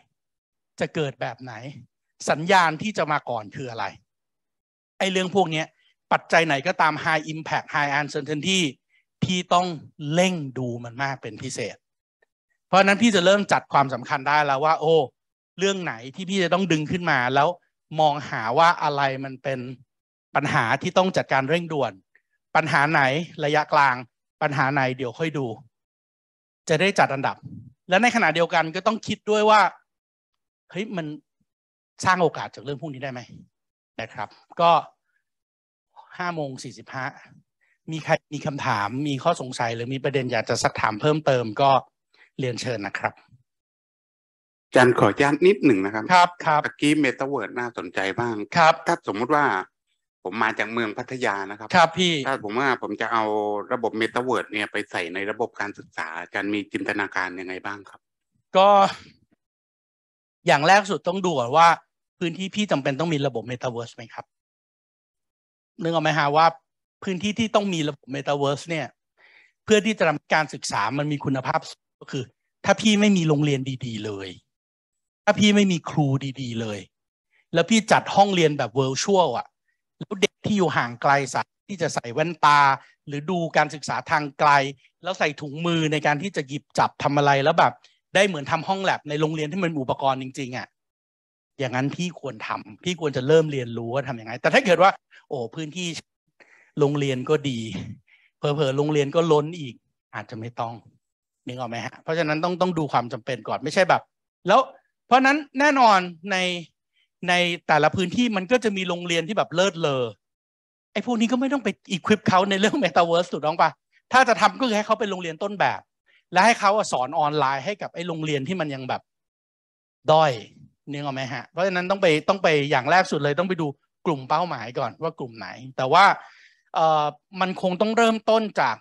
จะเกิดแบบไหน สัญญาณที่จะมาก่อนคืออะไร ไอ้เรื่องพวกนี้ปัจจัยไหนก็ตาม high impact high uncertainty พี่ต้องเร่งดูมันมากเป็นพิเศษ เพราะนั้นพี่จะเริ่มจัดความสำคัญได้แล้วว่า โอ้ เรื่องไหนที่พี่จะต้องดึงขึ้นมาแล้วมองหาว่าอะไรมันเป็นปัญหาที่ต้องจัดการเร่งด่วน ปัญหาไหนระยะกลาง ปัญหาไหนเดี๋ยวค่อยดู จะได้จัดอันดับและในขณะเดียวกันก็ต้องคิดด้วยว่า เฮ้ย มันสร้างโอกาสจากเรื่องพวกนี้ได้ไหมนะครับ ก็ห้าโมงสี่สิบห้ามีใครมีคำถาม มีข้อสงสัย หรือมีประเด็นอยากจะสักถามเพิ่มเติมก็เรียนเชิญนะครับจันขอย่านนิดหนึ่งนะครับครับครับตะกี้เมตาเวิร์ดน่าสนใจบ้าง ครับถ้าสมมติว่ามมาจากเมืองพัทยานะครับ ครับ พี่ถ้าผมว่าผมจะเอาระบบเมตาเวิร์ดเนี่ยไปใส่ในระบบการศึกษา การมีจินตนาการยังไงบ้างครับ ก็ อย่างแรกสุดต้องดูว่า พื้นที่พี่จำเป็นต้องมีระบบเมตาเวิร์สไหมครับนึกออกไหมฮะว่า พื้นที่ที่ต้องมีระบบเมตาเวิร์สเนี่ย เพื่อที่จะทำการศึกษามันมีคุณภาพก็คือ ถ้าพี่ไม่มีโรงเรียนดีๆเลย ถ้าพี่ไม่มีครูดีๆ เลย แล้วพี่จัดห้องเรียนแบบเวิร์ชวลอ่ะแล้วเด็กที่อยู่ห่างไกลสัตว์ที่จะใส่แว่นตาหรือดูการศึกษาทางไกล แล้วใส่ถุงมือในการที่จะหยิบจับทำอะไรแล้วแบบได้เหมือนทำห้องแลบในโรงเรียนที่มันอุปกรณ์จริงๆอะ่ะอย่างนั้นพี่ควรทำพี่ควรจะเริ่มเรียนรู้ว่าทำยังไง แต่ถ้าเกิดว่า โอ้พื้นที่โรงเรียนก็ดีเพอเพอโรงเรียนก็ล้นอีก อาจจะไม่ต้องนึกออกไหมฮะ เพราะฉะนั้นต้องต้องดูความจำเป็นก่อนไม่ใช่แบบ แล้วเพราะนั้นแน่นอนในในแต่ละพื้นที่มันก็จะมีโรงเรียนที่แบบเลิศเลอไอ้พวกนี้ก็ไม่ต้องไปอีควิปเขาในเรื่องเมตาเวิร์สถูกต้องปะถ้าจะทำก็คือให้เขาเป็นโรงเรียนต้นแบบ และให้เขาสอนออนไลน์ให้กับไอ้โรงเรียนที่มันยังแบบ ด้อย นึกเอาไหมฮะ เพราะฉะนั้นต้องไปต้องไปอย่างแรกสุดเลยต้องไปดูกลุ่มเป้าหมายก่อนว่ากลุ่มไหน แต่ว่าเอ่อมันคงต้องเริ่มต้นจาก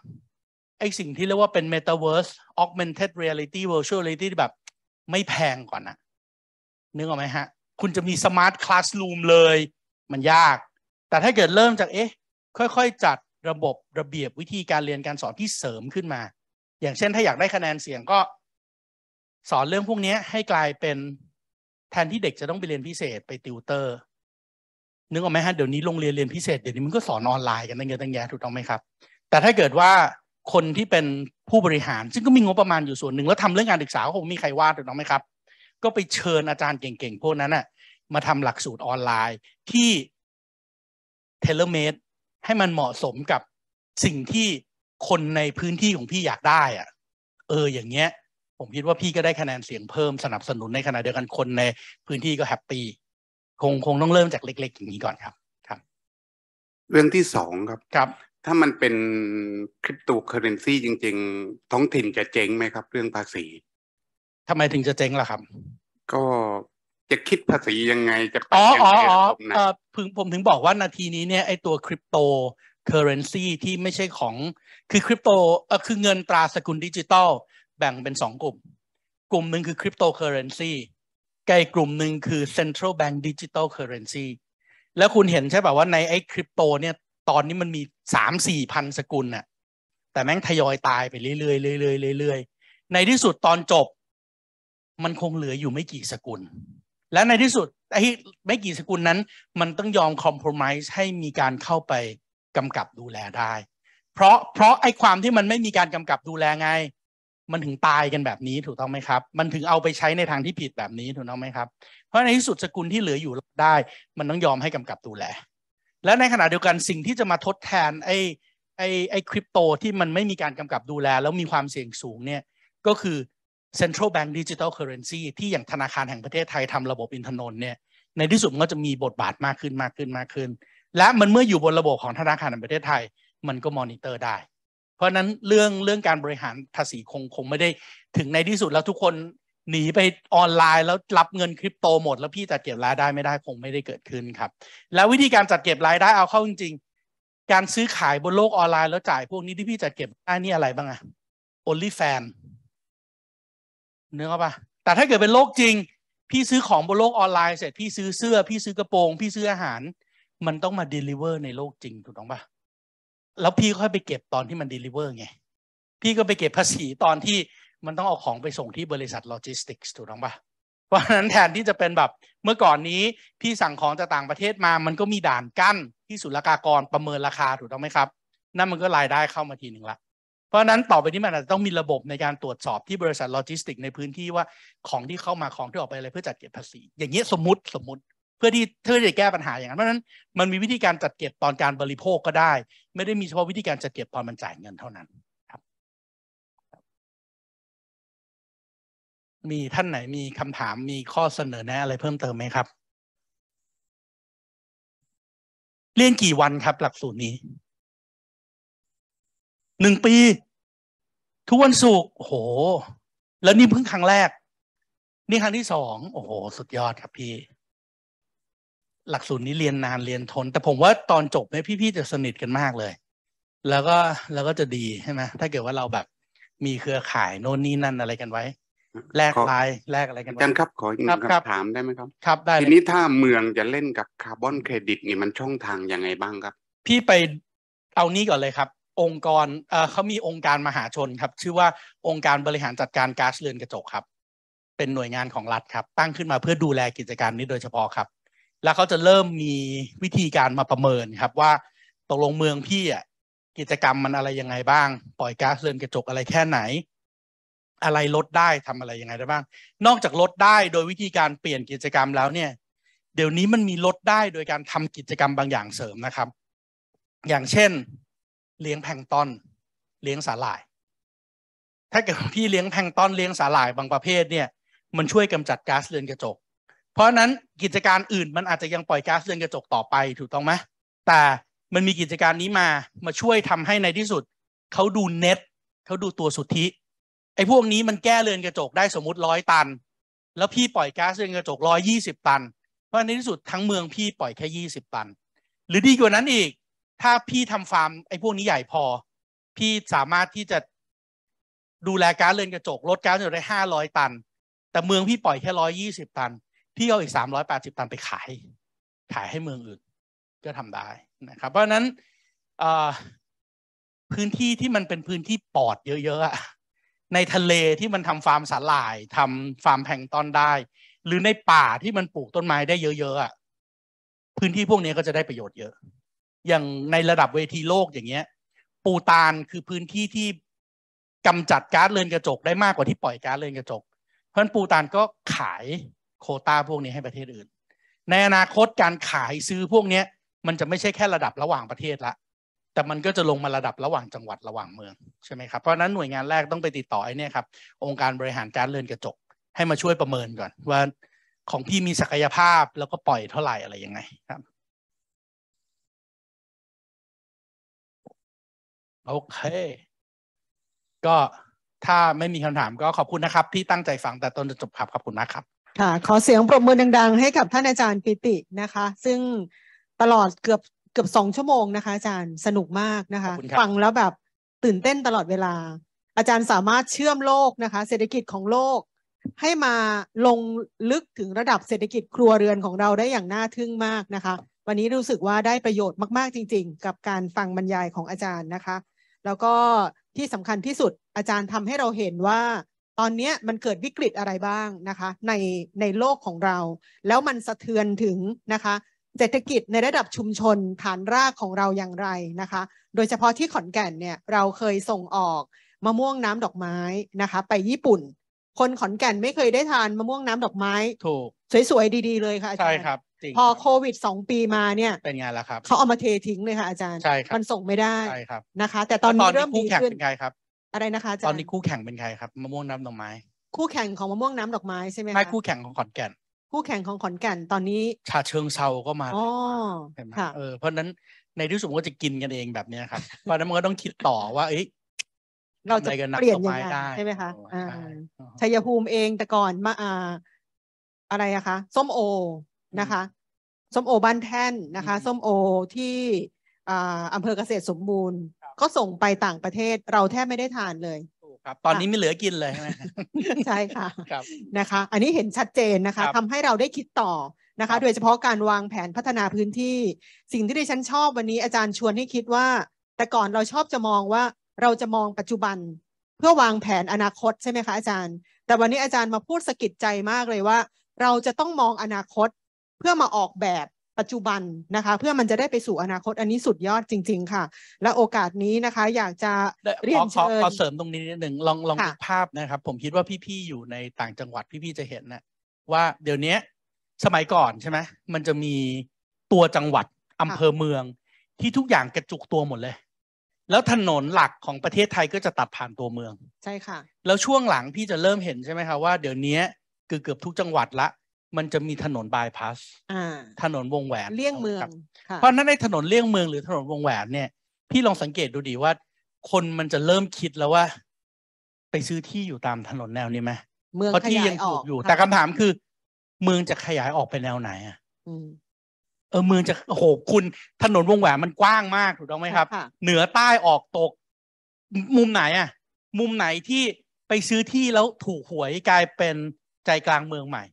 ไอสิ่งที่เรียกว่าเป็น Metaverse Augmented Reality Virtual Reality ี้แบบ ไม่แพงก่อนนะนึกออกไหมฮะคุณจะมีสมาร์ทคลาสรูมเลย มันยาก แต่ถ้าเกิดเริ่มจากเอ๊ะค่อย ๆ จัดระบบระเบียบวิธีการเรียนการสอนที่เสริมขึ้นมา อย่างเช่นถ้าอยากได้คะแนนเสียงก็สอนเรื่องพวกนี้ให้กลายเป็นแทนที่เด็กจะต้องไปเรียนพิเศษไปติวเตอร์ นึกออกไหมฮะเดี๋ยวนี้โรงเรียน เรียนพิเศษเดี๋ยวนี้มันก็สอนออนไลน์กันตั้งเยอะตั้งแยะถูกต้องไหมครับแต่ถ้าเกิดว่าคนที่เป็นผู้บริหาร ซึ่งก็มีงบประมาณอยู่ส่วนหนึ่งแล้วทำเรื่องงานศึกษาคงมีใครว่าถูกต้องไหมครับก็ไปเชิญอาจารย์เก่งๆ พวกนั้น่ะมาทำหลักสูตรออนไลน์ที่เทเลเมดให้มันเหมาะสมกับสิ่งที่คนในพื้นที่ของพี่อยากได้อ่ะเอออย่างเงี้ย ผมคิดว่าพี่ก็ได้คะแนนเสียงเพิ่มสนับสนุนในขณะเดียวกันคนในพื้นที่ก็แฮปปี้คงคงต้องเริ่มจากเล็กๆอย่างนี้ก่อนครับครับ เรื่องที่สองครับครับถ้ามันเป็นคริปโตเคอเรนซีจริงๆ ท้องถิ่นจะเจ๊งไหมครับ เรื่องภาษีทำไมถึงจะเจ๊งล่ะครับ ก็จะคิดภาษียังไง จะไปยังไงผมนะผมถึงบอกว่านาทีนี้เนี่ยไอตัวคริปโตเคอร์เรนซีที่ไม่ใช่ของคือคริปโตเออคือเงินตราสกุลดิจิตอลแบ่งเป็นสองกลุ่ม กลุ่มหนึ่งคือคริปโตเคอร์เรนซีไกลกลุ่มหนึ่งคือ central bank digital currency แล้วคุณเห็นใช่ป่าว่าในไอ้คริปโตเนี่ยตอนนี้มันมีสามสี่พันสกุลน่ะ แต่แม่งทยอยตายไปเรื่อยๆเรื่อยๆเรื่อยๆในที่สุดตอนจบมันคงเหลืออยู่ไม่กี่สกุล และในที่สุดไอ้ไม่กี่สกุลนั้น มันต้องยอมคอมเพลมไพร์ให้มีการเข้าไปกำกับดูแลได้ เพราะเพราะไอ้ความที่มันไม่มีการกำกับดูแลไงมันถึงตายกันแบบนี้ถูกต้องไหมครับ มันถึงเอาไปใช้ในทางที่ผิดแบบนี้ถูกต้องไหมครับ เพราะในที่สุดสกุลที่เหลืออยู่ได้ มันต้องยอมให้กำกับดูแล และในขณะเดียวกันสิ่งที่จะมาทดแทนไอ้ไอ้ไอ้คริปโตที่มันไม่มีการกำกับดูแลแล้วมีความเสี่ยงสูงเนี่ยก็คือ central bank digital currency ที่อย่างธนาคารแห่งประเทศไทยทำระบบอินทนนท์เนี่ยในที่สุดมันก็จะมีบทบาทมากขึ้นมากขึ้นมากขึ้น และมันเมื่ออยู่บนระบบของธนาคารแห่งประเทศไทยมันก็มอนิเตอร์ได้ เพราะนั้นเรื่องเรื่องการบริหารภาษีคงคงไม่ได้ถึงในที่สุดแล้วทุกคนหนีไปออนไลน์ แล้วรับเงินคริปโตหมด แล้วพี่จัดเก็บรายได้ไม่ได้คงไม่ได้เกิดขึ้นครับแล้ววิธีการจัดเก็บรายได้เอาเข้าจริงๆการซื้อขายบนโลกออนไลน์แล้วจ่ายพวกนี้ที่พี่จัดเก็บได้นี่อะไรบ้างอะ only fan เนื้อป่ะแต่ถ้าเกิดเป็นโลกจริง พี่ซื้อของบนโลกออนไลน์เสร็จ พี่ซื้อเสื้อ พี่ซื้อกระโปรง พี่ซื้ออาหาร มันต้องมาเดลิเวอร์ในโลกจริงถูกต้องป่ะแล้วพี่ค่อยไปเก็บตอนที่มันเดลิเวอร์ไง พี่ก็ไปเก็บภาษีตอนที่มันต้องเอาของไปส่งที่บริษัทโลจิสติกส์ถูกต้องปะเพราะฉะนั้นแทนที่จะเป็นแบบเมื่อก่อนนี้พี่สั่งของจากต่างประเทศมา มันก็มีด่านกั้นที่ศุลกากรประเมินราคาถูกต้องไหมครับ นั่นมันก็รายได้เข้ามาทีหนึ่งละเพราะนั้นต่อไปนี้มันอาจจะต้องมีระบบในการตรวจสอบที่บริษัทโลจิสติก ในพื้นที่ว่าของที่เข้ามาของที่ออกไปอะไรเพื่อจัดเก็บภาษี อย่างนี้สมมติสมมติ เพื่อที่เพื่อจะแก้ปัญหาอย่างนั้นเพราะนั้นมันมีวิธีการจัดเก็บตอนการบริโภคก็ได้ ไม่ได้มีเฉพาะวิธีการจัดเก็บตอนมันจ่ายเงินเท่านั้นครับ มีท่านไหนมีคำถามมีข้อเสนอแนะอะไรเพิ่มเติมไหมครับเรียนกี่วันครับหลักสูตรนี้หนึ่งปีทุกวันศุกร์โอ้โห แล้วนี่เพิ่งครั้งแรก นี่ครั้งที่สองโอ้โห สุดยอดครับพี่ หลักสูตรนี้เรียนนานเรียนทน แต่ผมว่าตอนจบเนี่ยพี่ๆจะสนิทกันมากเลย แล้วก็แล้วก็จะดีใช่ไหมถ้าเกิดว่าเราแบบมีเครือข่ายโน่นนี่นั่นอะไรกันไว้แลกลายแลกอะไรกันอาจารย์ครับ ขออีกคำถามได้ไหมครับ ครับได้ทีนี้ถ้าเมืองจะเล่นกับคาร์บอนเครดิตนี่มันช่องทางยังไงบ้างครับ พี่ไปเอานี้ก่อนเลยครับองค์กรเขามีองค์การมหาชนครับ ชื่อว่าองค์การบริหารจัดการก๊าซเรือนกระจกครับ เป็นหน่วยงานของรัฐครับ ตั้งขึ้นมาเพื่อดูแลกิจการนี้โดยเฉพาะครับ แล้วเขาจะเริ่มมีวิธีการมาประเมินครับ ว่า ตกลงเมืองพี่อ่ะกิจกรรมมันอะไรยังไงบ้าง ปล่อยก๊าซเรือนกระจกอะไรแค่ไหน อะไรลดได้ทำอะไรยังไงได้บ้าง นอกจากลดได้โดยวิธีการเปลี่ยนกิจกรรมแล้วเนี่ย เดี๋ยวนี้มันมีลดได้โดยการทำกิจกรรมบางอย่างเสริมนะครับ อย่างเช่นเลี้ยงแพงตอนเลี้ยงสาหร่าย ถ้าเกิดพี่เลี้ยงแพงตอนเลี้ยงสาหร่ายบางประเภทเนี่ยมันช่วยกำจัดก๊าซเรือนกระจก เพราะนั้นกิจการอื่นมันอาจจะยังปล่อยก๊าซเรือนกระจกต่อไปถูกต้องไหมแต่มันมีกิจการนี้มามาช่วยทำให้ในที่สุดเขาดูเน็ตเขาดูตัวสุทธิ ไอ้พวกนี้มันแก้เรือนกระจกได้สมมติร้อยตัน แล้วพี่ปล่อยก๊าซเรือนกระจกร้อยยี่สิบตัน เพราะในที่สุดทั้งเมืองพี่ปล่อยแค่ยี่สิบตัน หรือดีกว่านั้นอีกถ้าพี่ทำฟาร์มไอ้พวกนี้ใหญ่พอ พี่สามารถที่จะดูแลการเรือนกระจกลดการเรือนได้ห้าร้อยตัน แต่เมืองพี่ปล่อยแค่ร้อยยี่สิบตันพี่เอาอีกสามร้อยแปดสิบตันไปขาย ขายให้เมืองอื่นก็ทำได้นะครับ เพราะฉะนั้นพื้นที่ที่มันเป็นพื้นที่ปอดเยอะๆในทะเลที่มันทำฟาร์มสาหร่ายทำฟาร์มแพงตอนได้ หรือในป่าที่มันปลูกต้นไม้ได้เยอะๆพื้นที่พวกนี้ก็จะได้ประโยชน์เยอะอย่างในระดับเวทีโลกอย่างเงี้ยปูตานคือพื้นที่ที่ กำจัดก๊าซเรือนกระจกได้มากกว่าที่ปล่อยก๊าซเรือนกระจก เพราะนั้นปูตานก็ขายโคต้าพวกนี้ให้ประเทศอื่น ในอนาคตการขายซื้อพวกเนี้ยมันจะไม่ใช่แค่ระดับระหว่างประเทศละแต่มันก็จะลงมาระดับระหว่างจังหวัดระหว่างเมืองใช่ไหมครับเพราะนั้นหน่วยงานแรกต้องไปติดต่อไอ้นี่ครับองค์การบริหารการเรือนกระจก ให้มาช่วยประเมินก่อนว่าของพี่มีศักยภาพแล้วก็ปล่อยเท่าไหร่อะไรยังไงครับโอเค ก็ถ้าไม่มีคำถามก็ขอบคุณนะครับ ที่ตั้งใจฟังแต่ต้นจนจบครับขอบคุณมากครับ ค่ะ ขอเสียงปรบมือดังๆให้กับท่านอาจารย์ปิตินะคะ ซึ่งตลอดเกือบเกือบสองชั่วโมงนะคะ อาจารย์สนุกมากนะคะ ฟังแล้วแบบตื่นเต้นตลอดเวลา อาจารย์สามารถเชื่อมโลกนะคะ เศรษฐกิจของโลก ให้มาลงลึกถึงระดับเศรษฐกิจครัวเรือนของเราได้อย่างน่าทึ่งมากนะคะ วันนี้รู้สึกว่าได้ประโยชน์มากๆจริง ๆ กับการฟังบรรยายของอาจารย์นะคะแล้วก็ที่สำคัญที่สุดอาจารย์ทำให้เราเห็นว่าตอนนี้มันเกิดวิกฤตอะไรบ้างนะคะในในโลกของเรา แล้วมันสะเทือนถึงนะคะเศรษฐกิจในระดับชุมชนฐานรากของเราอย่างไรนะคะ โดยเฉพาะที่ขอนแก่นเนี่ยเราเคยส่งออกมะม่วงน้ำดอกไม้นะคะ ไปญี่ปุ่น คนขอนแก่นไม่เคยได้ทานมะม่วงน้ำดอกไม้ถูก สวยๆดีๆเลยค่ะอาจารย์ใช่ครับพอโควิดสองปีมาเนี่ยเป็น ไง ล่ะครับ เขาเอามาเททิ้งเลยค่ะ อาจารย์ใช่ครับมันส่งไม่ได้ใช่ครับนะคะ แต่ตอนนี้เริ่มดีคู่แข่งึ้นเป็นใครครับ อะไรนะคะอาจารย์ตอนนี้คู่แข่งเป็นใครครับ มะม่วงน้ำดอกไม้คู่แข่งของมะม่วงน้ำดอกไม้ใช่ไหมคไม่คู่แข่งของขอนแก่น คู่แข่งของขอนแก่นตอนนี้ ชาเชิงเซาก็มาออเห็นไหมคะเออเพราะฉะนั้นในที่สุดก็จะกินกันเองแบบเนี้ยครับเพราะนั้นมันก็ต้องคิดต่อว่า เอ้ยเราจะกัเปลี่ยนยังไงด้ใช่ไหมคะอ่าชัยภูมิเองแต่ก่อนมาอาอะไรอะคะส้มโอนะคะส้มโอบ้านแท่นนะคะส้มโอที่อำเภอเกษตรสมบูรณ์ก็ส่งไปต่างประเทศเราแทบไม่ได้ทานเลยครับตอนนี้ไม่เหลือกินเลยใช่ไหมใค่ะครับนะคะ อันนี้เห็นชัดเจนนะคะ ทำให้เราได้คิดต่อนะคะ โดยเฉพาะการวางแผนพัฒนาพื้นที่สิ่งที่ดิฉันชอบวันนี้อาจารย์ชวนให้คิดว่า แต่ก่อนเราชอบจะมองว่าเราจะมองปัจจุบัน เพื่อวางแผนอนาคตใช่ไหมคะอาจารย์ แต่วันนี้อาจารย์มาพูดสะกิดใจมากเลยว่า เราจะต้องมองอนาคตเพื่อมาออกแบบปัจจุบันนะคะ เพื่อมันจะได้ไปสู่อนาคต อันนี้สุดยอดจริง ๆ ค่ะ และโอกาสนี้นะคะ อยากจะเรียนเชิญขอเสริมตรงนี้นิดหนึ่งลองลองดูภาพนะครับผมคิดว่าพี่ ๆ อยู่ในต่างจังหวัดพี่ ๆ จะเห็นนะว่าเดี๋ยวนี้สมัยก่อนใช่ไหมมันจะมีตัวจังหวัดอำเภอเมือง ที่ทุกอย่างกระจุกตัวหมดเลย แล้วถนนหลักของประเทศไทยก็จะตัดผ่านตัวเมืองใช่ค่ะ แล้วช่วงหลังพี่จะเริ่มเห็นใช่ไหมคะว่า เดี๋ยวนี้เกือบเกือบทุกจังหวัดละมันจะมีถนนบายพาสถนนวงแหวน เลี่ยงเมือง เพราะนั้นในถนนเลี่ยงเมือง หรือถนนวงแหวน เนี่ย พี่ลองสังเกตดูดีว่า คนมันจะเริ่มคิดแล้วว่า ไปซื้อที่อยู่ตามถนนแนวนี้ไหมเพราะที่ยังถูกอยู่ แต่คำถามคือ เมืองจะขยายออกไปแนวไหนอ่ะเออ เมืองจะโอ้โหคุณ ถนนวงแหวนมันกว้างมากถูกต้องไหมครับ เหนือใต้ออกตก มุมไหนอ่ะ มุมไหนที่ไปซื้อที่แล้วถูกหวยกลายเป็นใจกลางเมืองใหม่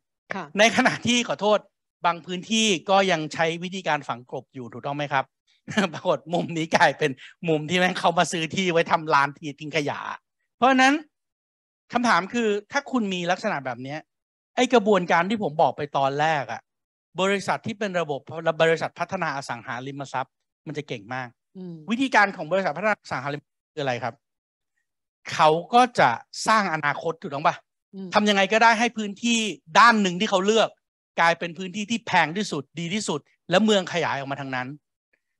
ในขณะที่ขอโทษบางพื้นที่ก็ยังใช้วิธีการฝังกลบอยู่ถูกต้องไหมครับ ปรากฏมุมนี้กลายเป็นมุมที่แม่งเขามาซื้อที่ไว้ทำลานทีทิ้งขยะ เพราะฉะนั้นคำถามคือถ้าคุณมีลักษณะแบบเนี้ยไอกระบวนการที่ผมบอกไปตอนแรกอะบริษัทที่เป็นระบบบริษัทพัฒนาอสังหาริมทรัพย์ มันจะเก่งมากวิธีการของบริษัทพัฒนาอสังหาริมทรัพย์คืออะไรครับเขาก็จะสร้างอนาคตถูกต้องปะทำยังไงก็ได้ให้พื้นที่ด้านหนึ่งที่เขาเลือก กลายเป็นพื้นที่ที่แพงที่สุด ดีที่สุด และเมืองขยายออกมาทางนั้น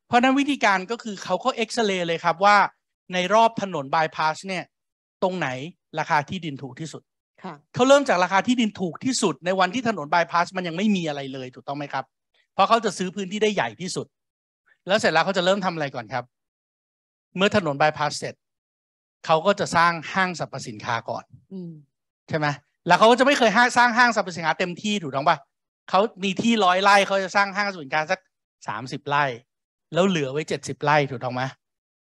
เพราะนั้นวิธีการก็คือเขาก็เอ็กซเรย์เลยครับว่าในรอบถนนบายพาสเนี่ย ตรงไหนราคาที่ดินถูกที่สุดเขาเริ่มจากราคาที่ดินถูกที่สุด ในวันที่ถนนบายพาสมันยังไม่มีอะไรเลย ถูกต้องไหมครับเพราะเขาจะซื้อพื้นที่ได้ใหญ่ที่สุด แล้วเสร็จแล้วเขาจะเริ่มทำอะไรก่อนครับ เมื่อถนนบายพาสเสร็จเขาก็จะสร้างห้างสรรพสินค้าก่อนใช่ไหม แล้วเขาก็จะไม่เคยสร้างห้างสรรพสินค้าเต็มที่ถูกต้องปะเขามีที่ร้อยไร่เขาจะสร้างห้างสรรพสินค้าสักสามสิบไร่ แล้วเหลือไว้เจ็ดสิบไร่ถูกต้องไหม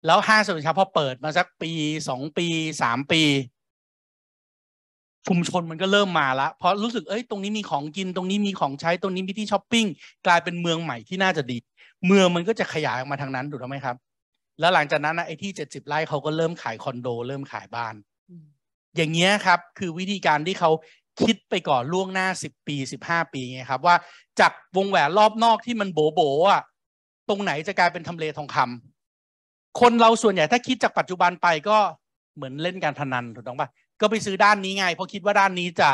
แล้วห้างสรรพสินค้าพอเปิดมาสักปีสองปีสามปี ชุมชนมันก็เริ่มมาละ เพราะรู้สึกเอ้ยตรงนี้มีของกินตรงนี้มีของใช้ตรงนี้มีที่ช้อปปิ้งกลายเป็นเมืองใหม่ที่น่าจะดี เมืองมันก็จะขยายออกมาทางนั้นถูกต้องไหมครับ แล้วหลังจากนั้นนะไอ้ที่เจ็ดสิบไร่เขาก็เริ่มขายคอนโด เริ่มขายบ้านอย่างเงี้ยครับ คือวิธีการที่เขาคิดไปก่อนล่วงหน้า 10 ปี 15 ปี ไงครับ ว่า จากวงแหวนรอบนอกที่มันโบโบอ่ะตรงไหนจะกลายเป็นทำเลทองคำคนเราส่วนใหญ่ ถ้าคิดจากปัจจุบันไปก็เหมือนเล่นการพนันถูกต้องปะก็ไปซื้อด้านนี้ไง เพราะคิดว่าด้านนี้จะ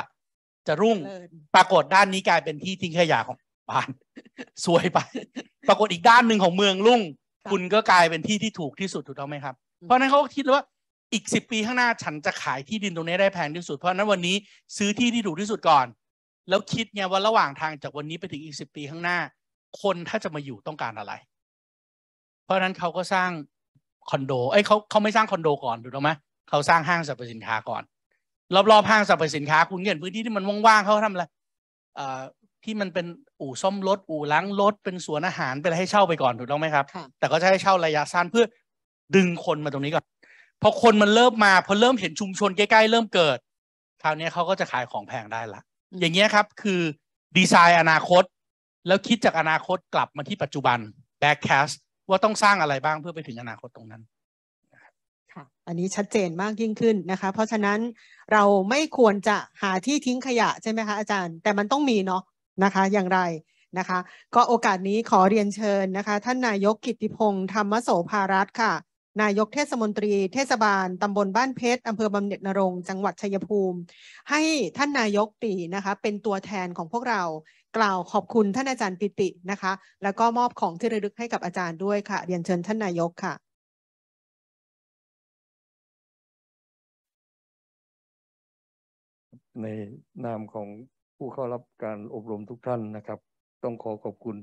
จะรุ่งปรากฏด้านนี้กลายเป็นที่ทิ้งขยะของบ้าน สวยไปปรากฏอีกด้านหนึ่งของเมืองรุ่ง คุณก็กลายเป็นที่ที่ถูกที่สุดถูกต้องไหมครับเพราะนั้นเขาคิดว่าอีกสิบปีข้างหน้าฉันจะขายที่ดินตรงนี้ได้แพงที่สุด เพราะนั้นวันนี้ซื้อที่ที่ถูกที่สุดก่อน แล้วคิดไงว่า ระหว่างทางจากวันนี้ไปถึงอีกสิบปีข้างหน้า คนถ้าจะมาอยู่ต้องการอะไร เพราะนั้นเขาก็สร้างคอนโดเอ้ยเขาเขาไม่สร้างคอนโดก่อนถูกไหมเขาสร้างห้างสรรพสินค้าก่อนรอบๆห้างสรรพสินค้าคุณเห็นพื้นที่ที่มันว่างๆเขาทำอะไรที่มันเป็นอู่ซ่อมรถอู่ล้างรถเป็นสวนอาหารเป็นอะไรให้เช่าไปก่อนถูกต้องไหมครับ แต่ก็จะให้เช่าระยะสั้นเพื่อดึงคนมาตรงนี้ก่อนพอคนมันเริ่มมาพอเริ่มเห็นชุมชนใกล้ๆเริ่มเกิด คราวนี้เขาก็จะขายของแพงได้ละ อย่างเงี้ยครับคือดีไซน์อนาคต แล้วคิดจากอนาคตกลับมาที่ปัจจุบันแบ็กแคสว่าต้องสร้างอะไรบ้างเพื่อไปถึงอนาคตตรงนั้นค่ะอันนี้ชัดเจนมากยิ่งขึ้นนะคะ เพราะฉะนั้นเราไม่ควรจะหาที่ทิ้งขยะใช่ไหมคะอาจารย์ แต่มันต้องมีเนาะนะคะ อย่างไรนะคะ ก็โอกาสนี้ขอเรียนเชิญนะคะ ท่านนายกกิติพงศ์ธรรมโสภารัตค่ะนายกเทศมนตรีเทศบาลตำบลบ้านเพชรอำเภอบำเหน็จนรง จังหวัดชัยภูมิให้ท่านนายกปีนะคะ เป็นตัวแทนของพวกเรากล่าวขอบคุณท่านอาจารย์ปิตินะคะ แล้วก็มอบของที่ระลึกให้กับอาจารย์ด้วยค่ะเรียนเชิญท่านนายกค่ะ ในนามของผู้เข้ารับการอบรมทุกท่านนะครับ ต้องขอขอบคุณ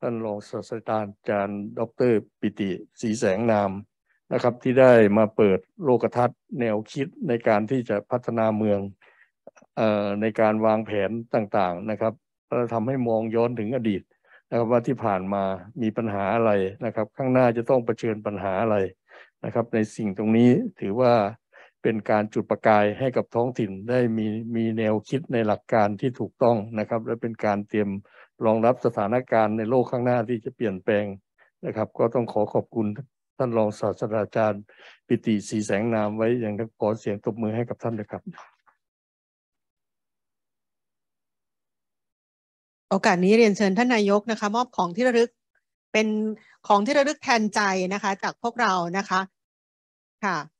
ท่านรองศาสตราจารย์ ดรปิติ สีแสงนามนะครับที่ได้มาเปิดโลกทัศน์แนวคิดในการที่จะพัฒนาเมืองออในการวางแผนต่างๆนะครับเราทำให้มองย้อนถึงอดีตนะครับว่าที่ผ่านมามีปัญหาอะไรนะครับ ข้างหน้าจะต้องเผชิญปัญหาอะไรนะครับ ในสิ่งตรงนี้ถือว่าเป็นการจุดประกายให้กับท้องถิ่นได้มีมีแนวคิดในหลักการที่ถูกต้องนะครับ และเป็นการเตรียมรองรับสถานการณ์ในโลกข้างหน้าที่จะเปลี่ยนแปลงนะครับ ก็ต้องขอขอบคุณท่านรองศาสตราจารย์ ปิติสีแสงนามไว้อย่างนั้นขอเสียงตบมือให้กับท่านนะครับ โอกาสนี้เรียนเชิญท่านนายกนะคะ มอบของที่ระลึกเป็นของที่ระลึกแทนใจนะคะจากพวกเรานะคะค่ะ